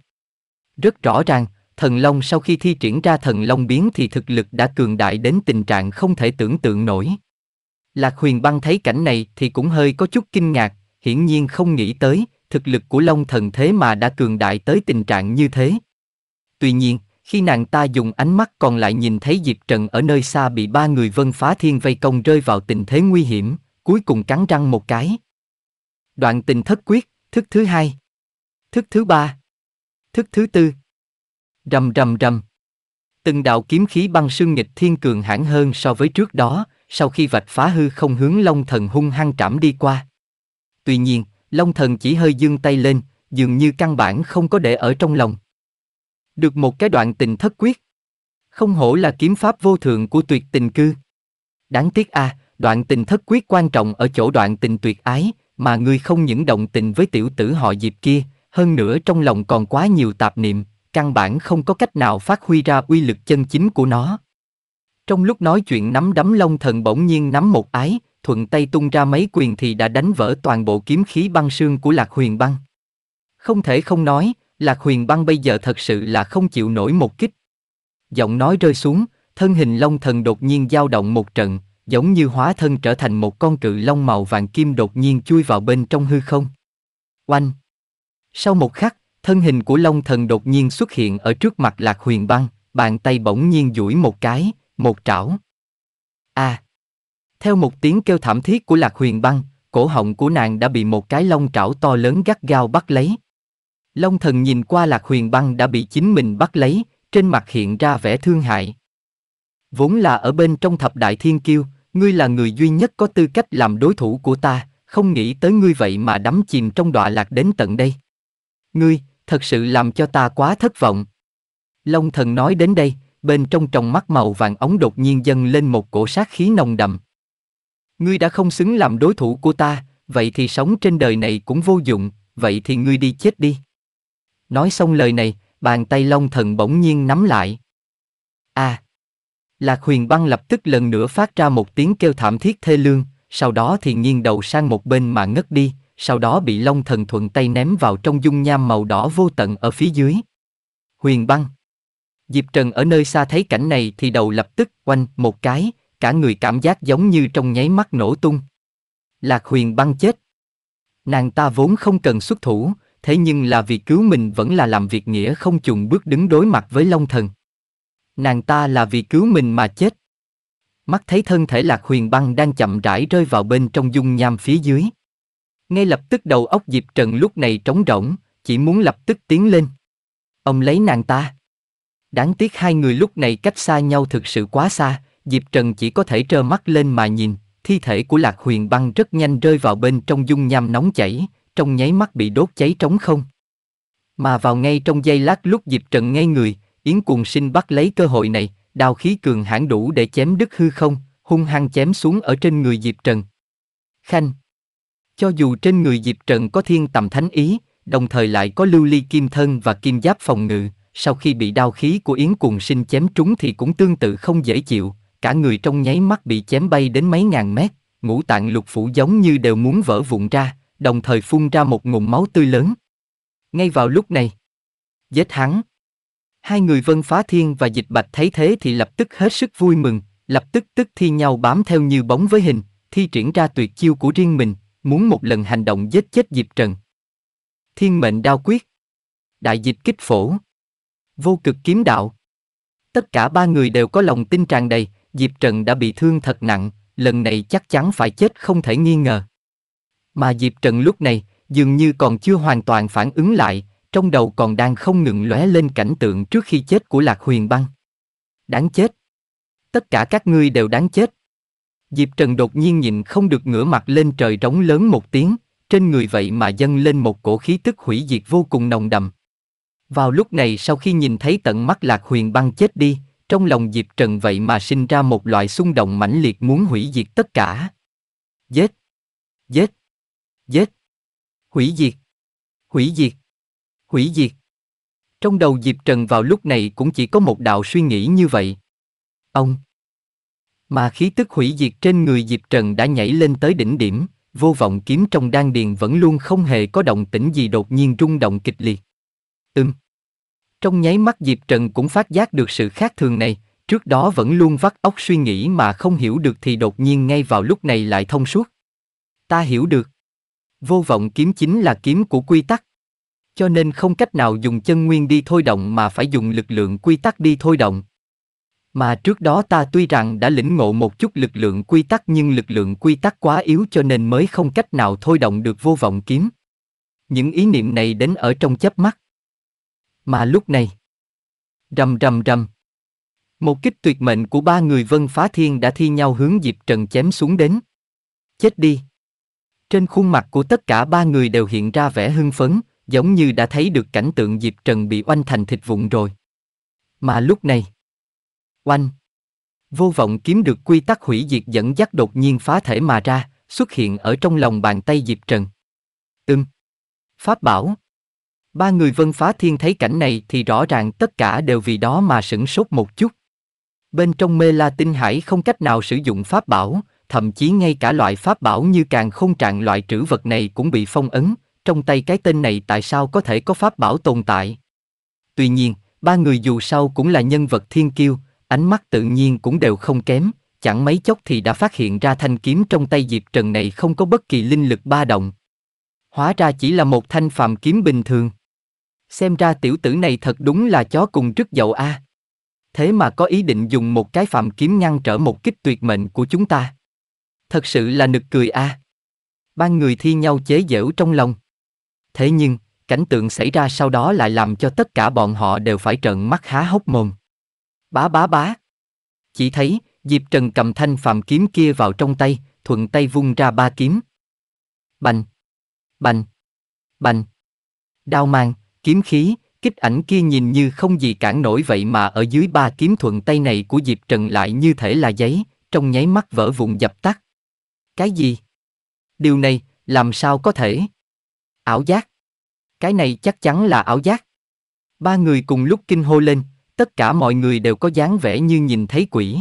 Rất rõ ràng, thần long sau khi thi triển ra thần long biến thì thực lực đã cường đại đến tình trạng không thể tưởng tượng nổi. Lạc Huyền Băng thấy cảnh này thì cũng hơi có chút kinh ngạc, hiển nhiên không nghĩ tới, thực lực của Long Thần thế mà đã cường đại tới tình trạng như thế. Tuy nhiên, khi nàng ta dùng ánh mắt còn lại nhìn thấy Diệp Trần ở nơi xa bị ba người vân phá thiên vây công rơi vào tình thế nguy hiểm, cuối cùng cắn răng một cái. Đoạn tình thất quyết, thức thứ hai, thức thứ ba, thức thứ tư. Rầm rầm rầm. Từng đạo kiếm khí băng sương nghịch thiên cường hãn hơn so với trước đó, sau khi vạch phá hư không hướng Long Thần hung hăng trảm đi qua. Tuy nhiên, Long Thần chỉ hơi dương tay lên, dường như căn bản không có để ở trong lòng. Được một cái đoạn tình thất quyết. Không hổ là kiếm pháp vô thượng của tuyệt tình cư. Đáng tiếc a, à, đoạn tình thất quyết quan trọng ở chỗ đoạn tình tuyệt ái, mà ngươi không những động tình với tiểu tử họ dịp kia, hơn nữa trong lòng còn quá nhiều tạp niệm, căn bản không có cách nào phát huy ra uy lực chân chính của nó. Trong lúc nói chuyện nắm đấm long thần bỗng nhiên nắm một ái, thuận tay tung ra mấy quyền thì đã đánh vỡ toàn bộ kiếm khí băng xương của lạc huyền băng. Không thể không nói, lạc huyền băng bây giờ thật sự là không chịu nổi một kích. Giọng nói rơi xuống, thân hình long thần đột nhiên dao động một trận, giống như hóa thân trở thành một con cự long màu vàng kim đột nhiên chui vào bên trong hư không. Oanh! Sau một khắc, thân hình của long thần đột nhiên xuất hiện ở trước mặt lạc huyền băng, bàn tay bỗng nhiên duỗi một cái, một trảo. A. À. Theo một tiếng kêu thảm thiết của Lạc Huyền Băng, cổ họng của nàng đã bị một cái lông trảo to lớn gắt gao bắt lấy. Long thần nhìn qua Lạc Huyền Băng đã bị chính mình bắt lấy, trên mặt hiện ra vẻ thương hại. Vốn là ở bên trong thập đại thiên kiêu, ngươi là người duy nhất có tư cách làm đối thủ của ta, không nghĩ tới ngươi vậy mà đắm chìm trong đọa lạc đến tận đây. Ngươi, thật sự làm cho ta quá thất vọng. Long thần nói đến đây, bên trong tròng mắt màu vàng ống đột nhiên dâng lên một cổ sát khí nồng đậm. Ngươi đã không xứng làm đối thủ của ta, vậy thì sống trên đời này cũng vô dụng, vậy thì ngươi đi chết đi. Nói xong lời này, bàn tay long thần bỗng nhiên nắm lại. a à, Lạc huyền băng lập tức lần nữa phát ra một tiếng kêu thảm thiết thê lương, sau đó thì nghiêng đầu sang một bên mà ngất đi, sau đó bị long thần thuận tay ném vào trong dung nham màu đỏ vô tận ở phía dưới. Huyền băng Diệp Trần ở nơi xa thấy cảnh này thì đầu lập tức quanh một cái, cả người cảm giác giống như trong nháy mắt nổ tung. Lạc huyền băng chết. Nàng ta vốn không cần xuất thủ, thế nhưng là vì cứu mình vẫn là làm việc nghĩa không chùng bước đứng đối mặt với Long Thần. Nàng ta là vì cứu mình mà chết. Mắt thấy thân thể lạc huyền băng đang chậm rãi rơi vào bên trong dung nham phía dưới. Ngay lập tức đầu óc Diệp Trần lúc này trống rỗng, chỉ muốn lập tức tiến lên. Ông lấy nàng ta. Đáng tiếc hai người lúc này cách xa nhau thực sự quá xa, Diệp Trần chỉ có thể trơ mắt lên mà nhìn, thi thể của Lạc Huyền Băng rất nhanh rơi vào bên trong dung nham nóng chảy, trong nháy mắt bị đốt cháy trống không. Mà vào ngay trong giây lát lúc Diệp Trần ngay người, Yến Cuồng Sinh bắt lấy cơ hội này, đao khí cường hãn đủ để chém đứt hư không, hung hăng chém xuống ở trên người Diệp Trần. Khanh Cho dù trên người Diệp Trần có thiên tầm thánh ý, đồng thời lại có lưu ly kim thân và kim giáp phòng ngự, sau khi bị đau khí của Yến Cuồng Sinh chém trúng thì cũng tương tự không dễ chịu, cả người trong nháy mắt bị chém bay đến mấy ngàn mét, ngũ tạng lục phủ giống như đều muốn vỡ vụn ra, đồng thời phun ra một ngụm máu tươi lớn. Ngay vào lúc này, giết hắn. Hai người Vân Phá Thiên và Dịch Bạch thấy thế thì lập tức hết sức vui mừng, lập tức tức thi nhau bám theo như bóng với hình, thi triển ra tuyệt chiêu của riêng mình, muốn một lần hành động giết chết Diệp Trần. Thiên mệnh đao quyết. Đại dịch kích phổ. Vô cực kiếm đạo. Tất cả ba người đều có lòng tin tràn đầy, Diệp Trần đã bị thương thật nặng, lần này chắc chắn phải chết không thể nghi ngờ. Mà Diệp Trần lúc này dường như còn chưa hoàn toàn phản ứng lại, trong đầu còn đang không ngừng lóe lên cảnh tượng trước khi chết của Lạc Huyền Băng. Đáng chết. Tất cả các ngươi đều đáng chết. Diệp Trần đột nhiên nhìn không được ngửa mặt lên trời rống lớn một tiếng, trên người vậy mà dâng lên một cổ khí tức hủy diệt vô cùng nồng đậm, vào lúc này sau khi nhìn thấy tận mắt Lạc Huyền băng chết đi, trong lòng Diệp Trần vậy mà sinh ra một loại xung động mãnh liệt muốn hủy diệt tất cả. Giết! Giết! Giết! Hủy diệt! Hủy diệt! Hủy diệt! Trong đầu Diệp Trần vào lúc này cũng chỉ có một đạo suy nghĩ như vậy. Ông! Mà khí tức hủy diệt trên người Diệp Trần đã nhảy lên tới đỉnh điểm, vô vọng kiếm trong đan điền vẫn luôn không hề có động tĩnh gì đột nhiên rung động kịch liệt. Ừm. Trong nháy mắt Diệp Trần cũng phát giác được sự khác thường này, trước đó vẫn luôn vắt óc suy nghĩ mà không hiểu được thì đột nhiên ngay vào lúc này lại thông suốt. Ta hiểu được. Vô vọng kiếm chính là kiếm của quy tắc. Cho nên không cách nào dùng chân nguyên đi thôi động mà phải dùng lực lượng quy tắc đi thôi động. Mà trước đó ta tuy rằng đã lĩnh ngộ một chút lực lượng quy tắc nhưng lực lượng quy tắc quá yếu cho nên mới không cách nào thôi động được vô vọng kiếm. Những ý niệm này đến ở trong chớp mắt. Mà lúc này, rầm rầm rầm. Một kích tuyệt mệnh của ba người Vân Phá Thiên đã thi nhau hướng Diệp Trần chém xuống đến. Chết đi. Trên khuôn mặt của tất cả ba người đều hiện ra vẻ hưng phấn, giống như đã thấy được cảnh tượng Diệp Trần bị oanh thành thịt vụn rồi. Mà lúc này, oanh, vô vọng kiếm được quy tắc hủy diệt dẫn dắt đột nhiên phá thể mà ra, xuất hiện ở trong lòng bàn tay Diệp Trần. Ừm, Pháp bảo. Ba người vân phá thiên thấy cảnh này thì rõ ràng tất cả đều vì đó mà sửng sốt một chút. Bên trong mê la tinh hải không cách nào sử dụng pháp bảo, thậm chí ngay cả loại pháp bảo như càng không trạng loại trữ vật này cũng bị phong ấn, trong tay cái tên này tại sao có thể có pháp bảo tồn tại. Tuy nhiên, ba người dù sao cũng là nhân vật thiên kiêu, ánh mắt tự nhiên cũng đều không kém, chẳng mấy chốc thì đã phát hiện ra thanh kiếm trong tay Diệp Trần này không có bất kỳ linh lực ba động. Hóa ra chỉ là một thanh phàm kiếm bình thường xem ra tiểu tử này thật đúng là chó cùng rất dậu a. À. Thế mà có ý định dùng một cái phạm kiếm ngăn trở một kích tuyệt mệnh của chúng ta. Thật sự là nực cười a. À. Ban người thi nhau chế giễu trong lòng. Thế nhưng, cảnh tượng xảy ra sau đó lại làm cho tất cả bọn họ đều phải trợn mắt há hốc mồm. Bá bá bá. Chỉ thấy, Diệp Trần cầm thanh phạm kiếm kia vào trong tay, thuận tay vung ra ba kiếm. Bành. Bành. Bành. Đao mang, kiếm khí, kích ảnh kia nhìn như không gì cản nổi vậy mà ở dưới ba kiếm thuận tay này của Diệp Trần lại như thể là giấy, trong nháy mắt vỡ vụn dập tắt. Cái gì? Điều này, làm sao có thể? Ảo giác. Cái này chắc chắn là ảo giác. Ba người cùng lúc kinh hô lên, tất cả mọi người đều có dáng vẻ như nhìn thấy quỷ.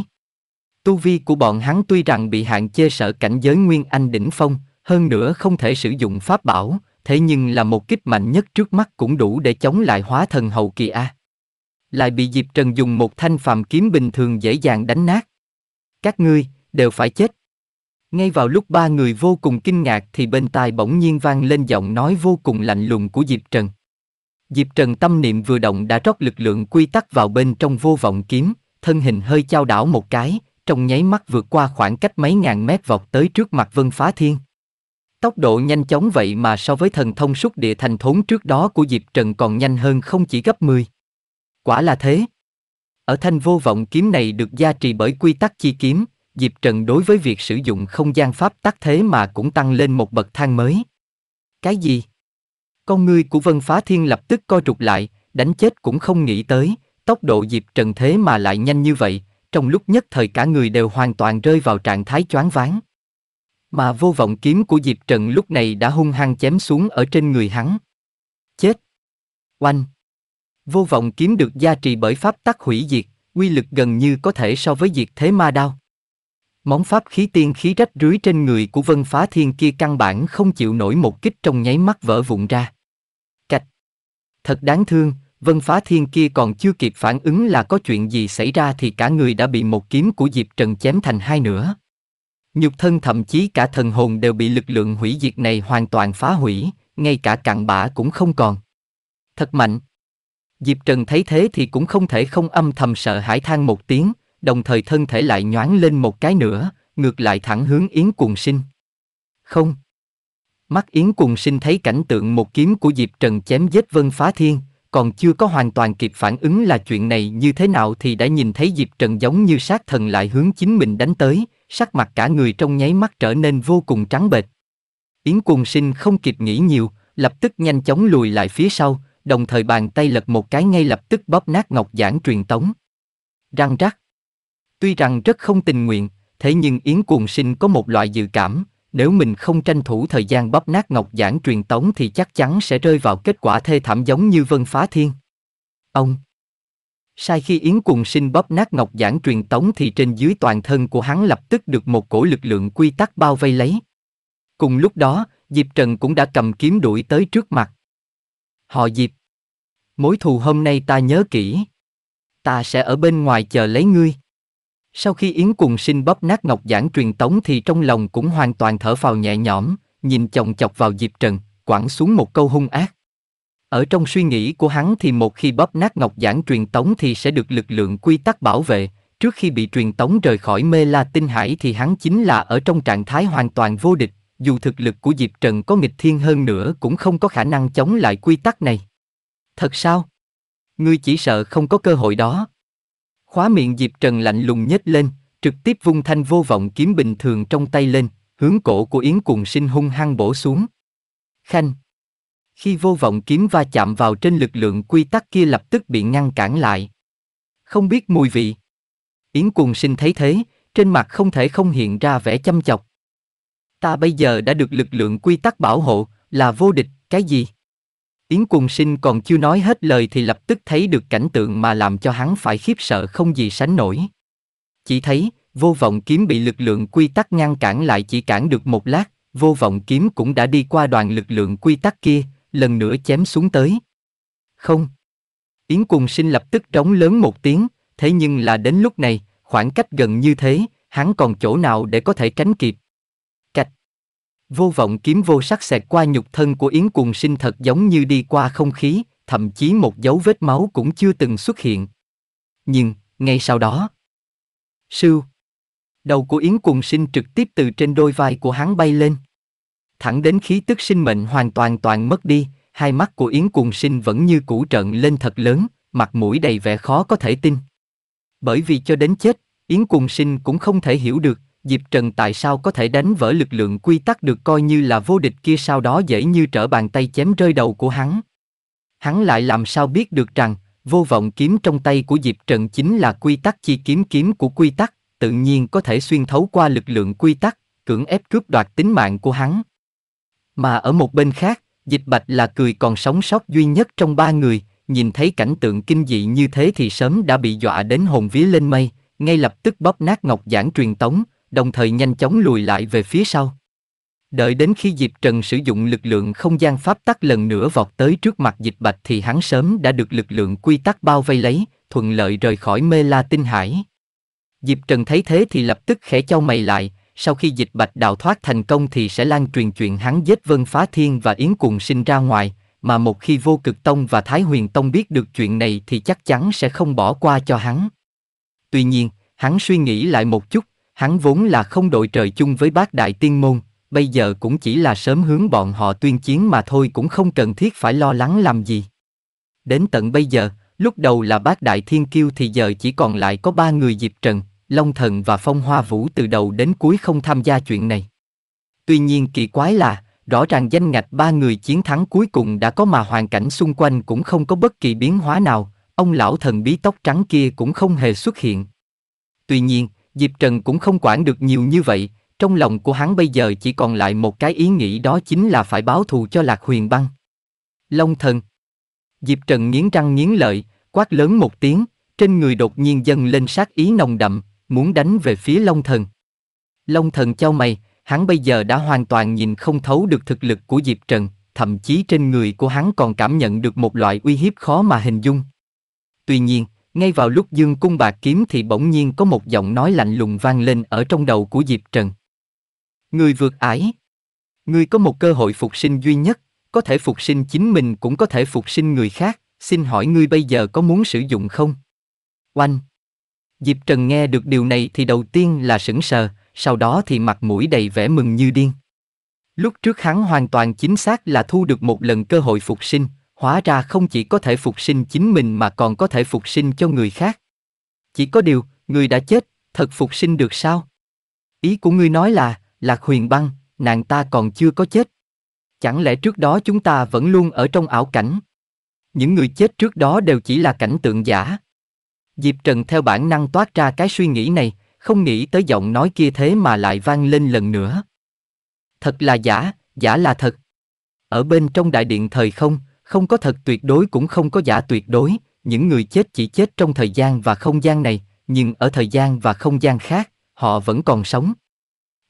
Tu vi của bọn hắn tuy rằng bị hạn chế sở cảnh giới Nguyên Anh đỉnh phong, hơn nữa không thể sử dụng pháp bảo, thế nhưng là một kích mạnh nhất trước mắt cũng đủ để chống lại hóa thần hậu kỳ a. Lại bị Diệp Trần dùng một thanh phàm kiếm bình thường dễ dàng đánh nát. Các ngươi, đều phải chết. Ngay vào lúc ba người vô cùng kinh ngạc thì bên tai bỗng nhiên vang lên giọng nói vô cùng lạnh lùng của Diệp Trần. Diệp Trần tâm niệm vừa động đã rót lực lượng quy tắc vào bên trong vô vọng kiếm, thân hình hơi chao đảo một cái, trong nháy mắt vượt qua khoảng cách mấy ngàn mét vọt tới trước mặt Vân Phá Thiên. Tốc độ nhanh chóng vậy mà so với thần thông xúc địa thành thốn trước đó của Diệp Trần còn nhanh hơn không chỉ gấp 10. Quả là thế. Ở thanh vô vọng kiếm này được gia trì bởi quy tắc chi kiếm, Diệp Trần đối với việc sử dụng không gian pháp tắc thế mà cũng tăng lên một bậc thang mới. Cái gì? Con ngươi của Vân Phá Thiên lập tức co trục lại, đánh chết cũng không nghĩ tới, tốc độ Diệp Trần thế mà lại nhanh như vậy, trong lúc nhất thời cả người đều hoàn toàn rơi vào trạng thái choáng váng. Mà vô vọng kiếm của Diệp Trần lúc này đã hung hăng chém xuống ở trên người hắn. Chết! Oanh! Vô vọng kiếm được gia trì bởi pháp tắc hủy diệt, quy lực gần như có thể so với diệt thế ma đao. Món pháp khí tiên khí rách rưới trên người của vân phá thiên kia căn bản không chịu nổi một kích trong nháy mắt vỡ vụn ra. Cạch! Thật đáng thương, vân phá thiên kia còn chưa kịp phản ứng là có chuyện gì xảy ra thì cả người đã bị một kiếm của Diệp Trần chém thành hai nửa. Nhục thân thậm chí cả thần hồn đều bị lực lượng hủy diệt này hoàn toàn phá hủy, ngay cả cặn bã cũng không còn. Thật mạnh. Diệp Trần thấy thế thì cũng không thể không âm thầm sợ hãi than một tiếng, đồng thời thân thể lại nhoáng lên một cái nữa, ngược lại thẳng hướng Yến Cuồng Sinh. Không. Mắt Yến Cuồng Sinh thấy cảnh tượng một kiếm của Diệp Trần chém giết Vân Phá Thiên, còn chưa có hoàn toàn kịp phản ứng là chuyện này như thế nào thì đã nhìn thấy Diệp Trần giống như sát thần lại hướng chính mình đánh tới, sắc mặt cả người trong nháy mắt trở nên vô cùng trắng bệch. Yến Cuồng Sinh không kịp nghĩ nhiều, lập tức nhanh chóng lùi lại phía sau, đồng thời bàn tay lật một cái ngay lập tức bóp nát ngọc giản truyền tống. Răng rắc. Tuy rằng rất không tình nguyện, thế nhưng Yến Cuồng Sinh có một loại dự cảm, nếu mình không tranh thủ thời gian bóp nát ngọc giản truyền tống thì chắc chắn sẽ rơi vào kết quả thê thảm giống như Vân Phá Thiên. Ông Sai khi Yến Quần Sinh bóp nát ngọc giản truyền tống thì trên dưới toàn thân của hắn lập tức được một cổ lực lượng quy tắc bao vây lấy. Cùng lúc đó, Diệp Trần cũng đã cầm kiếm đuổi tới trước mặt. Họ Diệp. Mối thù hôm nay ta nhớ kỹ. Ta sẽ ở bên ngoài chờ lấy ngươi. Sau khi Yến Quần Sinh bóp nát ngọc giản truyền tống thì trong lòng cũng hoàn toàn thở phào nhẹ nhõm, nhìn chồng chọc vào Diệp Trần, quẳng xuống một câu hung ác. Ở trong suy nghĩ của hắn thì một khi bóp nát ngọc giản truyền tống thì sẽ được lực lượng quy tắc bảo vệ, trước khi bị truyền tống rời khỏi mê la tinh hải thì hắn chính là ở trong trạng thái hoàn toàn vô địch, dù thực lực của Diệp Trần có nghịch thiên hơn nữa cũng không có khả năng chống lại quy tắc này. Thật sao? Ngươi chỉ sợ không có cơ hội đó. Khóa miệng Diệp Trần lạnh lùng nhếch lên, trực tiếp vung thanh vô vọng kiếm bình thường trong tay lên, hướng cổ của Yến Cuồng Sinh hung hăng bổ xuống. Khanh! Khi vô vọng kiếm va chạm vào trên lực lượng quy tắc kia lập tức bị ngăn cản lại. Không biết mùi vị. Yến cuồng sinh thấy thế, trên mặt không thể không hiện ra vẻ chăm chọc. Ta bây giờ đã được lực lượng quy tắc bảo hộ, là vô địch, cái gì? Yến Cuồng Sinh còn chưa nói hết lời thì lập tức thấy được cảnh tượng mà làm cho hắn phải khiếp sợ không gì sánh nổi. Chỉ thấy, vô vọng kiếm bị lực lượng quy tắc ngăn cản lại chỉ cản được một lát, vô vọng kiếm cũng đã đi qua đoàn lực lượng quy tắc kia, lần nữa chém xuống tới. Không. Yến cùng sinh lập tức trống lớn một tiếng, thế nhưng là đến lúc này, khoảng cách gần như thế, hắn còn chỗ nào để có thể tránh kịp. Cạch. Vô vọng kiếm vô sắc xẹt qua nhục thân của Yến cùng sinh thật giống như đi qua không khí, thậm chí một dấu vết máu cũng chưa từng xuất hiện. Nhưng, ngay sau đó... Sưu. Đầu của Yến cùng sinh trực tiếp từ trên đôi vai của hắn bay lên thẳng đến khí tức sinh mệnh hoàn toàn toàn mất đi, hai mắt của Yến Cuồng Sinh vẫn như cũ trợn lên thật lớn, mặt mũi đầy vẻ khó có thể tin. Bởi vì cho đến chết, Yến Cuồng Sinh cũng không thể hiểu được, Diệp Trần tại sao có thể đánh vỡ lực lượng quy tắc được coi như là vô địch kia sau đó dễ như trở bàn tay chém rơi đầu của hắn. Hắn lại làm sao biết được rằng, vô vọng kiếm trong tay của Diệp Trần chính là quy tắc chi kiếm kiếm của quy tắc, tự nhiên có thể xuyên thấu qua lực lượng quy tắc, cưỡng ép cướp đoạt tính mạng của hắn. Mà ở một bên khác, Dịch Bạch là cười còn sống sót duy nhất trong ba người, nhìn thấy cảnh tượng kinh dị như thế thì sớm đã bị dọa đến hồn vía lên mây, ngay lập tức bóp nát ngọc giản truyền tống, đồng thời nhanh chóng lùi lại về phía sau. Đợi đến khi Diệp Trần sử dụng lực lượng không gian pháp tắc lần nữa vọt tới trước mặt Dịch Bạch thì hắn sớm đã được lực lượng quy tắc bao vây lấy, thuận lợi rời khỏi mê la tinh hải. Diệp Trần thấy thế thì lập tức khẽ cho mày lại, sau khi dịch bạch đạo thoát thành công thì sẽ lan truyền chuyện hắn giết Vân Phá Thiên và Yến Cuồng sinh ra ngoài, mà một khi Vô Cực Tông và Thái Huyền Tông biết được chuyện này thì chắc chắn sẽ không bỏ qua cho hắn. Tuy nhiên, hắn suy nghĩ lại một chút, hắn vốn là không đội trời chung với bác đại tiên môn, bây giờ cũng chỉ là sớm hướng bọn họ tuyên chiến mà thôi cũng không cần thiết phải lo lắng làm gì. Đến tận bây giờ, lúc đầu là bác đại thiên kiêu thì giờ chỉ còn lại có ba người Diệp Trần, Long Thần và Phong Hoa Vũ từ đầu đến cuối không tham gia chuyện này. Tuy nhiên kỳ quái là, rõ ràng danh ngạch ba người chiến thắng cuối cùng đã có mà hoàn cảnh xung quanh cũng không có bất kỳ biến hóa nào, ông lão thần bí tóc trắng kia cũng không hề xuất hiện. Tuy nhiên, Diệp Trần cũng không quản được nhiều như vậy, trong lòng của hắn bây giờ chỉ còn lại một cái ý nghĩ đó chính là phải báo thù cho Lạc Huyền Băng. Long thần Diệp Trần nghiến răng nghiến lợi, quát lớn một tiếng, trên người đột nhiên dâng lên sát ý nồng đậm, muốn đánh về phía Long Thần. Long Thần trao mày, hắn bây giờ đã hoàn toàn nhìn không thấu được thực lực của Diệp Trần, thậm chí trên người của hắn còn cảm nhận được một loại uy hiếp khó mà hình dung. Tuy nhiên, ngay vào lúc dương cung bạc kiếm thì bỗng nhiên có một giọng nói lạnh lùng vang lên ở trong đầu của Diệp Trần. Người vượt ải. Người có một cơ hội phục sinh duy nhất, có thể phục sinh chính mình cũng có thể phục sinh người khác, xin hỏi ngươi bây giờ có muốn sử dụng không? Oanh! Diệp Trần nghe được điều này thì đầu tiên là sững sờ, sau đó thì mặt mũi đầy vẻ mừng như điên. Lúc trước hắn hoàn toàn chính xác là thu được một lần cơ hội phục sinh, hóa ra không chỉ có thể phục sinh chính mình mà còn có thể phục sinh cho người khác. Chỉ có điều, người đã chết, thật phục sinh được sao? Ý của ngươi nói là, Lạc Huyền Băng, nàng ta còn chưa có chết. Chẳng lẽ trước đó chúng ta vẫn luôn ở trong ảo cảnh? Những người chết trước đó đều chỉ là cảnh tượng giả, Diệp Trần theo bản năng toát ra cái suy nghĩ này, không nghĩ tới giọng nói kia thế mà lại vang lên lần nữa. Thật là giả, giả là thật. Ở bên trong đại điện thời không, không có thật tuyệt đối cũng không có giả tuyệt đối, những người chết chỉ chết trong thời gian và không gian này, nhưng ở thời gian và không gian khác, họ vẫn còn sống.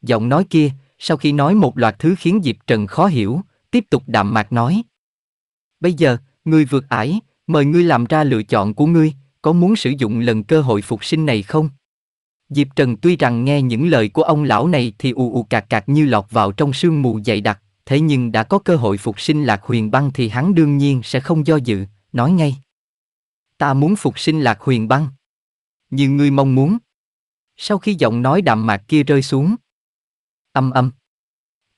Giọng nói kia, sau khi nói một loạt thứ khiến Diệp Trần khó hiểu, tiếp tục đạm mạc nói. Bây giờ, ngươi vượt ải, mời ngươi làm ra lựa chọn của ngươi, có muốn sử dụng lần cơ hội phục sinh này không? Diệp Trần tuy rằng nghe những lời của ông lão này thì ù ù cạc cạc như lọt vào trong sương mù dày đặc, thế nhưng đã có cơ hội phục sinh lạc huyền băng thì hắn đương nhiên sẽ không do dự, nói ngay. Ta muốn phục sinh lạc huyền băng. Như ngươi mong muốn. Sau khi giọng nói đạm mạc kia rơi xuống. Âm âm.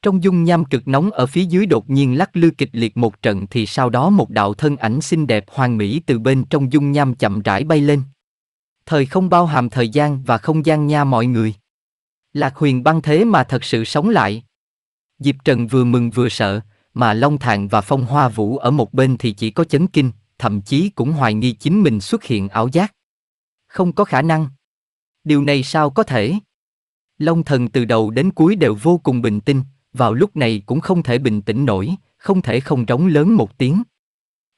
Trong dung nham cực nóng ở phía dưới đột nhiên lắc lư kịch liệt một trận thì sau đó một đạo thân ảnh xinh đẹp hoàng mỹ từ bên trong dung nham chậm rãi bay lên. Thời không bao hàm thời gian và không gian nha mọi người. Lạc huyền băng thế mà thật sự sống lại. Diệp Trần vừa mừng vừa sợ, mà Long Thạng và Phong Hoa Vũ ở một bên thì chỉ có chấn kinh, thậm chí cũng hoài nghi chính mình xuất hiện ảo giác. Không có khả năng. Điều này sao có thể? Long Thần từ đầu đến cuối đều vô cùng bình tĩnh, vào lúc này cũng không thể bình tĩnh nổi, không thể không rống lớn một tiếng.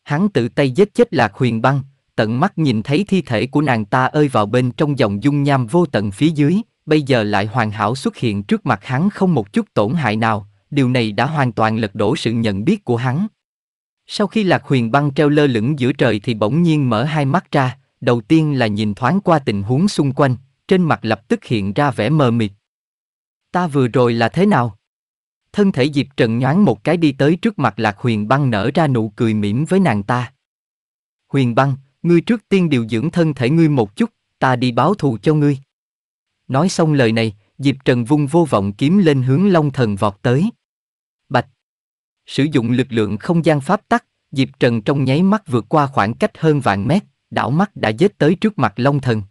Hắn tự tay giết chết lạc huyền băng, tận mắt nhìn thấy thi thể của nàng ta ơi vào bên trong dòng dung nham vô tận phía dưới, bây giờ lại hoàn hảo xuất hiện trước mặt hắn không một chút tổn hại nào, điều này đã hoàn toàn lật đổ sự nhận biết của hắn. Sau khi lạc huyền băng treo lơ lửng giữa trời thì bỗng nhiên mở hai mắt ra, đầu tiên là nhìn thoáng qua tình huống xung quanh, trên mặt lập tức hiện ra vẻ mờ mịt. Ta vừa rồi là thế nào? thân thể Diệp Trần nhoáng một cái đi tới trước mặt Lạc Huyền Băng nở ra nụ cười mỉm với nàng ta. Huyền Băng, ngươi trước tiên điều dưỡng thân thể ngươi một chút, ta đi báo thù cho ngươi. Nói xong lời này, Diệp Trần vung vô vọng kiếm lên hướng Long Thần vọt tới. Bạch. Sử dụng lực lượng không gian pháp tắc, Diệp Trần trong nháy mắt vượt qua khoảng cách hơn vạn mét, đảo mắt đã dết tới trước mặt Long Thần.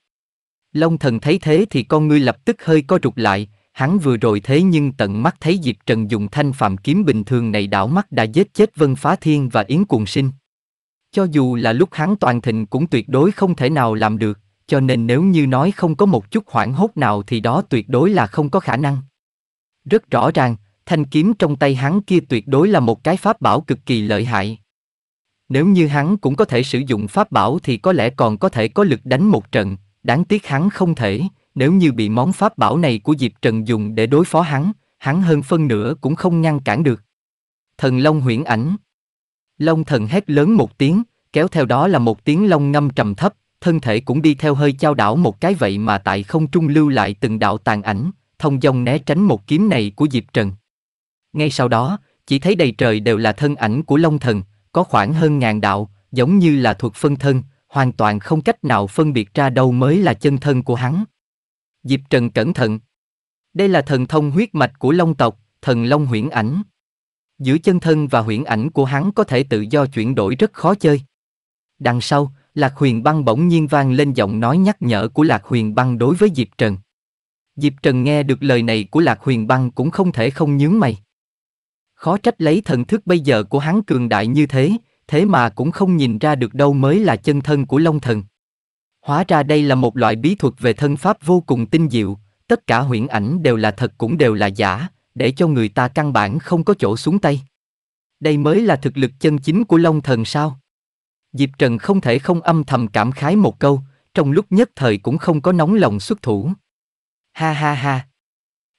Long Thần thấy thế thì con ngươi lập tức hơi co rụt lại, Hắn vừa rồi thế nhưng tận mắt thấy Diệp Trần dùng thanh phạm kiếm bình thường này đảo mắt đã giết chết Vân Phá Thiên và Yến Cuồng Sinh. Cho dù là lúc hắn toàn thịnh cũng tuyệt đối không thể nào làm được, cho nên nếu như nói không có một chút hoảng hốt nào thì đó tuyệt đối là không có khả năng. Rất rõ ràng, thanh kiếm trong tay hắn kia tuyệt đối là một cái pháp bảo cực kỳ lợi hại. Nếu như hắn cũng có thể sử dụng pháp bảo thì có lẽ còn có thể có lực đánh một trận, đáng tiếc hắn không thể, nếu như bị món pháp bảo này của Diệp Trần dùng để đối phó hắn, hắn hơn phân nửa cũng không ngăn cản được. Thần Long huyễn ảnh Long thần hét lớn một tiếng, kéo theo đó là một tiếng long ngâm trầm thấp, thân thể cũng đi theo hơi chao đảo một cái vậy mà tại không trung lưu lại từng đạo tàn ảnh, thông dong né tránh một kiếm này của Diệp Trần. Ngay sau đó, chỉ thấy đầy trời đều là thân ảnh của Long Thần, có khoảng hơn ngàn đạo, giống như là thuộc phân thân, hoàn toàn không cách nào phân biệt ra đâu mới là chân thân của hắn. Diệp Trần cẩn thận. Đây là thần thông huyết mạch của Long tộc, thần Long huyễn ảnh. Giữa chân thân và huyễn ảnh của hắn có thể tự do chuyển đổi rất khó chơi. Đằng sau, Lạc Huyền Băng bỗng nhiên vang lên giọng nói nhắc nhở của Lạc Huyền Băng đối với Diệp Trần. Diệp Trần nghe được lời này của Lạc Huyền Băng cũng không thể không nhướng mày. Khó trách lấy thần thức bây giờ của hắn cường đại như thế, thế mà cũng không nhìn ra được đâu mới là chân thân của Long Thần. Hóa ra đây là một loại bí thuật về thân pháp vô cùng tinh diệu, tất cả huyễn ảnh đều là thật cũng đều là giả, để cho người ta căn bản không có chỗ xuống tay. Đây mới là thực lực chân chính của Long Thần sao? Diệp Trần không thể không âm thầm cảm khái một câu, trong lúc nhất thời cũng không có nóng lòng xuất thủ. Ha ha ha.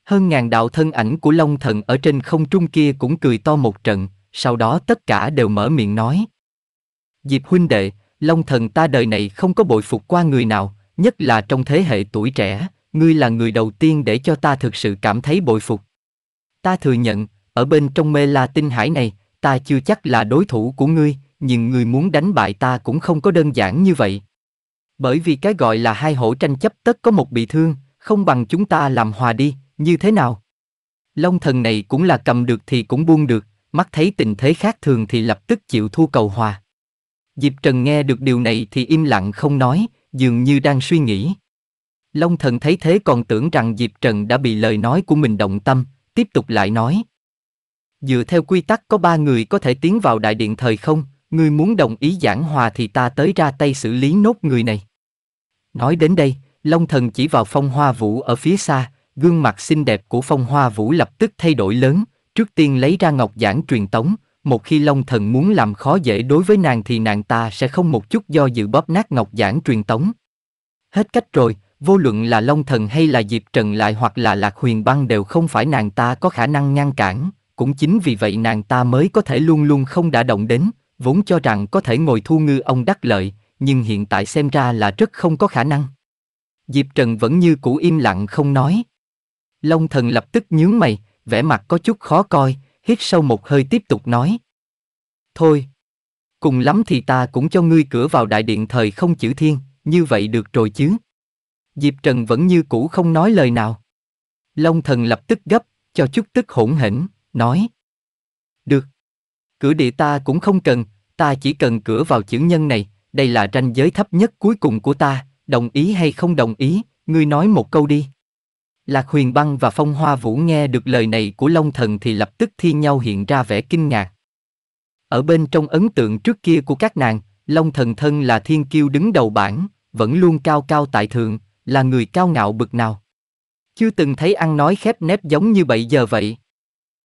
Hơn ngàn đạo thân ảnh của Long Thần ở trên không trung kia cũng cười to một trận, sau đó tất cả đều mở miệng nói. Diệp huynh đệ, Long thần ta đời này không có bội phục qua người nào, nhất là trong thế hệ tuổi trẻ, ngươi là người đầu tiên để cho ta thực sự cảm thấy bội phục. Ta thừa nhận, ở bên trong mê la tinh hải này, ta chưa chắc là đối thủ của ngươi, nhưng ngươi muốn đánh bại ta cũng không có đơn giản như vậy. Bởi vì cái gọi là hai hổ tranh chấp tất có một bị thương, không bằng chúng ta làm hòa đi, như thế nào? Long thần này cũng là cầm được thì cũng buông được, mắt thấy tình thế khác thường thì lập tức chịu thua cầu hòa. Diệp Trần nghe được điều này thì im lặng không nói, dường như đang suy nghĩ. Long thần thấy thế còn tưởng rằng Diệp Trần đã bị lời nói của mình động tâm, tiếp tục lại nói. Dựa theo quy tắc có ba người có thể tiến vào đại điện thời không, Người muốn đồng ý giảng hòa thì ta tới ra tay xử lý nốt người này. Nói đến đây, Long thần chỉ vào phong hoa vũ ở phía xa, gương mặt xinh đẹp của phong hoa vũ lập tức thay đổi lớn, trước tiên lấy ra ngọc giảng truyền tống, một khi Long Thần muốn làm khó dễ đối với nàng thì nàng ta sẽ không một chút do dự bóp nát ngọc giản truyền tống. Hết cách rồi, vô luận là Long Thần hay là Diệp Trần lại hoặc là Lạc Huyền Băng đều không phải nàng ta có khả năng ngăn cản, cũng chính vì vậy nàng ta mới có thể luôn luôn không đã động đến, vốn cho rằng có thể ngồi thu ngư ông đắc lợi, nhưng hiện tại xem ra là rất không có khả năng. Diệp Trần vẫn như cũ im lặng không nói. Long Thần lập tức nhướng mày, vẻ mặt có chút khó coi, hít sâu một hơi tiếp tục nói. Thôi, cùng lắm thì ta cũng cho ngươi cửa vào đại điện thời không chữ thiên, như vậy được rồi chứ. Diệp Trần vẫn như cũ không nói lời nào. Long thần lập tức gấp, cho chút tức hỗn hỉnh, nói. Được. Cửa địa ta cũng không cần, ta chỉ cần cửa vào chữ nhân này, đây là ranh giới thấp nhất cuối cùng của ta, đồng ý hay không đồng ý, ngươi nói một câu đi. Lạc Huyền Băng và Phong Hoa Vũ nghe được lời này của Long Thần thì lập tức thi nhau hiện ra vẻ kinh ngạc. Ở bên trong ấn tượng trước kia của các nàng, Long Thần thân là thiên kiêu đứng đầu bảng, vẫn luôn cao cao tại thượng, là người cao ngạo bực nào. Chưa từng thấy ăn nói khép nép giống như bậy giờ vậy.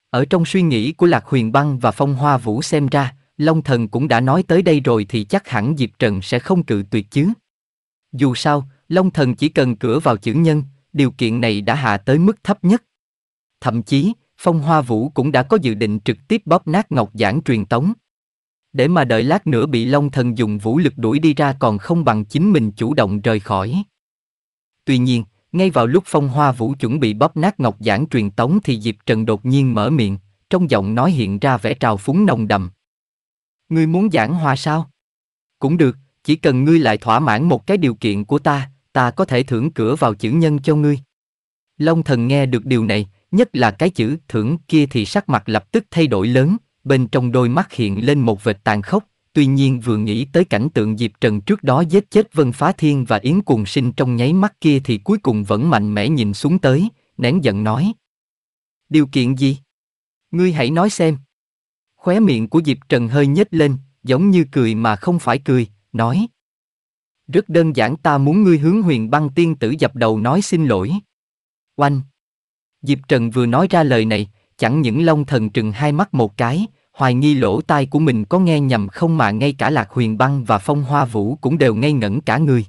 Ở trong suy nghĩ của Lạc Huyền Băng và Phong Hoa Vũ xem ra, Long Thần cũng đã nói tới đây rồi thì chắc hẳn Diệp Trần sẽ không cự tuyệt chứ. Dù sao, Long Thần chỉ cần cửa vào chữ nhân, điều kiện này đã hạ tới mức thấp nhất. Thậm chí, Phong Hoa Vũ cũng đã có dự định trực tiếp bóp nát ngọc giảng truyền tống. Để mà đợi lát nữa bị Long Thần dùng vũ lực đuổi đi ra còn không bằng chính mình chủ động rời khỏi. Tuy nhiên, ngay vào lúc Phong Hoa Vũ chuẩn bị bóp nát ngọc giảng truyền tống thì Diệp Trần đột nhiên mở miệng, trong giọng nói hiện ra vẻ trào phúng nồng đầm. Ngươi muốn giảng hòa sao? Cũng được, chỉ cần ngươi lại thỏa mãn một cái điều kiện của ta, ta có thể thưởng cửa vào chữ nhân cho ngươi. Long thần nghe được điều này, nhất là cái chữ thưởng kia thì sắc mặt lập tức thay đổi lớn, bên trong đôi mắt hiện lên một vệt tàn khốc, tuy nhiên vừa nghĩ tới cảnh tượng Diệp Trần trước đó giết chết Vân Phá Thiên và Yến Cuồng Sinh trong nháy mắt kia thì cuối cùng vẫn mạnh mẽ nhìn xuống tới, nén giận nói. Điều kiện gì? Ngươi hãy nói xem. Khóe miệng của Diệp Trần hơi nhếch lên, giống như cười mà không phải cười, nói, rất đơn giản ta muốn ngươi hướng huyền băng tiên tử dập đầu nói xin lỗi. Oanh! Diệp Trần vừa nói ra lời này, chẳng những long thần trừng hai mắt một cái, hoài nghi lỗ tai của mình có nghe nhầm không mà ngay cả lạc huyền băng và phong hoa vũ cũng đều ngây ngẩn cả người.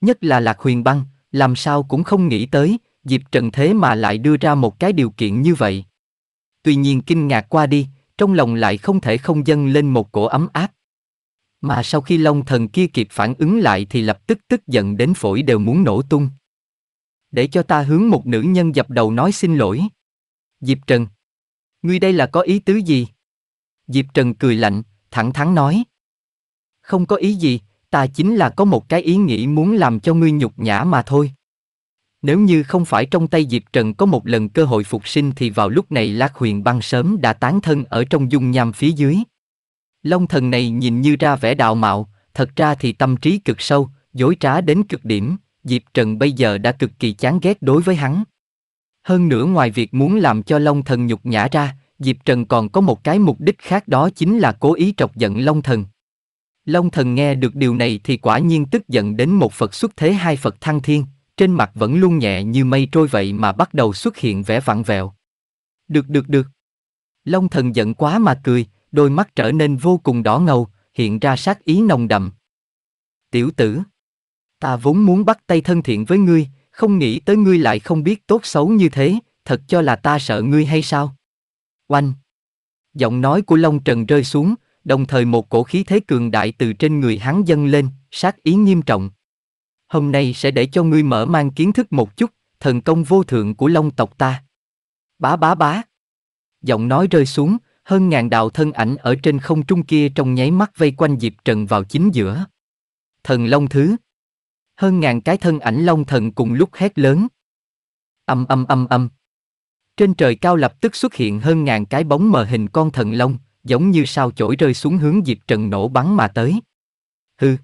Nhất là lạc huyền băng, làm sao cũng không nghĩ tới, Diệp Trần thế mà lại đưa ra một cái điều kiện như vậy. Tuy nhiên kinh ngạc qua đi, trong lòng lại không thể không dâng lên một cổ ấm áp. Mà sau khi long thần kia kịp phản ứng lại thì lập tức tức giận đến phổi đều muốn nổ tung. Để cho ta hướng một nữ nhân dập đầu nói xin lỗi. Diệp Trần. Ngươi đây là có ý tứ gì? Diệp Trần cười lạnh, thẳng thắn nói. Không có ý gì, ta chính là có một cái ý nghĩ muốn làm cho ngươi nhục nhã mà thôi. Nếu như không phải trong tay Diệp Trần có một lần cơ hội phục sinh thì vào lúc này Lạc Huyền băng sớm đã tán thân ở trong dung nham phía dưới. Long thần này nhìn như ra vẻ đạo mạo, thật ra thì tâm trí cực sâu, dối trá đến cực điểm, Diệp Trần bây giờ đã cực kỳ chán ghét đối với hắn. Hơn nữa ngoài việc muốn làm cho Long thần nhục nhã ra, Diệp Trần còn có một cái mục đích khác đó chính là cố ý trọc giận Long thần. Long thần nghe được điều này thì quả nhiên tức giận đến một Phật xuất thế hai Phật thăng thiên, trên mặt vẫn luôn nhẹ như mây trôi vậy mà bắt đầu xuất hiện vẻ vặn vẹo. Được được được. Long thần giận quá mà cười, đôi mắt trở nên vô cùng đỏ ngầu, hiện ra sát ý nồng đậm. Tiểu tử, ta vốn muốn bắt tay thân thiện với ngươi, không nghĩ tới ngươi lại không biết tốt xấu như thế, thật cho là ta sợ ngươi hay sao? Oanh! Giọng nói của Long Trần rơi xuống, đồng thời một cổ khí thế cường đại từ trên người hắn dâng lên, sát ý nghiêm trọng. Hôm nay sẽ để cho ngươi mở mang kiến thức một chút, thần công vô thượng của Long tộc ta. Bá bá bá! Giọng nói rơi xuống, hơn ngàn đạo thân ảnh ở trên không trung kia trong nháy mắt vây quanh Diệp Trần vào chính giữa. Thần Long Thứ Hơn ngàn cái thân ảnh Long Thần cùng lúc hét lớn. Âm âm âm âm. Trên trời cao lập tức xuất hiện hơn ngàn cái bóng mờ hình con thần Long, giống như sao chổi rơi xuống hướng Diệp Trần nổ bắn mà tới. Hừ.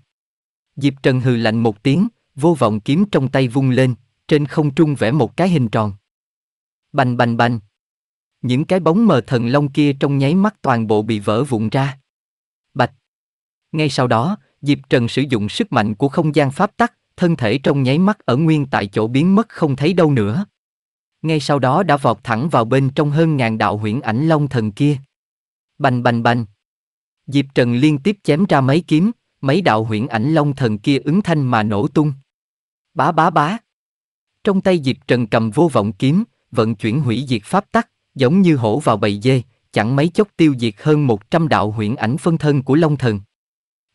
Diệp Trần hừ lạnh một tiếng, vô vọng kiếm trong tay vung lên, trên không trung vẽ một cái hình tròn. Bành bành bành những cái bóng mờ thần long kia trong nháy mắt toàn bộ bị vỡ vụn ra. Bạch. Ngay sau đó, Diệp Trần sử dụng sức mạnh của không gian pháp tắc, thân thể trong nháy mắt ở nguyên tại chỗ biến mất không thấy đâu nữa. Ngay sau đó đã vọt thẳng vào bên trong hơn ngàn đạo huyễn ảnh long thần kia. Bành bành bành. Diệp Trần liên tiếp chém ra mấy kiếm, mấy đạo huyễn ảnh long thần kia ứng thanh mà nổ tung. Bá bá bá. Trong tay Diệp Trần cầm vô vọng kiếm, vận chuyển hủy diệt pháp tắc, giống như hổ vào bầy dê, chẳng mấy chốc tiêu diệt hơn 100 đạo huyễn ảnh phân thân của Long Thần.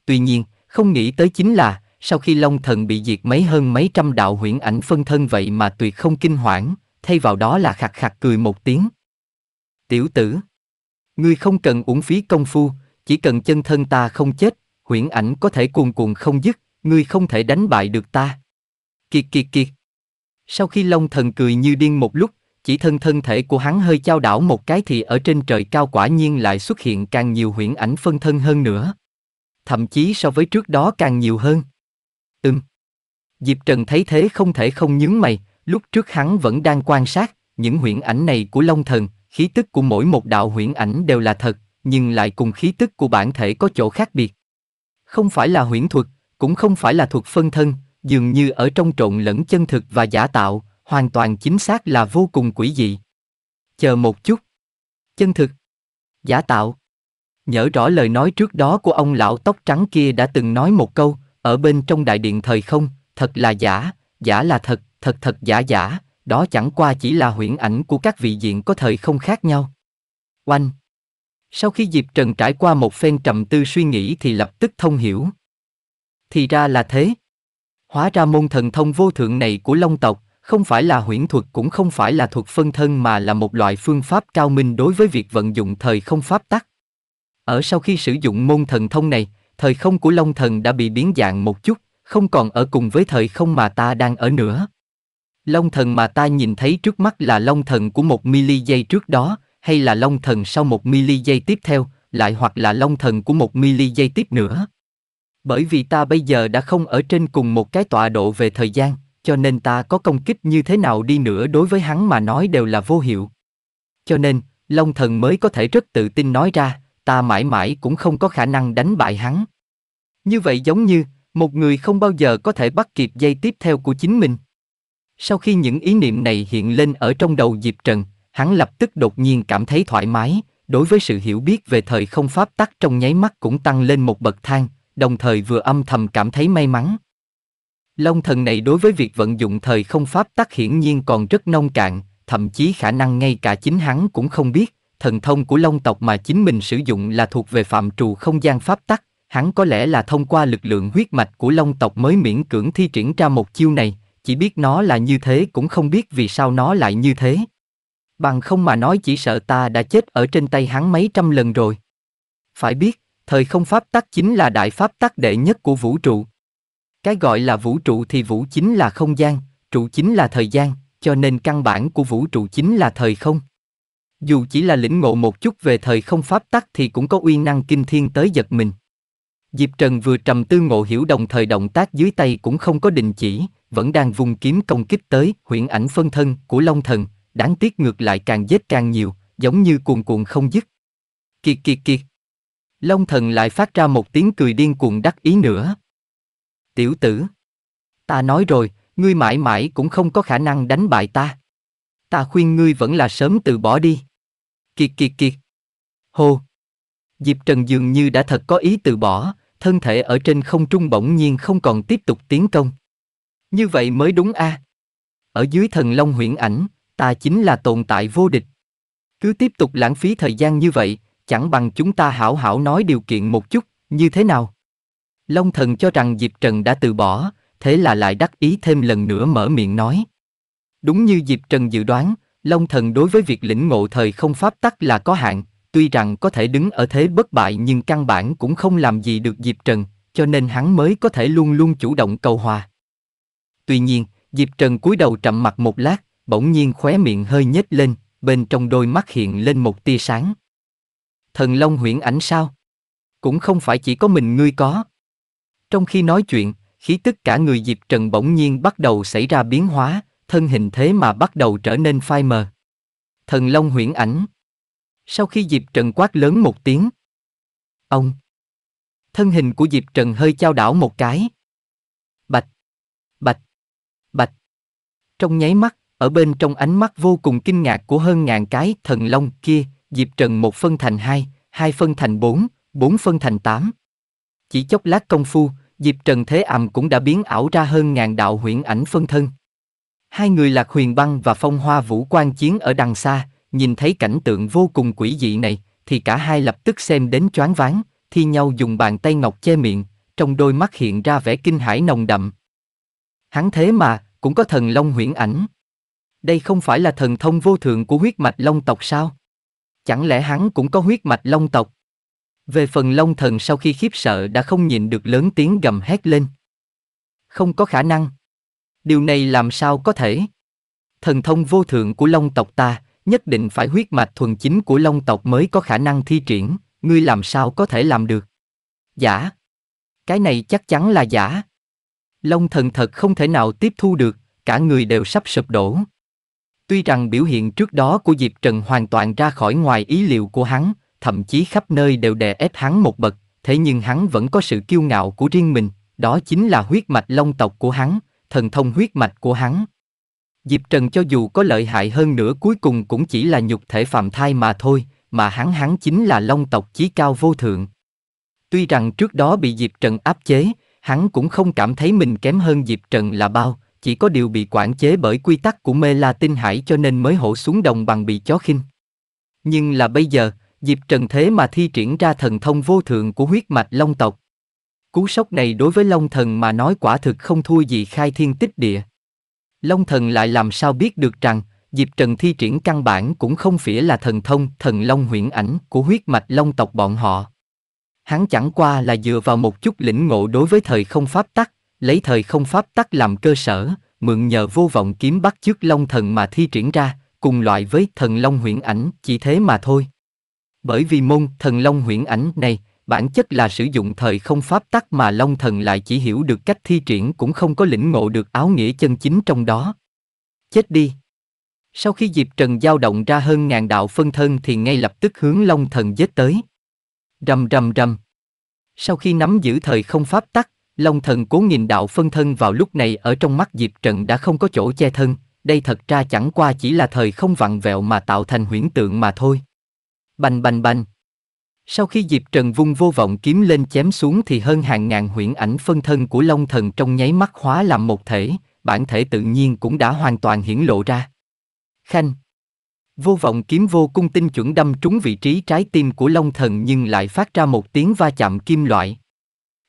Tuy nhiên, không nghĩ tới chính là, sau khi Long Thần bị diệt mấy hơn mấy trăm đạo huyễn ảnh phân thân vậy mà tuyệt không kinh hoảng, thay vào đó là khạc khạc cười một tiếng. Tiểu tử, ngươi không cần uổng phí công phu, chỉ cần chân thân ta không chết, huyễn ảnh có thể cuồn cuộn không dứt, ngươi không thể đánh bại được ta. Kiệt kiệt kiệt. Sau khi Long Thần cười như điên một lúc, chỉ thân thân thể của hắn hơi chao đảo một cái thì ở trên trời cao quả nhiên lại xuất hiện càng nhiều huyễn ảnh phân thân hơn nữa. Thậm chí so với trước đó càng nhiều hơn. Ừm. Diệp Trần thấy thế không thể không nhướng mày, lúc trước hắn vẫn đang quan sát, những huyễn ảnh này của Long Thần, khí tức của mỗi một đạo huyễn ảnh đều là thật, nhưng lại cùng khí tức của bản thể có chỗ khác biệt. Không phải là huyễn thuật, cũng không phải là thuật phân thân, dường như ở trong trộn lẫn chân thực và giả tạo, hoàn toàn chính xác là vô cùng quỷ dị. Chờ một chút. Chân thực. Giả tạo. Nhớ rõ lời nói trước đó của ông lão tóc trắng kia đã từng nói một câu, ở bên trong đại điện thời không, thật là giả, giả là thật, thật thật giả giả, đó chẳng qua chỉ là huyễn ảnh của các vị diện có thời không khác nhau. Oanh. Sau khi Diệp Trần trải qua một phen trầm tư suy nghĩ thì lập tức thông hiểu. Thì ra là thế. Hóa ra môn thần thông vô thượng này của Long tộc, không phải là huyễn thuật cũng không phải là thuật phân thân mà là một loại phương pháp cao minh đối với việc vận dụng thời không pháp tắc. Ở sau khi sử dụng môn thần thông này, thời không của Long Thần đã bị biến dạng một chút, không còn ở cùng với thời không mà ta đang ở nữa. Long Thần mà ta nhìn thấy trước mắt là Long Thần của một mili giây trước đó, hay là Long Thần sau một mili giây tiếp theo, lại hoặc là Long Thần của một mili giây tiếp nữa. Bởi vì ta bây giờ đã không ở trên cùng một cái tọa độ về thời gian, cho nên ta có công kích như thế nào đi nữa đối với hắn mà nói đều là vô hiệu. Cho nên, Long Thần mới có thể rất tự tin nói ra, ta mãi mãi cũng không có khả năng đánh bại hắn. Như vậy giống như, một người không bao giờ có thể bắt kịp dây tiếp theo của chính mình. Sau khi những ý niệm này hiện lên ở trong đầu Diệp Trần, hắn lập tức đột nhiên cảm thấy thoải mái, đối với sự hiểu biết về thời không pháp tắc trong nháy mắt cũng tăng lên một bậc thang, đồng thời vừa âm thầm cảm thấy may mắn. Long thần này đối với việc vận dụng thời không pháp tắc hiển nhiên còn rất nông cạn, thậm chí khả năng ngay cả chính hắn cũng không biết, thần thông của long tộc mà chính mình sử dụng là thuộc về phạm trù không gian pháp tắc, hắn có lẽ là thông qua lực lượng huyết mạch của long tộc mới miễn cưỡng thi triển ra một chiêu này, chỉ biết nó là như thế cũng không biết vì sao nó lại như thế. Bằng không mà nói chỉ sợ ta đã chết ở trên tay hắn mấy trăm lần rồi. Phải biết, thời không pháp tắc chính là đại pháp tắc đệ nhất của vũ trụ, cái gọi là vũ trụ thì vũ chính là không gian, trụ chính là thời gian, cho nên căn bản của vũ trụ chính là thời không. Dù chỉ là lĩnh ngộ một chút về thời không pháp tắc thì cũng có uy năng kinh thiên tới giật mình. Diệp Trần vừa trầm tư ngộ hiểu đồng thời động tác dưới tay cũng không có đình chỉ, vẫn đang vùng kiếm công kích tới huyễn ảnh phân thân của Long Thần, đáng tiếc ngược lại càng giết càng nhiều, giống như cuồn cuộn không dứt. Kiệt kiệt kiệt. Long Thần lại phát ra một tiếng cười điên cuồng đắc ý nữa, tiểu tử. Ta nói rồi, ngươi mãi mãi cũng không có khả năng đánh bại ta. Ta khuyên ngươi vẫn là sớm từ bỏ đi. Kiệt kiệt kiệt. Hô. Diệp Trần dường như đã thật có ý từ bỏ, thân thể ở trên không trung bỗng nhiên không còn tiếp tục tiến công. Như vậy mới đúng a. Ở dưới thần long huyễn ảnh, ta chính là tồn tại vô địch. Cứ tiếp tục lãng phí thời gian như vậy, chẳng bằng chúng ta hảo hảo nói điều kiện một chút, như thế nào? Long thần cho rằng Diệp Trần đã từ bỏ, thế là lại đắc ý thêm lần nữa mở miệng nói. Đúng như Diệp Trần dự đoán, Long thần đối với việc lĩnh ngộ thời không pháp tắc là có hạn, tuy rằng có thể đứng ở thế bất bại nhưng căn bản cũng không làm gì được Diệp Trần, cho nên hắn mới có thể luôn luôn chủ động cầu hòa. Tuy nhiên, Diệp Trần cúi đầu trầm mặt một lát, bỗng nhiên khóe miệng hơi nhếch lên, bên trong đôi mắt hiện lên một tia sáng. Thần Long huyễn ảnh sao? Cũng không phải chỉ có mình ngươi có, trong khi nói chuyện, khí tức cả người Diệp Trần bỗng nhiên bắt đầu xảy ra biến hóa, thân hình thế mà bắt đầu trở nên phai mờ. Thần Long huyễn ảnh. Sau khi Diệp Trần quát lớn một tiếng. Ông. Thân hình của Diệp Trần hơi chao đảo một cái. Bạch. Bạch. Bạch. Trong nháy mắt, ở bên trong ánh mắt vô cùng kinh ngạc của hơn ngàn cái thần long kia, Diệp Trần một phân thành hai, hai phân thành bốn, bốn phân thành tám. Chỉ chốc lát công phu, dịp Trần Thế ầm cũng đã biến ảo ra hơn ngàn đạo huyễn ảnh phân thân. Hai người Lạc Huyền Băng và Phong Hoa Vũ quan chiến ở đằng xa, nhìn thấy cảnh tượng vô cùng quỷ dị này, thì cả hai lập tức xem đến choáng váng, thi nhau dùng bàn tay ngọc che miệng, trong đôi mắt hiện ra vẻ kinh hãi nồng đậm. Hắn thế mà, cũng có thần long huyễn ảnh. Đây không phải là thần thông vô thượng của huyết mạch long tộc sao? Chẳng lẽ hắn cũng có huyết mạch long tộc? Về phần Long Thần sau khi khiếp sợ đã không nhịn được lớn tiếng gầm hét lên. Không có khả năng. Điều này làm sao có thể? Thần thông vô thượng của Long tộc ta, nhất định phải huyết mạch thuần chính của Long tộc mới có khả năng thi triển, ngươi làm sao có thể làm được? Giả. Cái này chắc chắn là giả. Long thần thật không thể nào tiếp thu được, cả người đều sắp sụp đổ. Tuy rằng biểu hiện trước đó của Diệp Trần hoàn toàn ra khỏi ngoài ý liệu của hắn, thậm chí khắp nơi đều đè ép hắn một bậc, thế nhưng hắn vẫn có sự kiêu ngạo của riêng mình, đó chính là huyết mạch long tộc của hắn, thần thông huyết mạch của hắn. Diệp Trần cho dù có lợi hại hơn nữa cuối cùng cũng chỉ là nhục thể phạm thai mà thôi, mà hắn hắn chính là long tộc chí cao vô thượng. Tuy rằng trước đó bị Diệp Trần áp chế, hắn cũng không cảm thấy mình kém hơn Diệp Trần là bao, chỉ có điều bị quản chế bởi quy tắc của mê la tinh hải cho nên mới hổ xuống đồng bằng bị chó khinh. Nhưng là bây giờ, Dịp Trần thế mà thi triển ra thần thông vô thượng của huyết mạch Long tộc. Cú sốc này đối với Long thần mà nói quả thực không thua gì khai thiên tích địa. Long thần lại làm sao biết được rằng, Dịp Trần thi triển căn bản cũng không phải là thần thông, thần long huyễn ảnh của huyết mạch Long tộc bọn họ. Hắn chẳng qua là dựa vào một chút lĩnh ngộ đối với thời không pháp tắc, lấy thời không pháp tắc làm cơ sở, mượn nhờ vô vọng kiếm bắt chước Long thần mà thi triển ra, cùng loại với thần long huyễn ảnh chỉ thế mà thôi. Bởi vì môn thần long huyễn ảnh này, bản chất là sử dụng thời không pháp tắc mà long thần lại chỉ hiểu được cách thi triển cũng không có lĩnh ngộ được áo nghĩa chân chính trong đó. Chết đi! Sau khi Diệp Trần dao động ra hơn ngàn đạo phân thân thì ngay lập tức hướng long thần giết tới. Rầm rầm rầm. Sau khi nắm giữ thời không pháp tắc, long thần cố nhìn đạo phân thân vào lúc này ở trong mắt Diệp Trần đã không có chỗ che thân, đây thật ra chẳng qua chỉ là thời không vặn vẹo mà tạo thành huyễn tượng mà thôi. Bành bành bành. Sau khi Diệp Trần vung vô vọng kiếm lên chém xuống thì hơn hàng ngàn huyễn ảnh phân thân của Long Thần trong nháy mắt hóa làm một thể, bản thể tự nhiên cũng đã hoàn toàn hiển lộ ra. Khanh. Vô vọng kiếm vô cung tinh chuẩn đâm trúng vị trí trái tim của Long Thần nhưng lại phát ra một tiếng va chạm kim loại.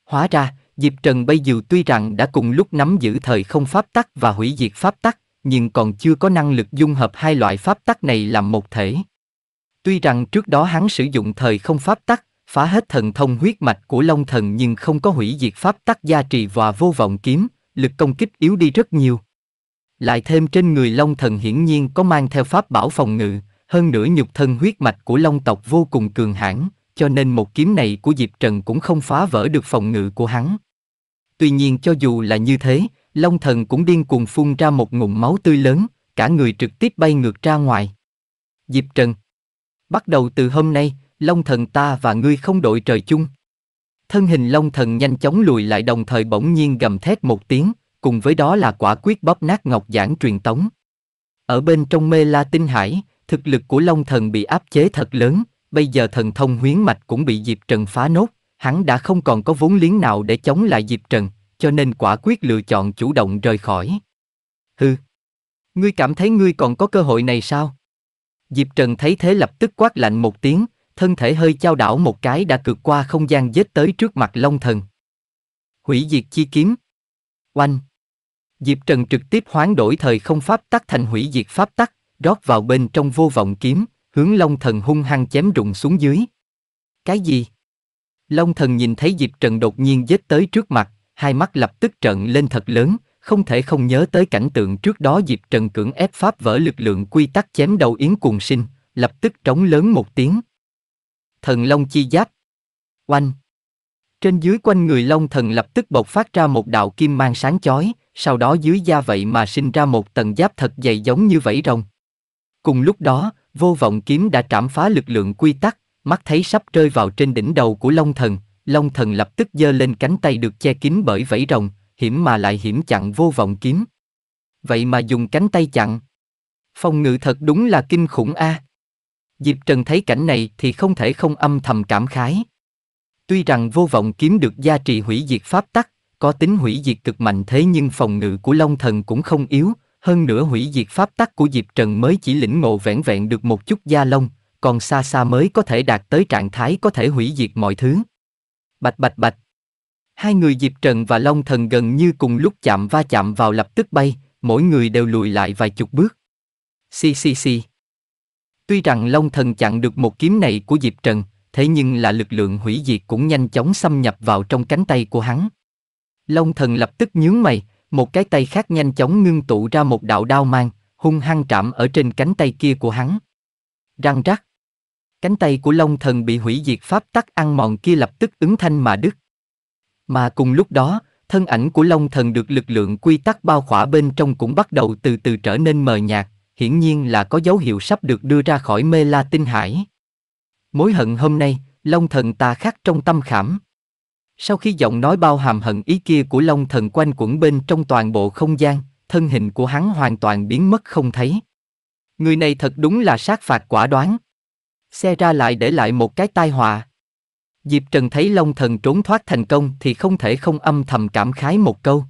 Hóa ra, Diệp Trần bây giờ tuy rằng đã cùng lúc nắm giữ thời không pháp tắc và hủy diệt pháp tắc, nhưng còn chưa có năng lực dung hợp hai loại pháp tắc này làm một thể. Tuy rằng trước đó hắn sử dụng thời không pháp tắc, phá hết thần thông huyết mạch của Long Thần nhưng không có hủy diệt pháp tắc gia trì và vô vọng kiếm, lực công kích yếu đi rất nhiều. Lại thêm trên người Long Thần hiển nhiên có mang theo pháp bảo phòng ngự, hơn nữa nhục thân huyết mạch của Long tộc vô cùng cường hãn, cho nên một kiếm này của Diệp Trần cũng không phá vỡ được phòng ngự của hắn. Tuy nhiên cho dù là như thế, Long Thần cũng điên cuồng phun ra một ngụm máu tươi lớn, cả người trực tiếp bay ngược ra ngoài. Diệp Trần Bắt đầu từ hôm nay, Long thần ta và ngươi không đội trời chung. Thân hình Long thần nhanh chóng lùi lại đồng thời bỗng nhiên gầm thét một tiếng, cùng với đó là quả quyết bóp nát ngọc giản truyền tống. Ở bên trong mê la tinh hải, thực lực của Long thần bị áp chế thật lớn, bây giờ thần thông huyến mạch cũng bị Diệp Trần phá nốt, hắn đã không còn có vốn liếng nào để chống lại Diệp Trần, cho nên quả quyết lựa chọn chủ động rời khỏi. Hừ, ngươi cảm thấy ngươi còn có cơ hội này sao? Diệp Trần thấy thế lập tức quát lạnh một tiếng, thân thể hơi chao đảo một cái đã cực qua không gian dết tới trước mặt Long Thần. Hủy diệt chi kiếm. Oanh. Diệp Trần trực tiếp hoán đổi thời không pháp tắc thành hủy diệt pháp tắc, rót vào bên trong vô vọng kiếm, hướng Long Thần hung hăng chém rụng xuống dưới. Cái gì? Long Thần nhìn thấy Diệp Trần đột nhiên dết tới trước mặt, hai mắt lập tức trợn lên thật lớn, không thể không nhớ tới cảnh tượng trước đó Diệp Trần cưỡng ép pháp vỡ lực lượng quy tắc chém đầu Yến Cuồng Sinh, lập tức trống lớn một tiếng. Thần Long chi giáp. Oanh. Trên dưới quanh người Long thần lập tức bộc phát ra một đạo kim mang sáng chói, sau đó dưới da vậy mà sinh ra một tầng giáp thật dày giống như vảy rồng. Cùng lúc đó, vô vọng kiếm đã trảm phá lực lượng quy tắc, mắt thấy sắp rơi vào trên đỉnh đầu của Long thần, Long thần lập tức giơ lên cánh tay được che kín bởi vảy rồng, hiểm mà lại hiểm chặn vô vọng kiếm. Vậy mà dùng cánh tay chặn. phong ngự thật đúng là kinh khủng a. Diệp Trần thấy cảnh này thì không thể không âm thầm cảm khái. Tuy rằng vô vọng kiếm được gia trì hủy diệt pháp tắc, có tính hủy diệt cực mạnh thế nhưng phòng ngự của Long Thần cũng không yếu, hơn nữa hủy diệt pháp tắc của Diệp Trần mới chỉ lĩnh ngộ vẹn vẹn được một chút gia long còn xa xa mới có thể đạt tới trạng thái có thể hủy diệt mọi thứ. Bạch bạch bạch, Hai người Diệp Trần và Long Thần gần như cùng lúc chạm va chạm vào lập tức bay, mỗi người đều lùi lại vài chục bước. Xì xì xì. Tuy rằng Long Thần chặn được một kiếm này của Diệp Trần, thế nhưng là lực lượng hủy diệt cũng nhanh chóng xâm nhập vào trong cánh tay của hắn. Long Thần lập tức nhướng mày, một cái tay khác nhanh chóng ngưng tụ ra một đạo đao mang, hung hăng trảm ở trên cánh tay kia của hắn. Răng rắc. Cánh tay của Long Thần bị hủy diệt pháp tắc ăn mòn kia lập tức ứng thanh mà đứt. Mà cùng lúc đó, thân ảnh của Long Thần được lực lượng quy tắc bao khỏa bên trong cũng bắt đầu từ từ trở nên mờ nhạt, hiển nhiên là có dấu hiệu sắp được đưa ra khỏi mê la tinh hải. Mối hận hôm nay, Long Thần ta khắc trong tâm khảm. Sau khi giọng nói bao hàm hận ý kia của Long Thần quanh quẩn bên trong toàn bộ không gian, thân hình của hắn hoàn toàn biến mất không thấy. Người này thật đúng là sát phạt quả đoán. Xe ra lại để lại một cái tai họa. Diệp Trần thấy Long Thần trốn thoát thành công thì không thể không âm thầm cảm khái một câu.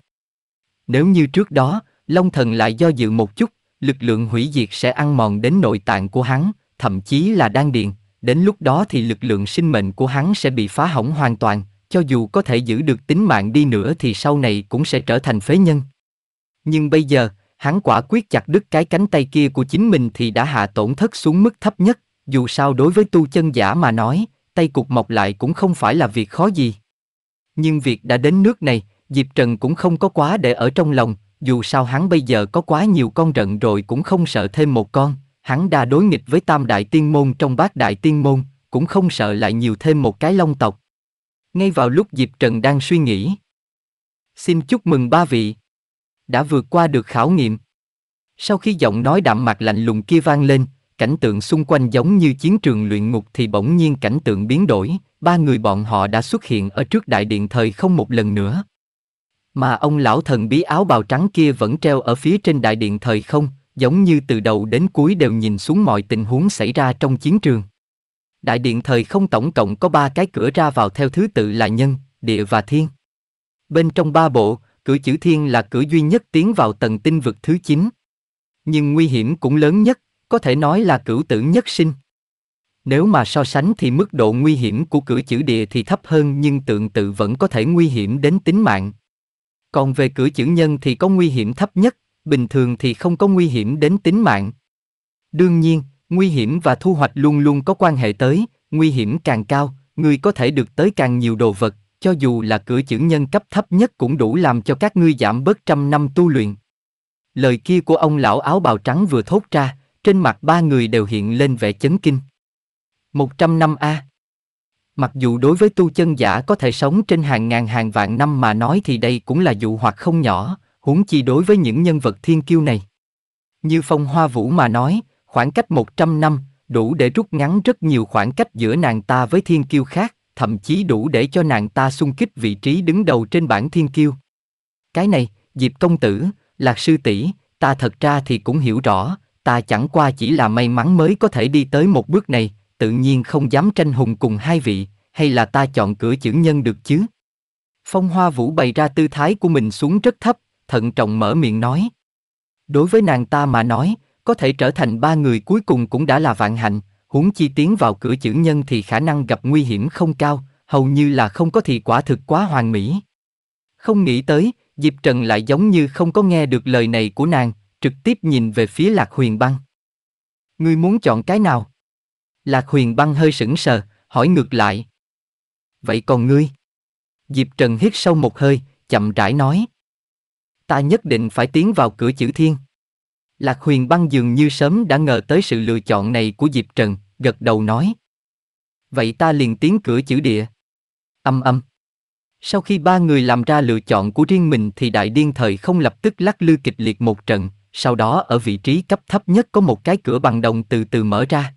Nếu như trước đó, Long Thần lại do dự một chút, lực lượng hủy diệt sẽ ăn mòn đến nội tạng của hắn, thậm chí là đan điền, đến lúc đó thì lực lượng sinh mệnh của hắn sẽ bị phá hỏng hoàn toàn, cho dù có thể giữ được tính mạng đi nữa thì sau này cũng sẽ trở thành phế nhân. Nhưng bây giờ, hắn quả quyết chặt đứt cái cánh tay kia của chính mình thì đã hạ tổn thất xuống mức thấp nhất, dù sao đối với tu chân giả mà nói, tay cục mọc lại cũng không phải là việc khó gì. Nhưng việc đã đến nước này, Diệp Trần cũng không có quá để ở trong lòng, dù sao hắn bây giờ có quá nhiều con rận rồi cũng không sợ thêm một con, hắn đã đối nghịch với tam đại tiên môn trong bát đại tiên môn, cũng không sợ lại nhiều thêm một cái long tộc. Ngay vào lúc Diệp Trần đang suy nghĩ. Xin chúc mừng ba vị. Đã vượt qua được khảo nghiệm. Sau khi giọng nói đạm mặt lạnh lùng kia vang lên, cảnh tượng xung quanh giống như chiến trường luyện ngục thì bỗng nhiên cảnh tượng biến đổi, ba người bọn họ đã xuất hiện ở trước đại điện thời không một lần nữa. Mà ông lão thần bí áo bào trắng kia vẫn treo ở phía trên đại điện thời không, giống như từ đầu đến cuối đều nhìn xuống mọi tình huống xảy ra trong chiến trường. Đại điện thời không tổng cộng có ba cái cửa ra vào theo thứ tự là nhân, địa và thiên. Bên trong ba bộ, cửa chữ thiên là cửa duy nhất tiến vào tầng tinh vực thứ 9. Nhưng nguy hiểm cũng lớn nhất, có thể nói là cửu tử nhất sinh. Nếu mà so sánh thì mức độ nguy hiểm của cửa chữ địa thì thấp hơn nhưng tượng tự vẫn có thể nguy hiểm đến tính mạng. Còn về cửa chữ nhân thì có nguy hiểm thấp nhất, bình thường thì không có nguy hiểm đến tính mạng. Đương nhiên, nguy hiểm và thu hoạch luôn luôn có quan hệ tới, nguy hiểm càng cao, người có thể được tới càng nhiều đồ vật, cho dù là cửa chữ nhân cấp thấp nhất cũng đủ làm cho các ngươi giảm bớt trăm năm tu luyện. Lời kia của ông lão áo bào trắng vừa thốt ra, trên mặt ba người đều hiện lên vẻ chấn kinh. 100 năm A Mặc dù đối với tu chân giả có thể sống trên hàng ngàn hàng vạn năm mà nói thì đây cũng là dụ hoặc không nhỏ, huống chi đối với những nhân vật thiên kiêu này. Như phong hoa vũ mà nói, khoảng cách 100 năm, đủ để rút ngắn rất nhiều khoảng cách giữa nàng ta với thiên kiêu khác, thậm chí đủ để cho nàng ta xung kích vị trí đứng đầu trên bảng thiên kiêu. Cái này, Diệp công tử, Lạc sư tỷ, ta thật ra thì cũng hiểu rõ, ta chẳng qua chỉ là may mắn mới có thể đi tới một bước này, tự nhiên không dám tranh hùng cùng hai vị, hay là ta chọn cửa chữ nhân được chứ? Phong Hoa Vũ bày ra tư thái của mình xuống rất thấp, thận trọng mở miệng nói. Đối với nàng ta mà nói, có thể trở thành ba người cuối cùng cũng đã là vạn hạnh, huống chi tiến vào cửa chữ nhân thì khả năng gặp nguy hiểm không cao, hầu như là không có thì quả thực quá hoàn mỹ. Không nghĩ tới, Diệp Trần lại giống như không có nghe được lời này của nàng, trực tiếp nhìn về phía lạc huyền băng. Ngươi muốn chọn cái nào? Lạc huyền băng hơi sững sờ, hỏi ngược lại. Vậy còn ngươi? Diệp Trần hít sâu một hơi, chậm rãi nói. Ta nhất định phải tiến vào cửa chữ thiên. Lạc huyền băng dường như sớm đã ngờ tới sự lựa chọn này của Diệp Trần, gật đầu nói. Vậy ta liền tiến cửa chữ địa. Âm âm. Sau khi ba người làm ra lựa chọn của riêng mình thì đại điên thời không lập tức lắc lư kịch liệt một trận, sau đó ở vị trí cấp thấp nhất có một cái cửa bằng đồng từ từ mở ra.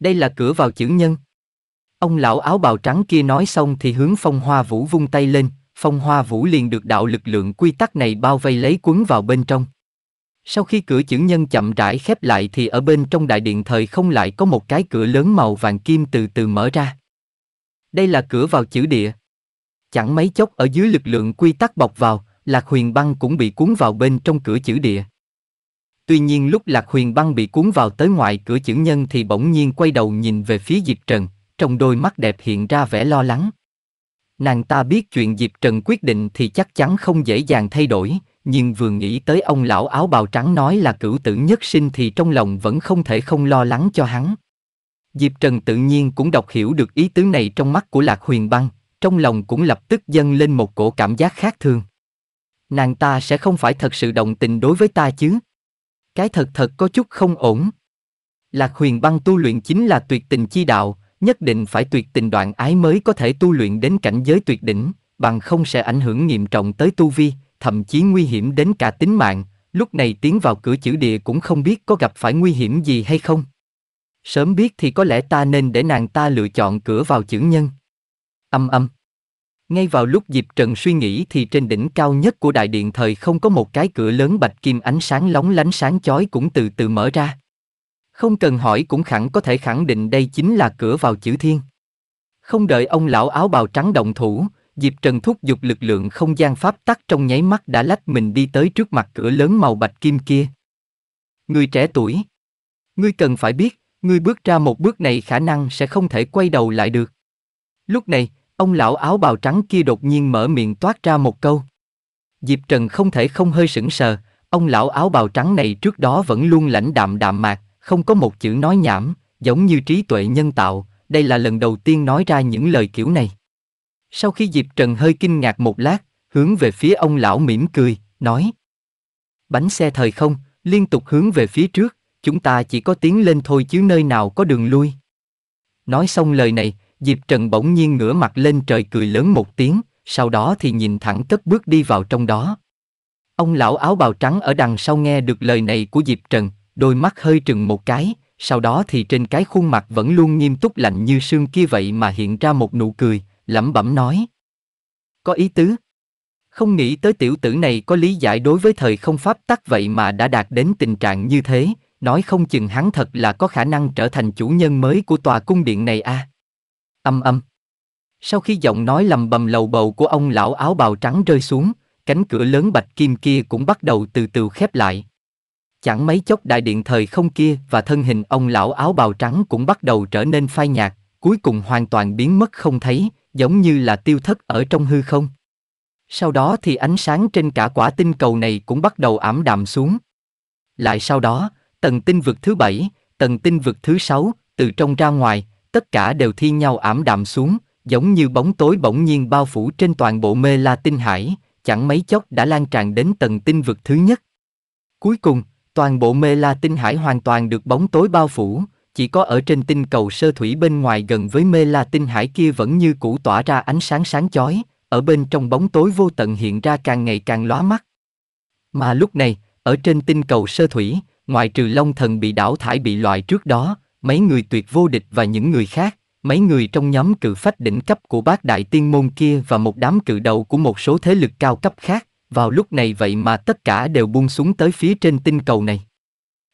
Đây là cửa vào chữ nhân. Ông lão áo bào trắng kia nói xong thì hướng phong hoa vũ vung tay lên, phong hoa vũ liền được đạo lực lượng quy tắc này bao vây lấy quấn vào bên trong. Sau khi cửa chữ nhân chậm rãi khép lại thì ở bên trong đại điện thời không lại có một cái cửa lớn màu vàng kim từ từ mở ra. Đây là cửa vào chữ địa. Chẳng mấy chốc ở dưới lực lượng quy tắc bọc vào, Lạc Huyền Băng cũng bị cuốn vào bên trong cửa chữ địa. Tuy nhiên lúc Lạc Huyền băng bị cuốn vào tới ngoài cửa chữ nhân thì bỗng nhiên quay đầu nhìn về phía Diệp Trần, trong đôi mắt đẹp hiện ra vẻ lo lắng. Nàng ta biết chuyện Diệp Trần quyết định thì chắc chắn không dễ dàng thay đổi, nhưng vừa nghĩ tới ông lão áo bào trắng nói là cửu tử nhất sinh thì trong lòng vẫn không thể không lo lắng cho hắn. Diệp Trần tự nhiên cũng đọc hiểu được ý tứ này trong mắt của Lạc Huyền Băng, trong lòng cũng lập tức dâng lên một cổ cảm giác khác thường. Nàng ta sẽ không phải thật sự đồng tình đối với ta chứ? cái thật thật có chút không ổn. Lạc huyền băng tu luyện chính là tuyệt tình chi đạo, nhất định phải tuyệt tình đoạn ái mới có thể tu luyện đến cảnh giới tuyệt đỉnh, bằng không sẽ ảnh hưởng nghiêm trọng tới tu vi, thậm chí nguy hiểm đến cả tính mạng, lúc này tiến vào cửa chữ địa cũng không biết có gặp phải nguy hiểm gì hay không. Sớm biết thì có lẽ ta nên để nàng ta lựa chọn cửa vào chữ nhân. Âm âm. Ngay vào lúc Diệp Trần suy nghĩ thì trên đỉnh cao nhất của đại điện thời không có một cái cửa lớn bạch kim ánh sáng lóng lánh sáng chói cũng từ từ mở ra. Không cần hỏi cũng khẳng có thể khẳng định đây chính là cửa vào chữ thiên. Không đợi ông lão áo bào trắng động thủ, Diệp Trần thúc giục lực lượng không gian pháp tắc trong nháy mắt đã lách mình đi tới trước mặt cửa lớn màu bạch kim kia. Người trẻ tuổi, ngươi cần phải biết, ngươi bước ra một bước này khả năng sẽ không thể quay đầu lại được. Lúc này, Ông lão áo bào trắng kia đột nhiên mở miệng toát ra một câu. Diệp Trần không thể không hơi sững sờ, ông lão áo bào trắng này trước đó vẫn luôn lãnh đạm đạm mạc, không có một chữ nói nhảm, giống như trí tuệ nhân tạo, đây là lần đầu tiên nói ra những lời kiểu này. Sau khi Diệp Trần hơi kinh ngạc một lát, hướng về phía ông lão mỉm cười, nói Bánh xe thời không, liên tục hướng về phía trước, chúng ta chỉ có tiến lên thôi chứ nơi nào có đường lui. Nói xong lời này, Diệp Trần bỗng nhiên ngửa mặt lên trời cười lớn một tiếng, sau đó thì nhìn thẳng cất bước đi vào trong đó. Ông lão áo bào trắng ở đằng sau nghe được lời này của Diệp Trần, đôi mắt hơi trừng một cái, sau đó thì trên cái khuôn mặt vẫn luôn nghiêm túc lạnh như sương kia vậy mà hiện ra một nụ cười, lẩm bẩm nói. Có ý tứ. Không nghĩ tới tiểu tử này có lý giải đối với thời không pháp tắc vậy mà đã đạt đến tình trạng như thế, nói không chừng hắn thật là có khả năng trở thành chủ nhân mới của tòa cung điện này a. À. Âm âm. Sau khi giọng nói lầm bầm lầu bầu của ông lão áo bào trắng rơi xuống, cánh cửa lớn bạch kim kia cũng bắt đầu từ từ khép lại. Chẳng mấy chốc đại điện thời không kia và thân hình ông lão áo bào trắng cũng bắt đầu trở nên phai nhạt, cuối cùng hoàn toàn biến mất không thấy, giống như là tiêu thất ở trong hư không. Sau đó thì ánh sáng trên cả quả tinh cầu này cũng bắt đầu ảm đạm xuống. Lại sau đó, tầng tinh vực thứ bảy, tầng tinh vực thứ sáu, từ trong ra ngoài, tất cả đều thi nhau ảm đạm xuống, giống như bóng tối bỗng nhiên bao phủ trên toàn bộ mê la tinh hải, chẳng mấy chốc đã lan tràn đến tầng tinh vực thứ nhất. Cuối cùng, toàn bộ mê la tinh hải hoàn toàn được bóng tối bao phủ, chỉ có ở trên tinh cầu sơ thủy bên ngoài gần với mê la tinh hải kia vẫn như cũ tỏa ra ánh sáng sáng chói, ở bên trong bóng tối vô tận hiện ra càng ngày càng lóa mắt. Mà lúc này, ở trên tinh cầu sơ thủy, ngoài trừ long thần bị đảo thải bị loại trước đó, mấy người tuyệt vô địch và những người khác, mấy người trong nhóm cự phách đỉnh cấp của bác đại tiên môn kia và một đám cự đầu của một số thế lực cao cấp khác, vào lúc này vậy mà tất cả đều buông xuống tới phía trên tinh cầu này.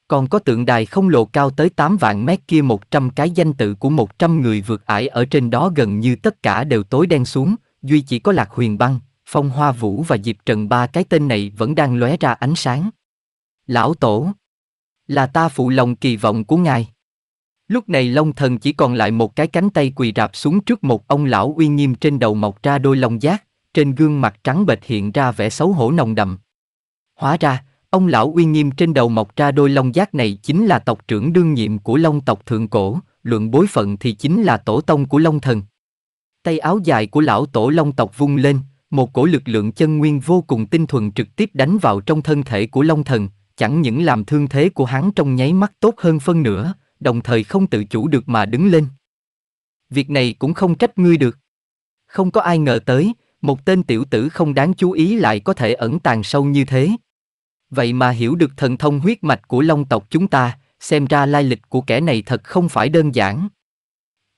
Còn có tượng đài không lộ cao tới 8 vạn mét kia 100 cái danh tự của 100 người vượt ải ở trên đó gần như tất cả đều tối đen xuống, duy chỉ có lạc huyền băng, phong hoa vũ và diệp trần ba cái tên này vẫn đang lóe ra ánh sáng. Lão Tổ Là ta phụ lòng kỳ vọng của ngài. Lúc này Long Thần chỉ còn lại một cái cánh tay quỳ rạp xuống trước một ông lão uy nghiêm trên đầu mọc ra đôi lông giác, trên gương mặt trắng bệch hiện ra vẻ xấu hổ nồng đậm. Hóa ra, ông lão uy nghiêm trên đầu mọc ra đôi lông giác này chính là tộc trưởng đương nhiệm của Long tộc thượng cổ, luận bối phận thì chính là tổ tông của Long Thần. Tay áo dài của lão tổ Long tộc vung lên, một cổ lực lượng chân nguyên vô cùng tinh thuần trực tiếp đánh vào trong thân thể của Long Thần, chẳng những làm thương thế của hắn trong nháy mắt tốt hơn phân nửa, đồng thời không tự chủ được mà đứng lên. Việc này cũng không trách ngươi được. Không có ai ngờ tới, một tên tiểu tử không đáng chú ý lại có thể ẩn tàng sâu như thế. Vậy mà hiểu được thần thông huyết mạch của long tộc chúng ta, xem ra lai lịch của kẻ này thật không phải đơn giản.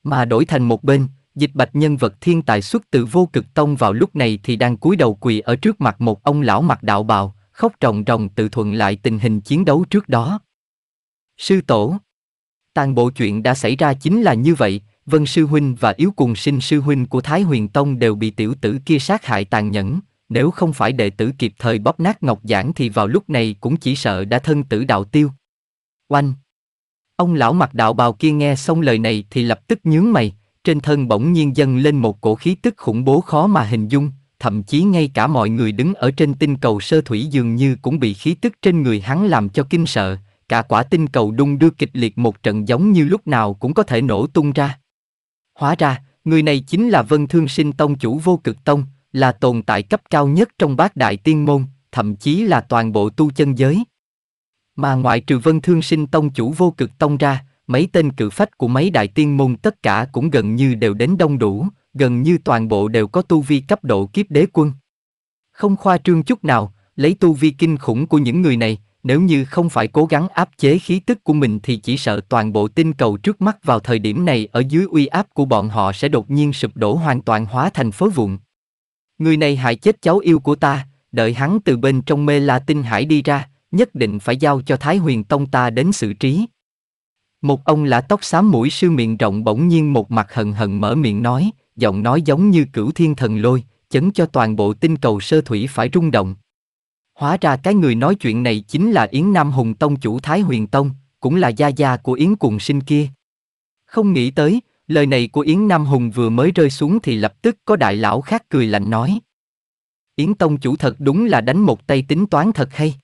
Mà đổi thành một bên, dịch bạch nhân vật thiên tài xuất từ vô cực tông vào lúc này thì đang cúi đầu quỳ ở trước mặt một ông lão mặc đạo bào, khóc ròng ròng tự thuận lại tình hình chiến đấu trước đó. Sư tổ, tàn bộ chuyện đã xảy ra chính là như vậy, Vân Sư Huynh và Yếu Cùng Sinh Sư Huynh của Thái Huyền Tông đều bị tiểu tử kia sát hại tàn nhẫn, nếu không phải đệ tử kịp thời bóp nát ngọc giảng thì vào lúc này cũng chỉ sợ đã thân tử đạo tiêu. Oanh! Ông lão mặc đạo bào kia nghe xong lời này thì lập tức nhướng mày, trên thân bỗng nhiên dâng lên một cổ khí tức khủng bố khó mà hình dung, thậm chí ngay cả mọi người đứng ở trên tinh cầu sơ thủy dường như cũng bị khí tức trên người hắn làm cho kinh sợ, cả quả tinh cầu đung đưa kịch liệt một trận giống như lúc nào cũng có thể nổ tung ra. Hóa ra, người này chính là Vân Thương Sinh Tông chủ vô cực tông, là tồn tại cấp cao nhất trong bát đại tiên môn, thậm chí là toàn bộ tu chân giới. Mà ngoại trừ Vân Thương Sinh Tông chủ vô cực tông ra, mấy tên cự phách của mấy đại tiên môn tất cả cũng gần như đều đến đông đủ, gần như toàn bộ đều có tu vi cấp độ kiếp đế quân. Không khoa trương chút nào, lấy tu vi kinh khủng của những người này, nếu như không phải cố gắng áp chế khí tức của mình thì chỉ sợ toàn bộ tinh cầu trước mắt vào thời điểm này ở dưới uy áp của bọn họ sẽ đột nhiên sụp đổ hoàn toàn hóa thành phối vụn. Người này hại chết cháu yêu của ta, đợi hắn từ bên trong mê la tinh hải đi ra, nhất định phải giao cho Thái Huyền Tông ta đến xử trí. Một ông lã tóc xám mũi sư miệng rộng bỗng nhiên một mặt hận hận mở miệng nói, giọng nói giống như cửu thiên thần lôi, chấn cho toàn bộ tinh cầu sơ thủy phải rung động. Hóa ra cái người nói chuyện này chính là Yến Nam Hùng Tông chủ Thái Huyền Tông, cũng là gia gia của Yến Cùng Sinh kia. Không nghĩ tới, lời này của Yến Nam Hùng vừa mới rơi xuống thì lập tức có đại lão khác cười lạnh nói. Yến Tông chủ thật đúng là đánh một tay tính toán thật hay.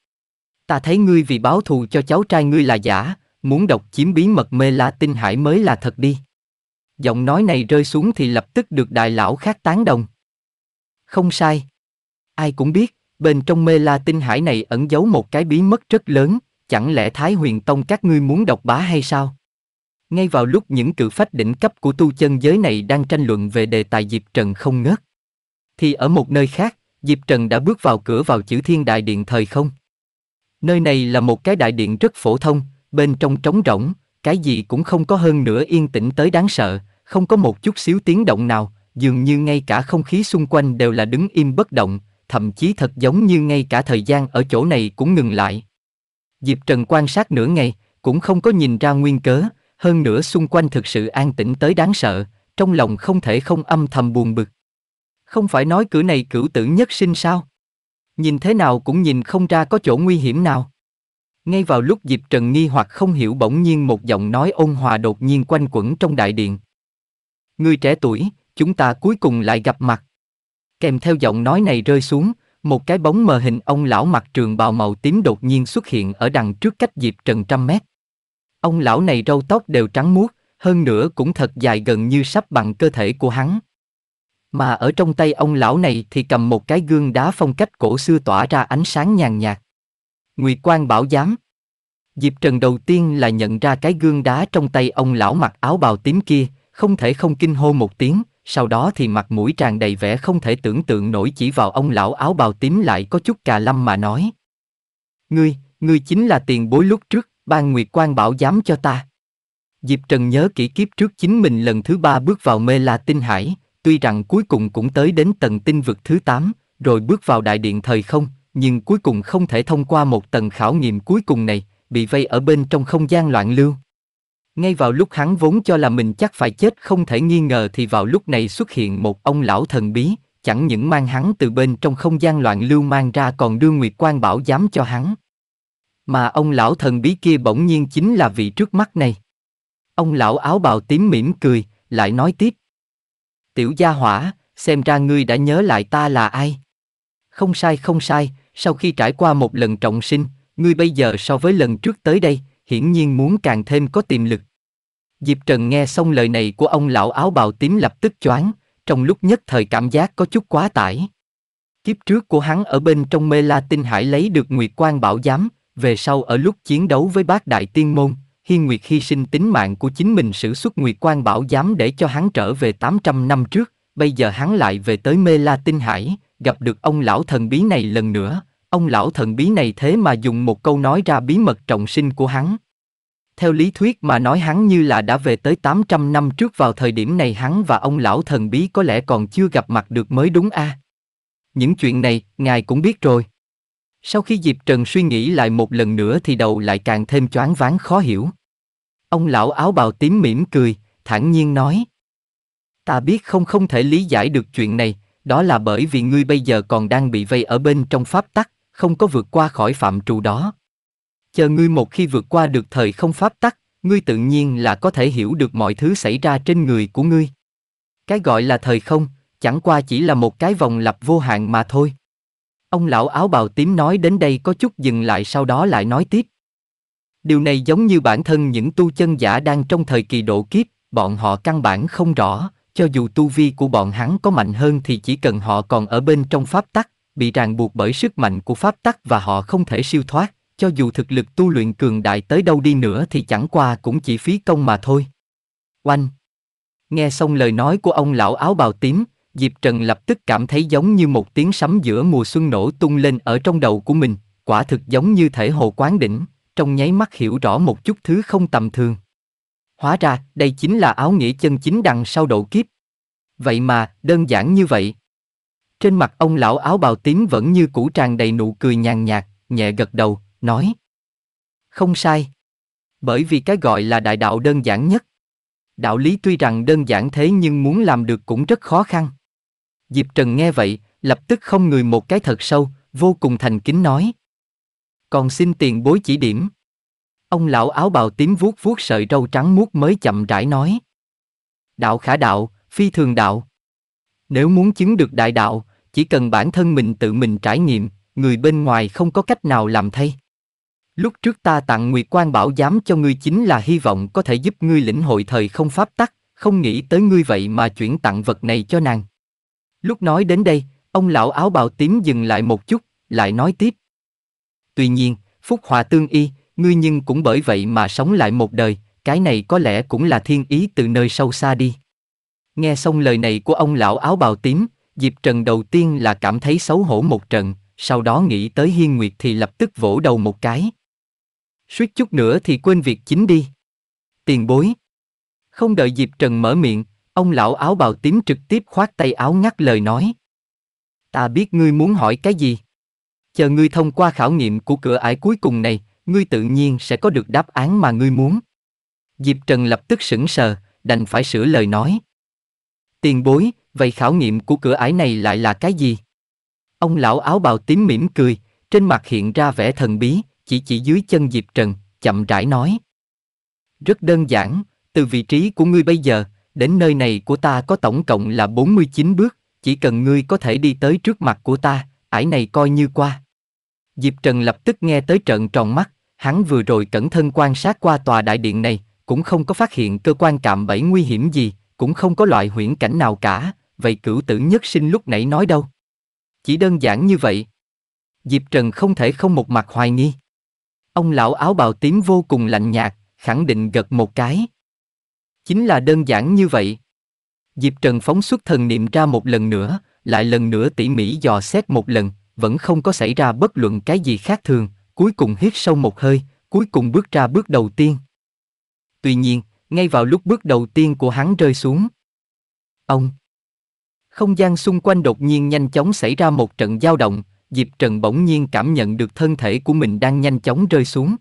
Ta thấy ngươi vì báo thù cho cháu trai ngươi là giả, muốn độc chiếm bí mật mê la tinh hải mới là thật đi. Giọng nói này rơi xuống thì lập tức được đại lão khác tán đồng. Không sai. Ai cũng biết, bên trong mê la tinh hải này ẩn giấu một cái bí mật rất lớn, chẳng lẽ Thái Huyền Tông các ngươi muốn độc bá hay sao? Ngay vào lúc những cự phách đỉnh cấp của tu chân giới này đang tranh luận về đề tài Diệp Trần không ngớt, thì ở một nơi khác, Diệp Trần đã bước vào cửa vào chữ thiên đại điện thời không. Nơi này là một cái đại điện rất phổ thông, bên trong trống rỗng, cái gì cũng không có hơn nữa yên tĩnh tới đáng sợ, không có một chút xíu tiếng động nào, dường như ngay cả không khí xung quanh đều là đứng im bất động, thậm chí thật giống như ngay cả thời gian ở chỗ này cũng ngừng lại. Diệp Trần quan sát nửa ngày, cũng không có nhìn ra nguyên cớ, hơn nữa xung quanh thực sự an tĩnh tới đáng sợ, trong lòng không thể không âm thầm buồn bực. Không phải nói cửa này cửu tử nhất sinh sao? Nhìn thế nào cũng nhìn không ra có chỗ nguy hiểm nào. Ngay vào lúc Diệp Trần nghi hoặc không hiểu bỗng nhiên một giọng nói ôn hòa đột nhiên quanh quẩn trong đại điện. Người trẻ tuổi, chúng ta cuối cùng lại gặp mặt. Kèm theo giọng nói này rơi xuống, một cái bóng mờ hình ông lão mặc trường bào màu tím đột nhiên xuất hiện ở đằng trước cách Diệp Trần trăm mét. Ông lão này râu tóc đều trắng muốt, hơn nữa cũng thật dài gần như sắp bằng cơ thể của hắn. Mà ở trong tay ông lão này thì cầm một cái gương đá phong cách cổ xưa tỏa ra ánh sáng nhàn nhạt. Ngụy Quan bảo giám. Diệp Trần đầu tiên là nhận ra cái gương đá trong tay ông lão mặc áo bào tím kia, không thể không kinh hô một tiếng sau đó thì mặt mũi tràn đầy vẻ không thể tưởng tượng nổi chỉ vào ông lão áo bào tím lại có chút cà lâm mà nói. Ngươi, ngươi chính là tiền bối lúc trước, ban nguyệt quan bảo giám cho ta. Diệp Trần nhớ kỹ kiếp trước chính mình lần thứ ba bước vào mê la tinh hải, tuy rằng cuối cùng cũng tới đến tầng tinh vực thứ 8, rồi bước vào đại điện thời không, nhưng cuối cùng không thể thông qua một tầng khảo nghiệm cuối cùng này, bị vây ở bên trong không gian loạn lưu. Ngay vào lúc hắn vốn cho là mình chắc phải chết không thể nghi ngờ thì vào lúc này xuất hiện một ông lão thần bí, chẳng những mang hắn từ bên trong không gian loạn lưu mang ra còn đưa Nguyệt Quan Bảo giám cho hắn. Mà ông lão thần bí kia bỗng nhiên chính là vị trước mắt này. Ông lão áo bào tím mỉm cười, lại nói tiếp. Tiểu gia hỏa, xem ra ngươi đã nhớ lại ta là ai. Không sai không sai, sau khi trải qua một lần trọng sinh, ngươi bây giờ so với lần trước tới đây, hiển nhiên muốn càng thêm có tiềm lực. Diệp Trần nghe xong lời này của ông lão áo bào tím lập tức choáng, trong lúc nhất thời cảm giác có chút quá tải. Kiếp trước của hắn ở bên trong mê la tinh hải lấy được Nguyệt Quan bảo giám, về sau ở lúc chiến đấu với bác đại tiên môn, Hiên Nguyệt hy sinh tính mạng của chính mình sử xuất Nguyệt Quan bảo giám để cho hắn trở về 800 năm trước, bây giờ hắn lại về tới mê la tinh hải, gặp được ông lão thần bí này lần nữa, ông lão thần bí này thế mà dùng một câu nói ra bí mật trọng sinh của hắn. Theo lý thuyết mà nói hắn như là đã về tới 800 năm trước vào thời điểm này hắn và ông lão thần bí có lẽ còn chưa gặp mặt được mới đúng a. Những chuyện này, ngài cũng biết rồi. Sau khi Diệp Trần suy nghĩ lại một lần nữa thì đầu lại càng thêm choáng váng khó hiểu. Ông lão áo bào tím mỉm cười, thản nhiên nói. Ta biết không không thể lý giải được chuyện này, đó là bởi vì ngươi bây giờ còn đang bị vây ở bên trong pháp tắc, không có vượt qua khỏi phạm trù đó chờ ngươi một khi vượt qua được thời không pháp tắc, ngươi tự nhiên là có thể hiểu được mọi thứ xảy ra trên người của ngươi. Cái gọi là thời không, chẳng qua chỉ là một cái vòng lặp vô hạn mà thôi. Ông lão áo bào tím nói đến đây có chút dừng lại sau đó lại nói tiếp. Điều này giống như bản thân những tu chân giả đang trong thời kỳ độ kiếp, bọn họ căn bản không rõ, cho dù tu vi của bọn hắn có mạnh hơn thì chỉ cần họ còn ở bên trong pháp tắc, bị ràng buộc bởi sức mạnh của pháp tắc và họ không thể siêu thoát cho dù thực lực tu luyện cường đại tới đâu đi nữa thì chẳng qua cũng chỉ phí công mà thôi. Oanh! Nghe xong lời nói của ông lão áo bào tím, Diệp Trần lập tức cảm thấy giống như một tiếng sấm giữa mùa xuân nổ tung lên ở trong đầu của mình, quả thực giống như thể hồ quán đỉnh, trong nháy mắt hiểu rõ một chút thứ không tầm thường. Hóa ra, đây chính là áo nghĩa chân chính đằng sau độ kiếp. Vậy mà, đơn giản như vậy. Trên mặt ông lão áo bào tím vẫn như cũ tràn đầy nụ cười nhàn nhạt, nhẹ gật đầu, nói. Không sai. Bởi vì cái gọi là đại đạo đơn giản nhất. Đạo lý tuy rằng đơn giản thế nhưng muốn làm được cũng rất khó khăn. Diệp Trần nghe vậy, lập tức không người một cái thật sâu, vô cùng thành kính nói. Còn xin tiền bối chỉ điểm. Ông lão áo bào tím vuốt vuốt sợi râu trắng muốt mới chậm rãi nói. Đạo khả đạo, phi thường đạo. Nếu muốn chứng được đại đạo, chỉ cần bản thân mình tự mình trải nghiệm, người bên ngoài không có cách nào làm thay. Lúc trước ta tặng Nguyệt Quan Bảo giám cho ngươi chính là hy vọng có thể giúp ngươi lĩnh hội thời không pháp tắc, không nghĩ tới ngươi vậy mà chuyển tặng vật này cho nàng. Lúc nói đến đây, ông lão áo bào tím dừng lại một chút, lại nói tiếp. Tuy nhiên, phúc hòa tương y, ngươi nhưng cũng bởi vậy mà sống lại một đời, cái này có lẽ cũng là thiên ý từ nơi sâu xa đi. Nghe xong lời này của ông lão áo bào tím, Diệp Trần đầu tiên là cảm thấy xấu hổ một trận, sau đó nghĩ tới Hiên Nguyệt thì lập tức vỗ đầu một cái suýt chút nữa thì quên việc chính đi. Tiền bối. Không đợi Diệp Trần mở miệng, ông lão áo bào tím trực tiếp khoát tay áo ngắt lời nói. Ta biết ngươi muốn hỏi cái gì. Chờ ngươi thông qua khảo nghiệm của cửa ải cuối cùng này, ngươi tự nhiên sẽ có được đáp án mà ngươi muốn. Diệp Trần lập tức sững sờ, đành phải sửa lời nói. Tiền bối, vậy khảo nghiệm của cửa ải này lại là cái gì? Ông lão áo bào tím mỉm cười, trên mặt hiện ra vẻ thần bí, chỉ chỉ dưới chân Diệp Trần, chậm rãi nói. Rất đơn giản, từ vị trí của ngươi bây giờ, đến nơi này của ta có tổng cộng là 49 bước, chỉ cần ngươi có thể đi tới trước mặt của ta, ải này coi như qua. Diệp Trần lập tức nghe tới trận tròn mắt, hắn vừa rồi cẩn thân quan sát qua tòa đại điện này, cũng không có phát hiện cơ quan cạm bẫy nguy hiểm gì, cũng không có loại huyễn cảnh nào cả, vậy cửu tử nhất sinh lúc nãy nói đâu. Chỉ đơn giản như vậy. Diệp Trần không thể không một mặt hoài nghi. Ông lão áo bào tím vô cùng lạnh nhạt, khẳng định gật một cái. Chính là đơn giản như vậy. Diệp Trần phóng xuất thần niệm ra một lần nữa, lại lần nữa tỉ mỉ dò xét một lần, vẫn không có xảy ra bất luận cái gì khác thường, cuối cùng hít sâu một hơi, cuối cùng bước ra bước đầu tiên. Tuy nhiên, ngay vào lúc bước đầu tiên của hắn rơi xuống. Ông! Không gian xung quanh đột nhiên nhanh chóng xảy ra một trận dao động, Diệp Trần bỗng nhiên cảm nhận được thân thể của mình đang nhanh chóng rơi xuống.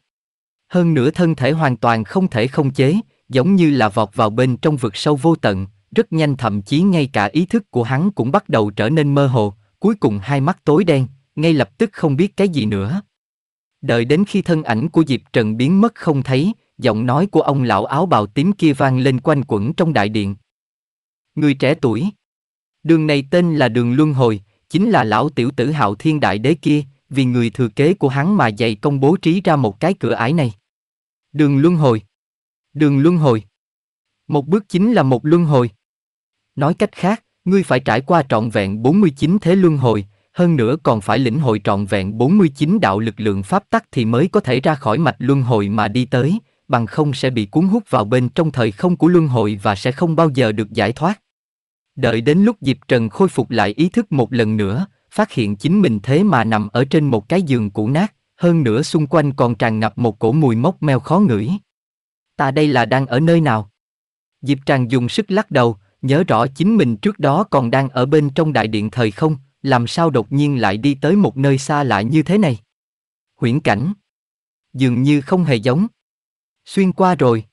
Hơn nữa thân thể hoàn toàn không thể không chế, giống như là vọt vào bên trong vực sâu vô tận, rất nhanh thậm chí ngay cả ý thức của hắn cũng bắt đầu trở nên mơ hồ, cuối cùng hai mắt tối đen, ngay lập tức không biết cái gì nữa. Đợi đến khi thân ảnh của Diệp Trần biến mất không thấy, giọng nói của ông lão áo bào tím kia vang lên quanh quẩn trong đại điện. Người trẻ tuổi. Đường này tên là đường Luân Hồi, chính là lão tiểu tử hạo thiên đại đế kia, vì người thừa kế của hắn mà dạy công bố trí ra một cái cửa ải này. Đường luân hồi. Đường luân hồi. Một bước chính là một luân hồi. Nói cách khác, ngươi phải trải qua trọn vẹn 49 thế luân hồi, hơn nữa còn phải lĩnh hội trọn vẹn 49 đạo lực lượng pháp tắc thì mới có thể ra khỏi mạch luân hồi mà đi tới, bằng không sẽ bị cuốn hút vào bên trong thời không của luân hồi và sẽ không bao giờ được giải thoát. Đợi đến lúc Diệp Trần khôi phục lại ý thức một lần nữa, phát hiện chính mình thế mà nằm ở trên một cái giường cũ nát, hơn nữa xung quanh còn tràn ngập một cổ mùi mốc meo khó ngửi. Ta đây là đang ở nơi nào? Diệp trần dùng sức lắc đầu, nhớ rõ chính mình trước đó còn đang ở bên trong đại điện thời không, làm sao đột nhiên lại đi tới một nơi xa lạ như thế này? Huyễn cảnh. Dường như không hề giống. Xuyên qua rồi.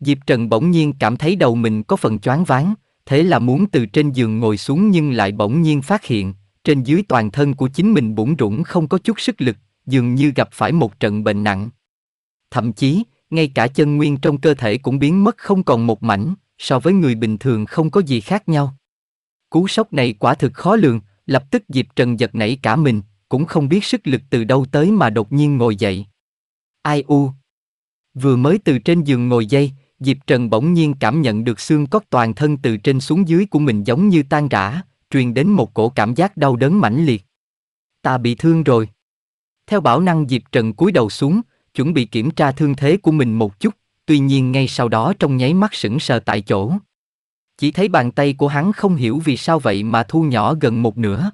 Diệp Trần bỗng nhiên cảm thấy đầu mình có phần choáng váng, thế là muốn từ trên giường ngồi xuống nhưng lại bỗng nhiên phát hiện, trên dưới toàn thân của chính mình bủn rủng không có chút sức lực, dường như gặp phải một trận bệnh nặng. Thậm chí, ngay cả chân nguyên trong cơ thể cũng biến mất không còn một mảnh, so với người bình thường không có gì khác nhau. Cú sốc này quả thực khó lường, lập tức dịp Trần giật nảy cả mình, cũng không biết sức lực từ đâu tới mà đột nhiên ngồi dậy. Ai u? Vừa mới từ trên giường ngồi dậy, Diệp Trần bỗng nhiên cảm nhận được xương cốt toàn thân từ trên xuống dưới của mình giống như tan rã, truyền đến một cổ cảm giác đau đớn mãnh liệt. Ta bị thương rồi. Theo bảo năng Diệp Trần cúi đầu xuống, chuẩn bị kiểm tra thương thế của mình một chút, tuy nhiên ngay sau đó trong nháy mắt sững sờ tại chỗ. Chỉ thấy bàn tay của hắn không hiểu vì sao vậy mà thu nhỏ gần một nửa.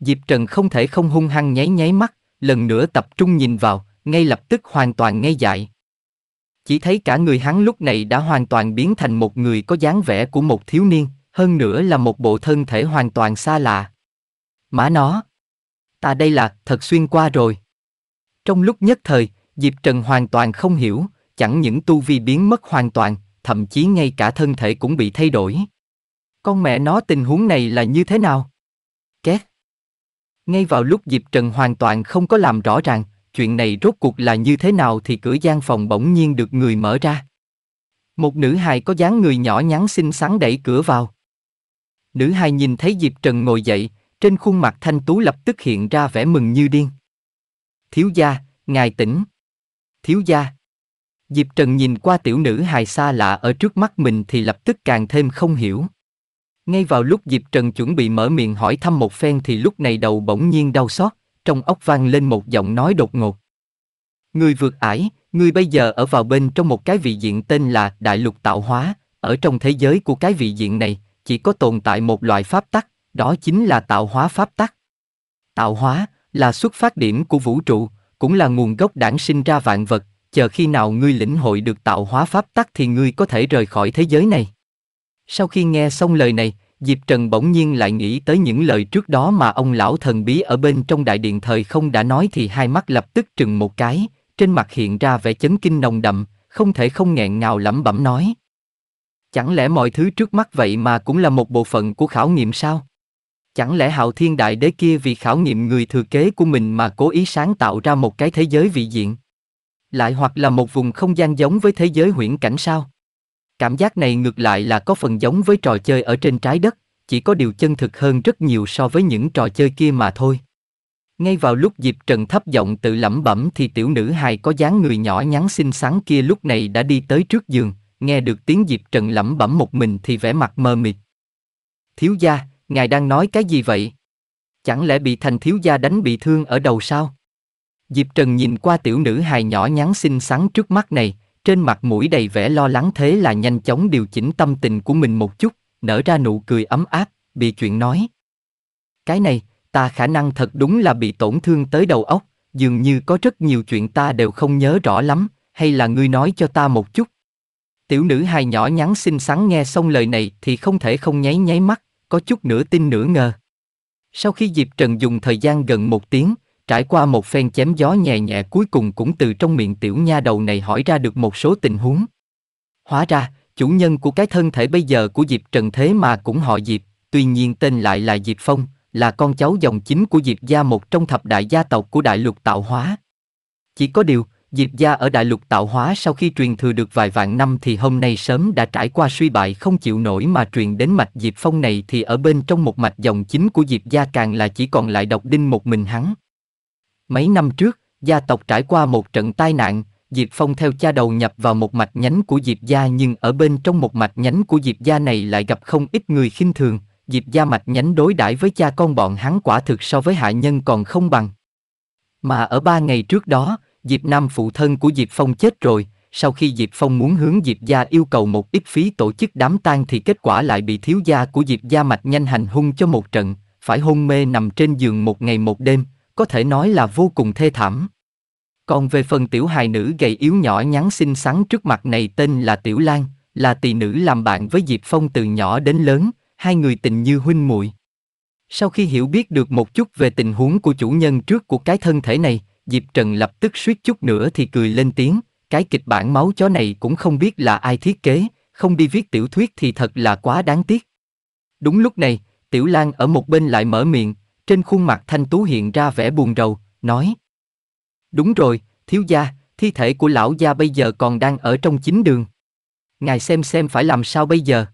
Diệp Trần không thể không hung hăng nháy nháy mắt, lần nữa tập trung nhìn vào, ngay lập tức hoàn toàn ngây dại, chỉ thấy cả người hắn lúc này đã hoàn toàn biến thành một người có dáng vẻ của một thiếu niên, hơn nữa là một bộ thân thể hoàn toàn xa lạ. Mã nó! Ta đây là thật xuyên qua rồi. Trong lúc nhất thời, Diệp Trần hoàn toàn không hiểu, chẳng những tu vi biến mất hoàn toàn, thậm chí ngay cả thân thể cũng bị thay đổi. Con mẹ nó tình huống này là như thế nào? Két! Ngay vào lúc Diệp Trần hoàn toàn không có làm rõ ràng, chuyện này rốt cuộc là như thế nào thì cửa gian phòng bỗng nhiên được người mở ra. Một nữ hài có dáng người nhỏ nhắn xinh xắn đẩy cửa vào. Nữ hài nhìn thấy Diệp Trần ngồi dậy, trên khuôn mặt thanh tú lập tức hiện ra vẻ mừng như điên. Thiếu gia, ngài tỉnh. Thiếu gia. Diệp Trần nhìn qua tiểu nữ hài xa lạ ở trước mắt mình thì lập tức càng thêm không hiểu. Ngay vào lúc Diệp Trần chuẩn bị mở miệng hỏi thăm một phen thì lúc này đầu bỗng nhiên đau xót, trong óc vang lên một giọng nói đột ngột. người vượt ải, người bây giờ ở vào bên trong một cái vị diện tên là Đại lục tạo hóa, ở trong thế giới của cái vị diện này, chỉ có tồn tại một loại pháp tắc, đó chính là tạo hóa pháp tắc. Tạo hóa là xuất phát điểm của vũ trụ, cũng là nguồn gốc đản sinh ra vạn vật, chờ khi nào ngươi lĩnh hội được tạo hóa pháp tắc thì ngươi có thể rời khỏi thế giới này. Sau khi nghe xong lời này, Diệp Trần bỗng nhiên lại nghĩ tới những lời trước đó mà ông lão thần bí ở bên trong đại điện thời không đã nói thì hai mắt lập tức trừng một cái, trên mặt hiện ra vẻ chấn kinh nồng đậm, không thể không nghẹn ngào lẩm bẩm nói. Chẳng lẽ mọi thứ trước mắt vậy mà cũng là một bộ phận của khảo nghiệm sao? Chẳng lẽ hạo thiên đại đế kia vì khảo nghiệm người thừa kế của mình mà cố ý sáng tạo ra một cái thế giới vị diện? Lại hoặc là một vùng không gian giống với thế giới huyễn cảnh sao? Cảm giác này ngược lại là có phần giống với trò chơi ở trên trái đất, chỉ có điều chân thực hơn rất nhiều so với những trò chơi kia mà thôi. Ngay vào lúc Diệp Trần thấp giọng tự lẩm bẩm thì tiểu nữ hài có dáng người nhỏ nhắn xinh xắn kia lúc này đã đi tới trước giường, nghe được tiếng Diệp Trần lẩm bẩm một mình thì vẻ mặt mơ mịt. Thiếu gia, ngài đang nói cái gì vậy? Chẳng lẽ bị thành thiếu gia đánh bị thương ở đầu sao? Diệp Trần nhìn qua tiểu nữ hài nhỏ nhắn xinh xắn trước mắt này, trên mặt mũi đầy vẻ lo lắng thế là nhanh chóng điều chỉnh tâm tình của mình một chút, nở ra nụ cười ấm áp, bị chuyện nói. Cái này, ta khả năng thật đúng là bị tổn thương tới đầu óc, dường như có rất nhiều chuyện ta đều không nhớ rõ lắm, hay là ngươi nói cho ta một chút. Tiểu nữ hài nhỏ nhắn xinh xắn nghe xong lời này thì không thể không nháy nháy mắt, có chút nửa tin nửa ngờ. Sau khi Diệp Trần dùng thời gian gần một tiếng, Trải qua một phen chém gió nhẹ nhẹ cuối cùng cũng từ trong miệng tiểu nha đầu này hỏi ra được một số tình huống. Hóa ra, chủ nhân của cái thân thể bây giờ của Diệp Trần thế mà cũng họ Diệp, tuy nhiên tên lại là Diệp Phong, là con cháu dòng chính của Diệp gia một trong thập đại gia tộc của Đại Lục Tạo Hóa. Chỉ có điều, Diệp gia ở Đại Lục Tạo Hóa sau khi truyền thừa được vài vạn năm thì hôm nay sớm đã trải qua suy bại không chịu nổi mà truyền đến mạch Diệp Phong này thì ở bên trong một mạch dòng chính của Diệp gia càng là chỉ còn lại độc đinh một mình hắn. Mấy năm trước, gia tộc trải qua một trận tai nạn, Diệp Phong theo cha đầu nhập vào một mạch nhánh của Diệp gia nhưng ở bên trong một mạch nhánh của Diệp gia này lại gặp không ít người khinh thường, Diệp gia mạch nhánh đối đãi với cha con bọn hắn quả thực so với hạ nhân còn không bằng. Mà ở ba ngày trước đó, Diệp Nam phụ thân của Diệp Phong chết rồi, sau khi Diệp Phong muốn hướng Diệp gia yêu cầu một ít phí tổ chức đám tang thì kết quả lại bị thiếu gia của Diệp gia mạch nhanh hành hung cho một trận, phải hôn mê nằm trên giường một ngày một đêm, có thể nói là vô cùng thê thảm. Còn về phần tiểu hài nữ gầy yếu nhỏ nhắn xinh xắn trước mặt này tên là Tiểu Lan, là tỷ nữ làm bạn với Diệp Phong từ nhỏ đến lớn, hai người tình như huynh muội. Sau khi hiểu biết được một chút về tình huống của chủ nhân trước của cái thân thể này, Diệp Trần lập tức suýt chút nữa thì cười lên tiếng, cái kịch bản máu chó này cũng không biết là ai thiết kế, không đi viết tiểu thuyết thì thật là quá đáng tiếc. Đúng lúc này, Tiểu Lan ở một bên lại mở miệng, trên khuôn mặt thanh tú hiện ra vẻ buồn rầu, nói Đúng rồi, thiếu gia, thi thể của lão gia bây giờ còn đang ở trong chính đường. Ngài xem xem phải làm sao bây giờ.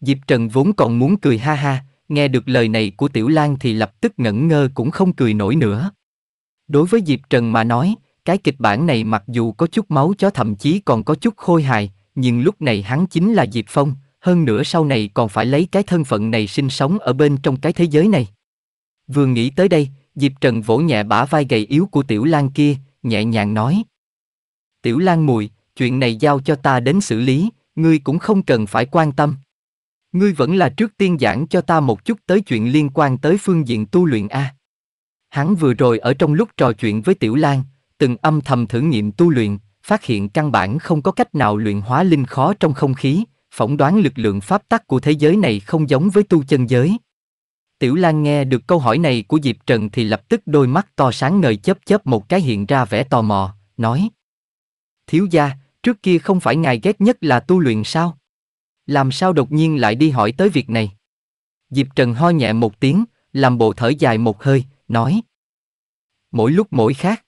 Diệp Trần vốn còn muốn cười ha ha, nghe được lời này của Tiểu Lan thì lập tức ngẩn ngơ cũng không cười nổi nữa. Đối với Diệp Trần mà nói, cái kịch bản này mặc dù có chút máu chó thậm chí còn có chút khôi hài, nhưng lúc này hắn chính là Diệp Phong, hơn nữa sau này còn phải lấy cái thân phận này sinh sống ở bên trong cái thế giới này. Vừa nghĩ tới đây, Diệp Trần vỗ nhẹ bả vai gầy yếu của Tiểu Lan kia, nhẹ nhàng nói. Tiểu Lan mùi, chuyện này giao cho ta đến xử lý, ngươi cũng không cần phải quan tâm. Ngươi vẫn là trước tiên giảng cho ta một chút tới chuyện liên quan tới phương diện tu luyện A. Hắn vừa rồi ở trong lúc trò chuyện với Tiểu Lan, từng âm thầm thử nghiệm tu luyện, phát hiện căn bản không có cách nào luyện hóa linh khó trong không khí, phỏng đoán lực lượng pháp tắc của thế giới này không giống với tu chân giới. Tiểu Lan nghe được câu hỏi này của Diệp Trần thì lập tức đôi mắt to sáng ngời chớp chớp một cái hiện ra vẻ tò mò, nói. Thiếu gia, trước kia không phải ngài ghét nhất là tu luyện sao? Làm sao đột nhiên lại đi hỏi tới việc này? Diệp Trần ho nhẹ một tiếng, làm bộ thở dài một hơi, nói. Mỗi lúc mỗi khác.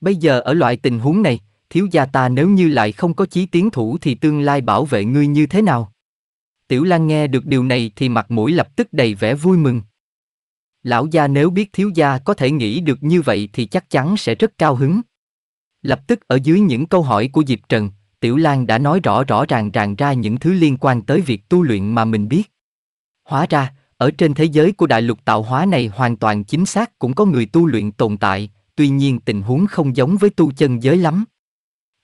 Bây giờ ở loại tình huống này, thiếu gia ta nếu như lại không có chí tiến thủ thì tương lai bảo vệ ngươi như thế nào? Tiểu Lan nghe được điều này thì mặt mũi lập tức đầy vẻ vui mừng. Lão gia nếu biết thiếu gia có thể nghĩ được như vậy thì chắc chắn sẽ rất cao hứng. Lập tức ở dưới những câu hỏi của Diệp Trần, Tiểu Lan đã nói rõ rõ ràng ràng ra những thứ liên quan tới việc tu luyện mà mình biết. Hóa ra, ở trên thế giới của đại lục tạo hóa này hoàn toàn chính xác cũng có người tu luyện tồn tại, tuy nhiên tình huống không giống với tu chân giới lắm.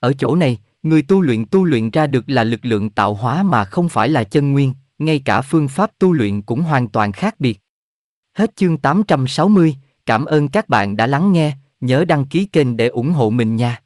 Ở chỗ này, Người tu luyện tu luyện ra được là lực lượng tạo hóa mà không phải là chân nguyên, ngay cả phương pháp tu luyện cũng hoàn toàn khác biệt. Hết chương 860, cảm ơn các bạn đã lắng nghe, nhớ đăng ký kênh để ủng hộ mình nha.